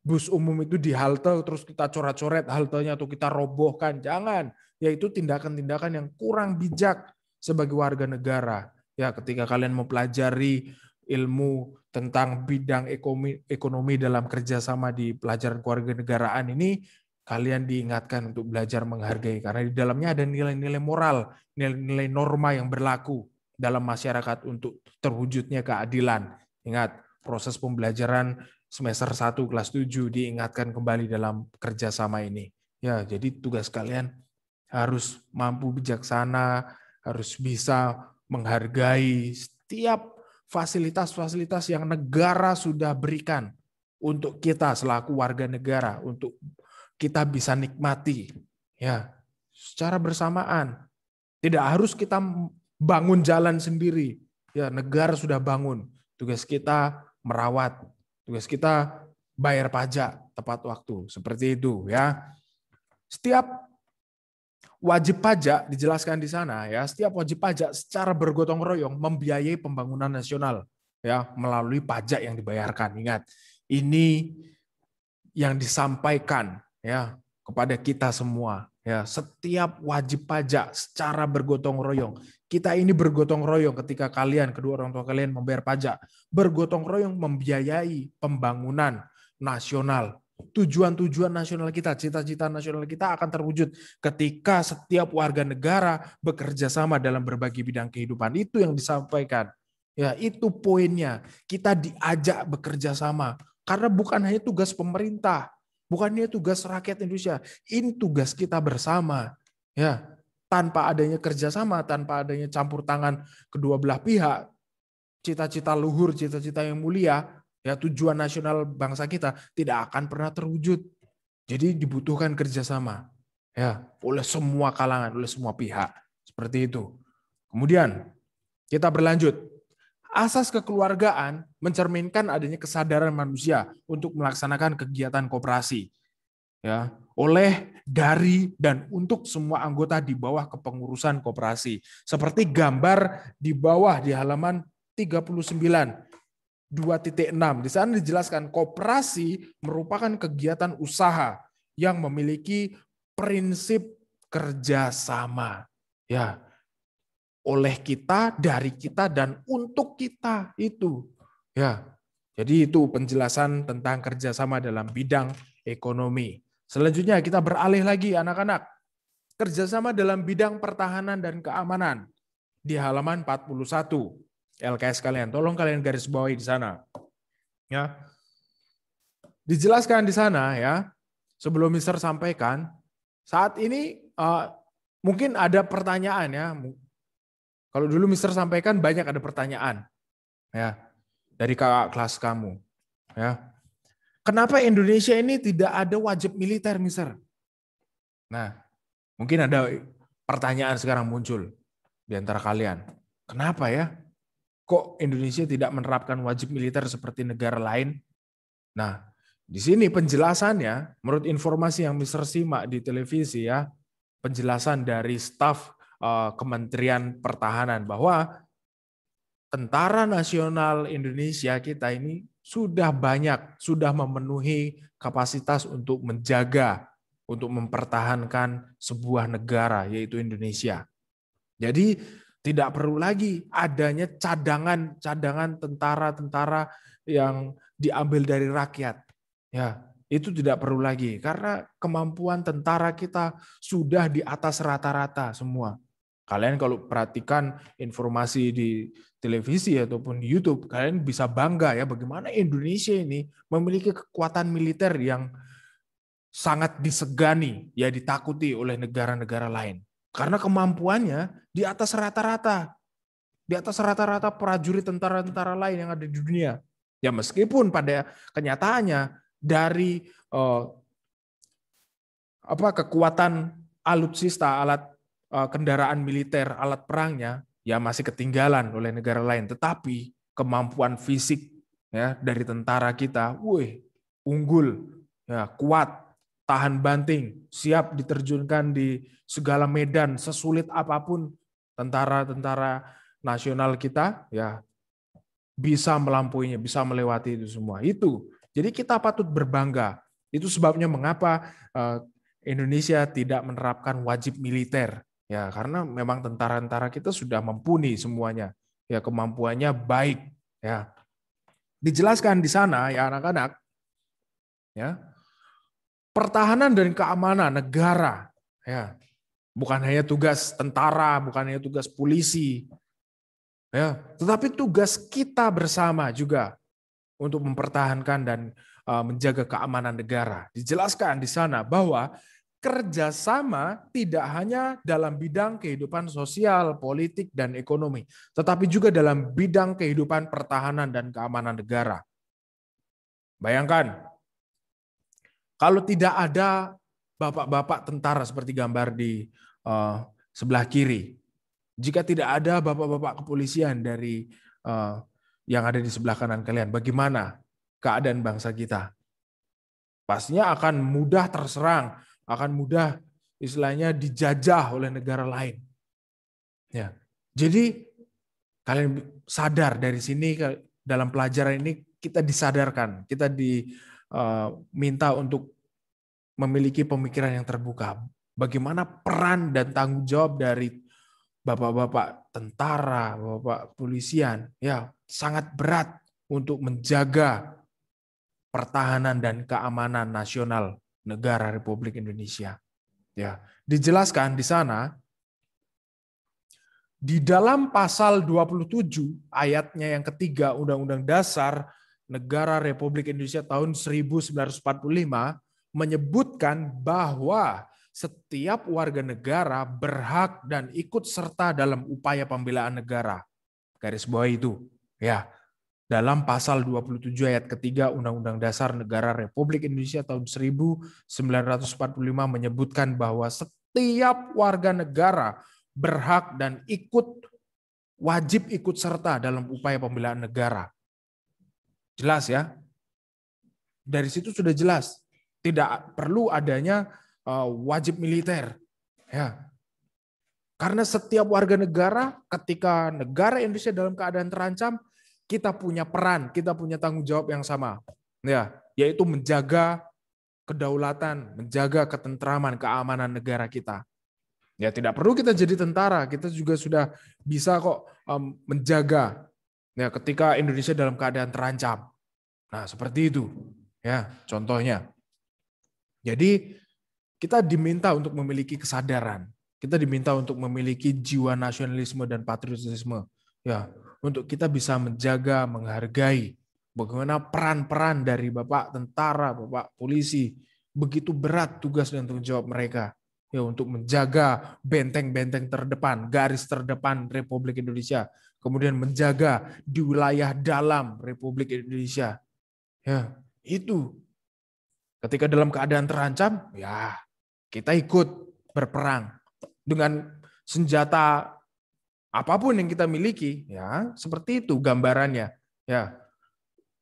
bus umum itu di halte terus kita coret-coret haltenya atau kita robohkan. Jangan, yaitu tindakan-tindakan yang kurang bijak sebagai warga negara. Ya, ketika kalian mempelajari ilmu tentang bidang ekonomi, ekonomi dalam kerjasama di pelajaran keluarga negaraan ini, kalian diingatkan untuk belajar menghargai. Karena di dalamnya ada nilai-nilai moral, nilai-nilai norma yang berlaku dalam masyarakat untuk terwujudnya keadilan. Ingat, proses pembelajaran semester 1 kelas 7 diingatkan kembali dalam kerjasama ini. Ya, jadi tugas kalian harus mampu bijaksana, harus bisa menghargai setiap fasilitas-fasilitas yang negara sudah berikan untuk kita selaku warga negara untuk kita bisa nikmati ya secara bersamaan. Tidak harus kita bangun jalan sendiri. Ya, negara sudah bangun. Tugas kita merawat, tugas kita bayar pajak tepat waktu. Seperti itu ya. Setiap wajib pajak dijelaskan di sana ya, setiap wajib pajak secara bergotong royong membiayai pembangunan nasional ya melalui pajak yang dibayarkan. Ingat, ini yang disampaikan ya kepada kita semua ya setiap wajib pajak secara bergotong royong kita ini bergotong royong ketika kalian kedua orang tua kalian membayar pajak bergotong royong membiayai pembangunan nasional tujuan-tujuan nasional kita, cita-cita nasional kita akan terwujud ketika setiap warga negara bekerja sama dalam berbagai bidang kehidupan. Itu yang disampaikan. Ya, itu poinnya. Kita diajak bekerja sama karena bukan hanya tugas pemerintah, bukan hanya tugas rakyat Indonesia, ini tugas kita bersama. Ya, tanpa adanya kerjasama, tanpa adanya campur tangan kedua belah pihak, cita-cita luhur, cita-cita yang mulia, ya tujuan nasional bangsa kita tidak akan pernah terwujud. Jadi dibutuhkan kerjasama ya oleh semua kalangan, oleh semua pihak seperti itu. Kemudian kita berlanjut. Asas kekeluargaan mencerminkan adanya kesadaran manusia untuk melaksanakan kegiatan kooperasi ya oleh dari dan untuk semua anggota di bawah kepengurusan kooperasi seperti gambar di bawah di halaman 39 2.6. Di sana dijelaskan koperasi merupakan kegiatan usaha yang memiliki prinsip kerjasama. Ya, oleh kita, dari kita, dan untuk kita itu. Ya, jadi itu penjelasan tentang kerjasama dalam bidang ekonomi. Selanjutnya kita beralih lagi anak-anak. Kerjasama dalam bidang pertahanan dan keamanan di halaman 41. LKS kalian. Tolong kalian garis bawahi di sana. Ya. Dijelaskan di sana ya. Sebelum Mister sampaikan, saat ini uh, mungkin ada pertanyaan ya. Kalau dulu Mister sampaikan banyak ada pertanyaan ya dari kakak kelas kamu ya. Kenapa Indonesia ini tidak ada wajib militer, Mister? Nah, mungkin ada pertanyaan sekarang muncul di antara kalian. Kenapa ya? kok Indonesia tidak menerapkan wajib militer seperti negara lain? Nah, di sini penjelasannya, menurut informasi yang Mister simak di televisi ya, penjelasan dari staf eh, Kementerian Pertahanan bahwa Tentara Nasional Indonesia kita ini sudah banyak, sudah memenuhi kapasitas untuk menjaga, untuk mempertahankan sebuah negara, yaitu Indonesia. Jadi tidak perlu lagi adanya cadangan-cadangan tentara-tentara yang diambil dari rakyat. Ya, itu tidak perlu lagi karena kemampuan tentara kita sudah di atas rata-rata semua. Kalian kalau perhatikan informasi di televisi ataupun YouTube, kalian bisa bangga ya bagaimana Indonesia ini memiliki kekuatan militer yang sangat disegani ya ditakuti oleh negara-negara lain. Karena kemampuannya di atas rata-rata. Di atas rata-rata prajurit tentara-tentara lain yang ada di dunia. Ya meskipun pada kenyataannya dari eh, apa kekuatan alutsista alat eh, kendaraan militer, alat perangnya ya masih ketinggalan oleh negara lain, tetapi kemampuan fisik ya dari tentara kita, wih, unggul, ya kuat tahan banting, siap diterjunkan di segala medan sesulit apapun tentara-tentara nasional kita ya bisa melampuinya, bisa melewati itu semua. Itu. Jadi kita patut berbangga. Itu sebabnya mengapa eh, Indonesia tidak menerapkan wajib militer ya karena memang tentara-tentara kita sudah mumpuni semuanya. Ya kemampuannya baik ya. Dijelaskan di sana ya anak-anak ya pertahanan dan keamanan negara ya bukan hanya tugas tentara bukan hanya tugas polisi ya tetapi tugas kita bersama juga untuk mempertahankan dan uh, menjaga keamanan negara dijelaskan di sana bahwa kerjasama tidak hanya dalam bidang kehidupan sosial politik dan ekonomi tetapi juga dalam bidang kehidupan pertahanan dan keamanan negara bayangkan kalau tidak ada bapak-bapak tentara seperti gambar di uh, sebelah kiri, jika tidak ada bapak-bapak kepolisian dari uh, yang ada di sebelah kanan kalian, bagaimana keadaan bangsa kita? Pastinya akan mudah terserang, akan mudah istilahnya dijajah oleh negara lain. Ya. Jadi kalian sadar dari sini dalam pelajaran ini kita disadarkan, kita di Eh, minta untuk memiliki pemikiran yang terbuka. Bagaimana peran dan tanggung jawab dari bapak-bapak tentara, bapak polisian, ya sangat berat untuk menjaga pertahanan dan keamanan nasional negara Republik Indonesia. Ya, dijelaskan di sana di dalam pasal 27 ayatnya yang ketiga Undang-Undang Dasar Negara Republik Indonesia tahun 1945 menyebutkan bahwa setiap warga negara berhak dan ikut serta dalam upaya pembelaan negara. Garis bawah itu, ya. Dalam pasal 27 ayat ketiga Undang-Undang Dasar Negara Republik Indonesia tahun 1945 menyebutkan bahwa setiap warga negara berhak dan ikut wajib ikut serta dalam upaya pembelaan negara. Jelas ya. Dari situ sudah jelas. Tidak perlu adanya eh, wajib militer. Ya. Karena setiap warga negara ketika negara Indonesia dalam keadaan terancam, kita punya peran, kita punya tanggung jawab yang sama. Ya, yaitu menjaga kedaulatan, menjaga ketentraman, keamanan negara kita. Ya, tidak perlu kita jadi tentara, kita juga sudah bisa kok menjaga Ya, ketika Indonesia dalam keadaan terancam. Nah, seperti itu. Ya, contohnya. Jadi kita diminta untuk memiliki kesadaran. Kita diminta untuk memiliki jiwa nasionalisme dan patriotisme. Ya, untuk kita bisa menjaga, menghargai bagaimana peran-peran dari Bapak tentara, Bapak polisi. Begitu berat tugas dan tanggung jawab mereka ya untuk menjaga benteng-benteng terdepan, garis terdepan Republik Indonesia kemudian menjaga di wilayah dalam Republik Indonesia. Ya, itu. Ketika dalam keadaan terancam, ya kita ikut berperang dengan senjata apapun yang kita miliki, ya, seperti itu gambarannya, ya.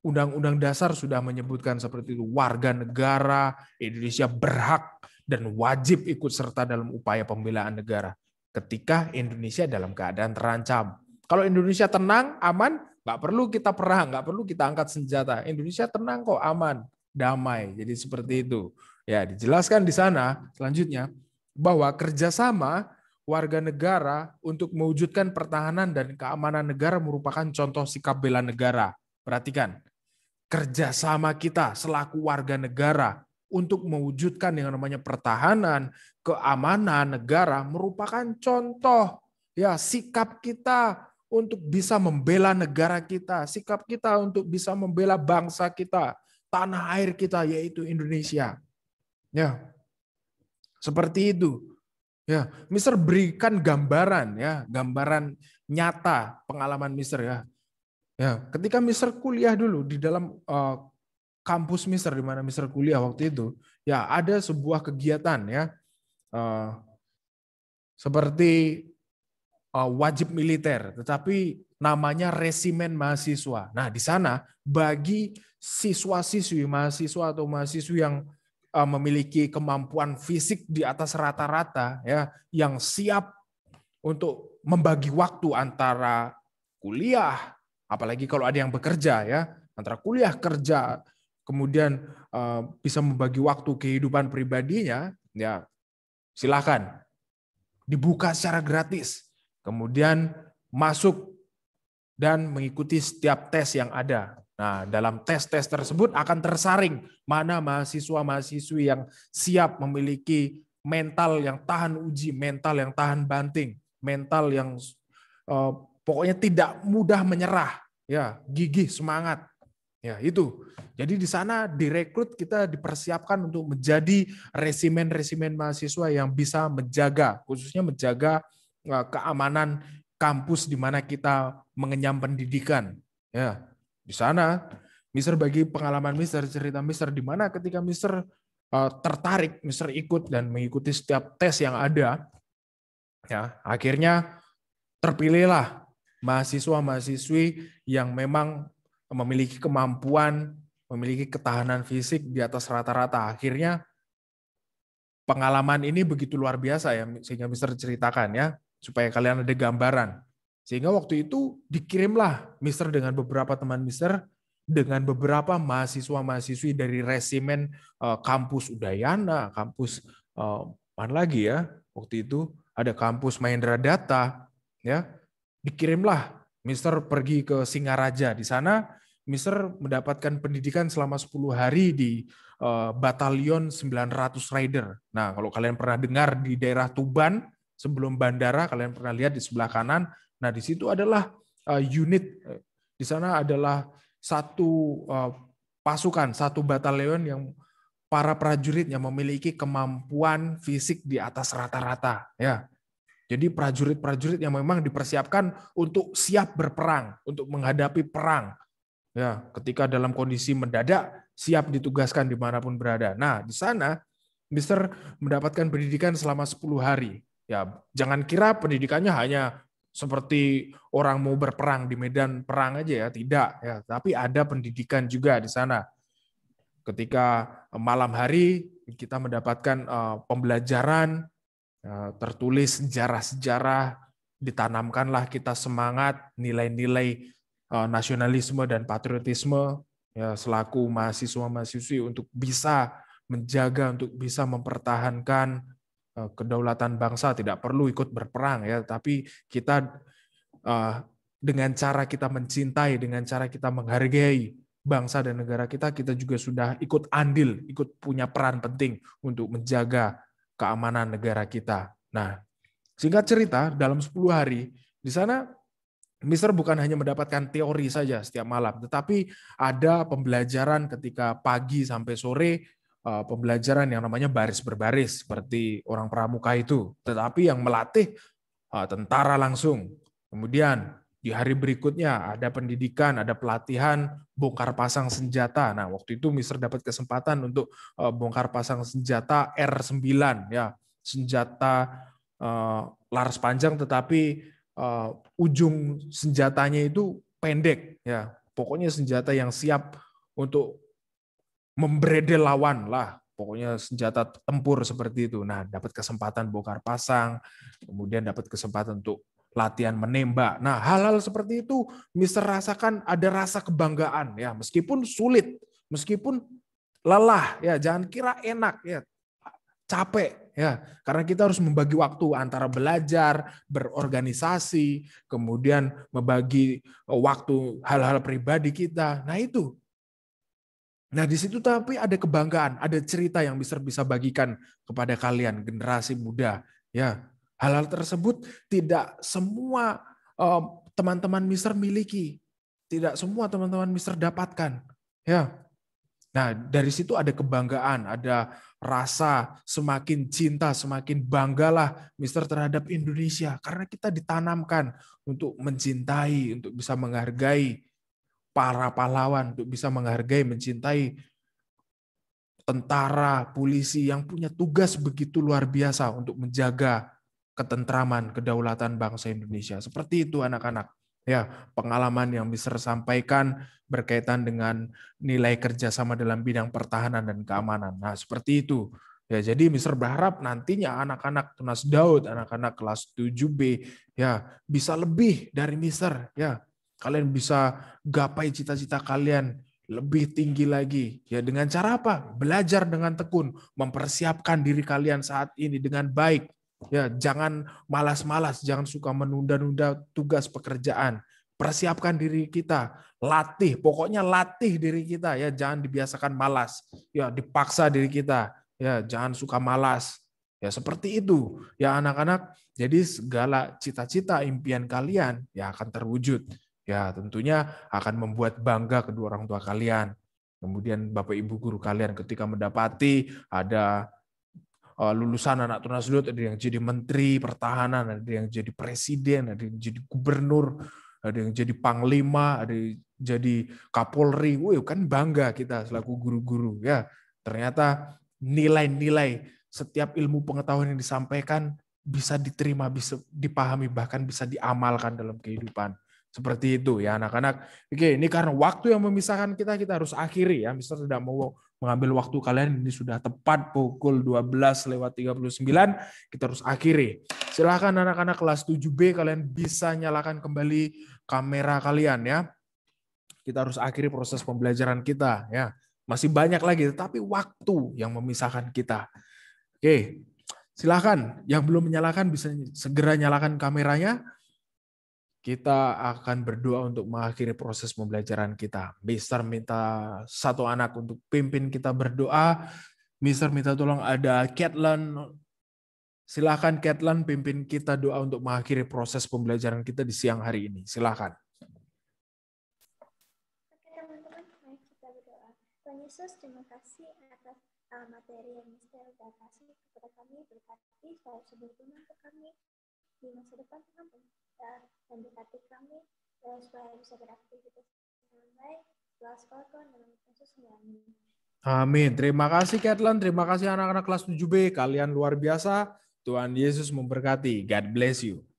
Undang-undang dasar sudah menyebutkan seperti itu, warga negara Indonesia berhak dan wajib ikut serta dalam upaya pembelaan negara ketika Indonesia dalam keadaan terancam kalau Indonesia tenang, aman, nggak perlu kita perang, nggak perlu kita angkat senjata. Indonesia tenang kok, aman, damai. Jadi seperti itu. Ya, dijelaskan di sana selanjutnya bahwa kerjasama warga negara untuk mewujudkan pertahanan dan keamanan negara merupakan contoh sikap bela negara. Perhatikan, kerjasama kita selaku warga negara untuk mewujudkan yang namanya pertahanan, keamanan negara merupakan contoh ya sikap kita untuk bisa membela negara kita, sikap kita untuk bisa membela bangsa kita, tanah air kita yaitu Indonesia. Ya. Seperti itu. Ya, Mister berikan gambaran ya, gambaran nyata pengalaman Mister ya. Ya, ketika Mister kuliah dulu di dalam uh, kampus Mister di mana Mister kuliah waktu itu, ya ada sebuah kegiatan ya. Uh, seperti Eh, wajib militer, tetapi namanya resimen mahasiswa. Nah, di sana bagi siswa-siswi mahasiswa atau mahasiswa yang eh, memiliki kemampuan fisik di atas rata-rata ya yang siap untuk membagi waktu antara kuliah apalagi kalau ada yang bekerja ya antara kuliah kerja kemudian eh, bisa membagi waktu kehidupan pribadinya ya silakan dibuka secara gratis kemudian masuk dan mengikuti setiap tes yang ada. Nah, dalam tes-tes tersebut akan tersaring mana mahasiswa-mahasiswi yang siap memiliki mental yang tahan uji, mental yang tahan banting, mental yang eh, pokoknya tidak mudah menyerah, ya, gigih, semangat. Ya, itu. Jadi di sana direkrut kita dipersiapkan untuk menjadi resimen-resimen mahasiswa yang bisa menjaga, khususnya menjaga Eh, keamanan kampus di mana kita mengenyam pendidikan. Ya, di sana Mister bagi pengalaman Mister cerita Mister di mana ketika Mister uh, tertarik, Mister ikut dan mengikuti setiap tes yang ada. Ya, akhirnya terpilihlah mahasiswa-mahasiswi yang memang memiliki kemampuan, memiliki ketahanan fisik di atas rata-rata. Akhirnya pengalaman ini begitu luar biasa ya sehingga Mister ceritakan ya supaya kalian ada gambaran. Sehingga waktu itu dikirimlah Mister dengan beberapa teman Mister dengan beberapa mahasiswa-mahasiswi dari resimen eh, kampus Udayana, kampus eh, mana lagi ya waktu itu ada kampus Mahendra Data ya dikirimlah Mister pergi ke Singaraja di sana Mister mendapatkan pendidikan selama 10 hari di eh, Batalion 900 Rider. Nah, kalau kalian pernah dengar di daerah Tuban, Sebelum bandara kalian pernah lihat di sebelah kanan. Nah, di situ adalah eh, unit. Di sana adalah satu eh, pasukan, satu batalion yang para prajurit yang memiliki kemampuan fisik di atas rata-rata, ya. Jadi prajurit-prajurit yang memang dipersiapkan untuk siap berperang, untuk menghadapi perang. Ya, ketika dalam kondisi mendadak siap ditugaskan dimanapun berada. Nah, di sana Mister mendapatkan pendidikan selama 10 hari. Ya, jangan kira pendidikannya hanya seperti orang mau berperang di medan perang aja ya, tidak ya, tapi ada pendidikan juga di sana. Ketika eh, malam hari kita mendapatkan uh, pembelajaran uh, tertulis sejarah-sejarah, ditanamkanlah kita semangat nilai-nilai uh, nasionalisme dan patriotisme ya selaku mahasiswa-mahasiswi untuk bisa menjaga untuk bisa mempertahankan Eh, kedaulatan bangsa tidak perlu ikut berperang ya, tapi kita eh, dengan cara kita mencintai, dengan cara kita menghargai bangsa dan negara kita, kita juga sudah ikut andil, ikut punya peran penting untuk menjaga keamanan negara kita. Nah, singkat cerita, dalam 10 hari di sana Mister bukan hanya mendapatkan teori saja setiap malam, tetapi ada pembelajaran ketika pagi sampai sore Eh, pembelajaran yang namanya baris berbaris seperti orang pramuka itu, tetapi yang melatih eh, tentara langsung. Kemudian di hari berikutnya ada pendidikan, ada pelatihan bongkar pasang senjata. Nah, waktu itu Mister dapat kesempatan untuk eh, bongkar pasang senjata R9 ya, senjata laras panjang tetapi ujung senjatanya itu pendek ya. Pokoknya senjata yang siap untuk membrede lawan lah pokoknya senjata tempur seperti itu. Nah, dapat kesempatan bongkar pasang, kemudian dapat kesempatan untuk latihan menembak. Nah, hal-hal seperti itu Mister rasakan ada rasa kebanggaan ya, meskipun sulit, meskipun lelah ya, jangan kira enak ya. Capek ya, karena kita harus membagi waktu antara belajar, berorganisasi, kemudian membagi waktu hal-hal pribadi kita. Nah, itu Nah, di situ tapi ada kebanggaan, ada cerita yang bisa bisa bagikan kepada kalian generasi muda, ya. Hal-hal tersebut tidak semua teman-teman uh, Mister miliki, tidak semua teman-teman Mister dapatkan, ya. Nah, dari situ ada kebanggaan, ada rasa semakin cinta, semakin banggalah Mister terhadap Indonesia karena kita ditanamkan untuk mencintai, untuk bisa menghargai para pahlawan, untuk bisa menghargai, mencintai tentara, polisi yang punya tugas begitu luar biasa untuk menjaga ketentraman, kedaulatan bangsa Indonesia. Seperti itu anak-anak. Ya, pengalaman yang bisa sampaikan berkaitan dengan nilai kerjasama dalam bidang pertahanan dan keamanan. Nah, seperti itu. Ya, jadi Mister berharap nantinya anak-anak Tunas Daud, anak-anak kelas 7B ya bisa lebih dari Mister ya Kalian bisa gapai cita-cita kalian lebih tinggi lagi. Ya dengan cara apa? Belajar dengan tekun, mempersiapkan diri kalian saat ini dengan baik. Ya, jangan malas-malas, jangan suka menunda-nunda tugas pekerjaan. Persiapkan diri kita, latih, pokoknya latih diri kita ya, jangan dibiasakan malas. Ya, dipaksa diri kita. Ya, jangan suka malas. Ya, seperti itu. Ya, anak-anak, jadi segala cita-cita impian kalian ya akan terwujud Ya, tentunya akan membuat bangga kedua orang tua kalian. Kemudian Bapak Ibu guru kalian ketika mendapati ada eh, lulusan anak tunas dulu ada yang jadi menteri pertahanan, ada yang jadi presiden, ada yang jadi gubernur, ada yang jadi panglima, ada yang jadi kapolri. Wih, kan bangga kita selaku guru-guru ya. Ternyata nilai-nilai setiap ilmu pengetahuan yang disampaikan bisa diterima, bisa dipahami, bahkan bisa diamalkan dalam kehidupan. Seperti itu ya anak-anak. Oke, ini karena waktu yang memisahkan kita, kita harus akhiri ya. Mister tidak mau mengambil waktu kalian, ini sudah tepat pukul 12 lewat 39, kita harus akhiri. Silahkan anak-anak kelas 7B kalian bisa nyalakan kembali kamera kalian ya. Kita harus akhiri proses pembelajaran kita ya. Masih banyak lagi, tetapi waktu yang memisahkan kita. Oke, silahkan yang belum menyalakan bisa segera nyalakan kameranya kita akan berdoa untuk mengakhiri proses pembelajaran kita. Mister minta satu anak untuk pimpin kita berdoa. Mister minta tolong ada Caitlin. Silahkan Caitlin pimpin kita doa untuk mengakhiri proses pembelajaran kita di siang hari ini. Silahkan. Oke teman-teman, mari kita berdoa. Tuhan Yesus, terima kasih atas uh, materi yang Mister sudah kasih kepada kami. Berkati selalu sebelum untuk kami di masa depan. teman uh, mendekati kami uh, supaya bisa beraktivitas dengan baik kelas Falcon dalam khususnya Amin. Terima kasih Catherine, terima kasih anak-anak kelas 7B. Kalian luar biasa. Tuhan Yesus memberkati. God bless you.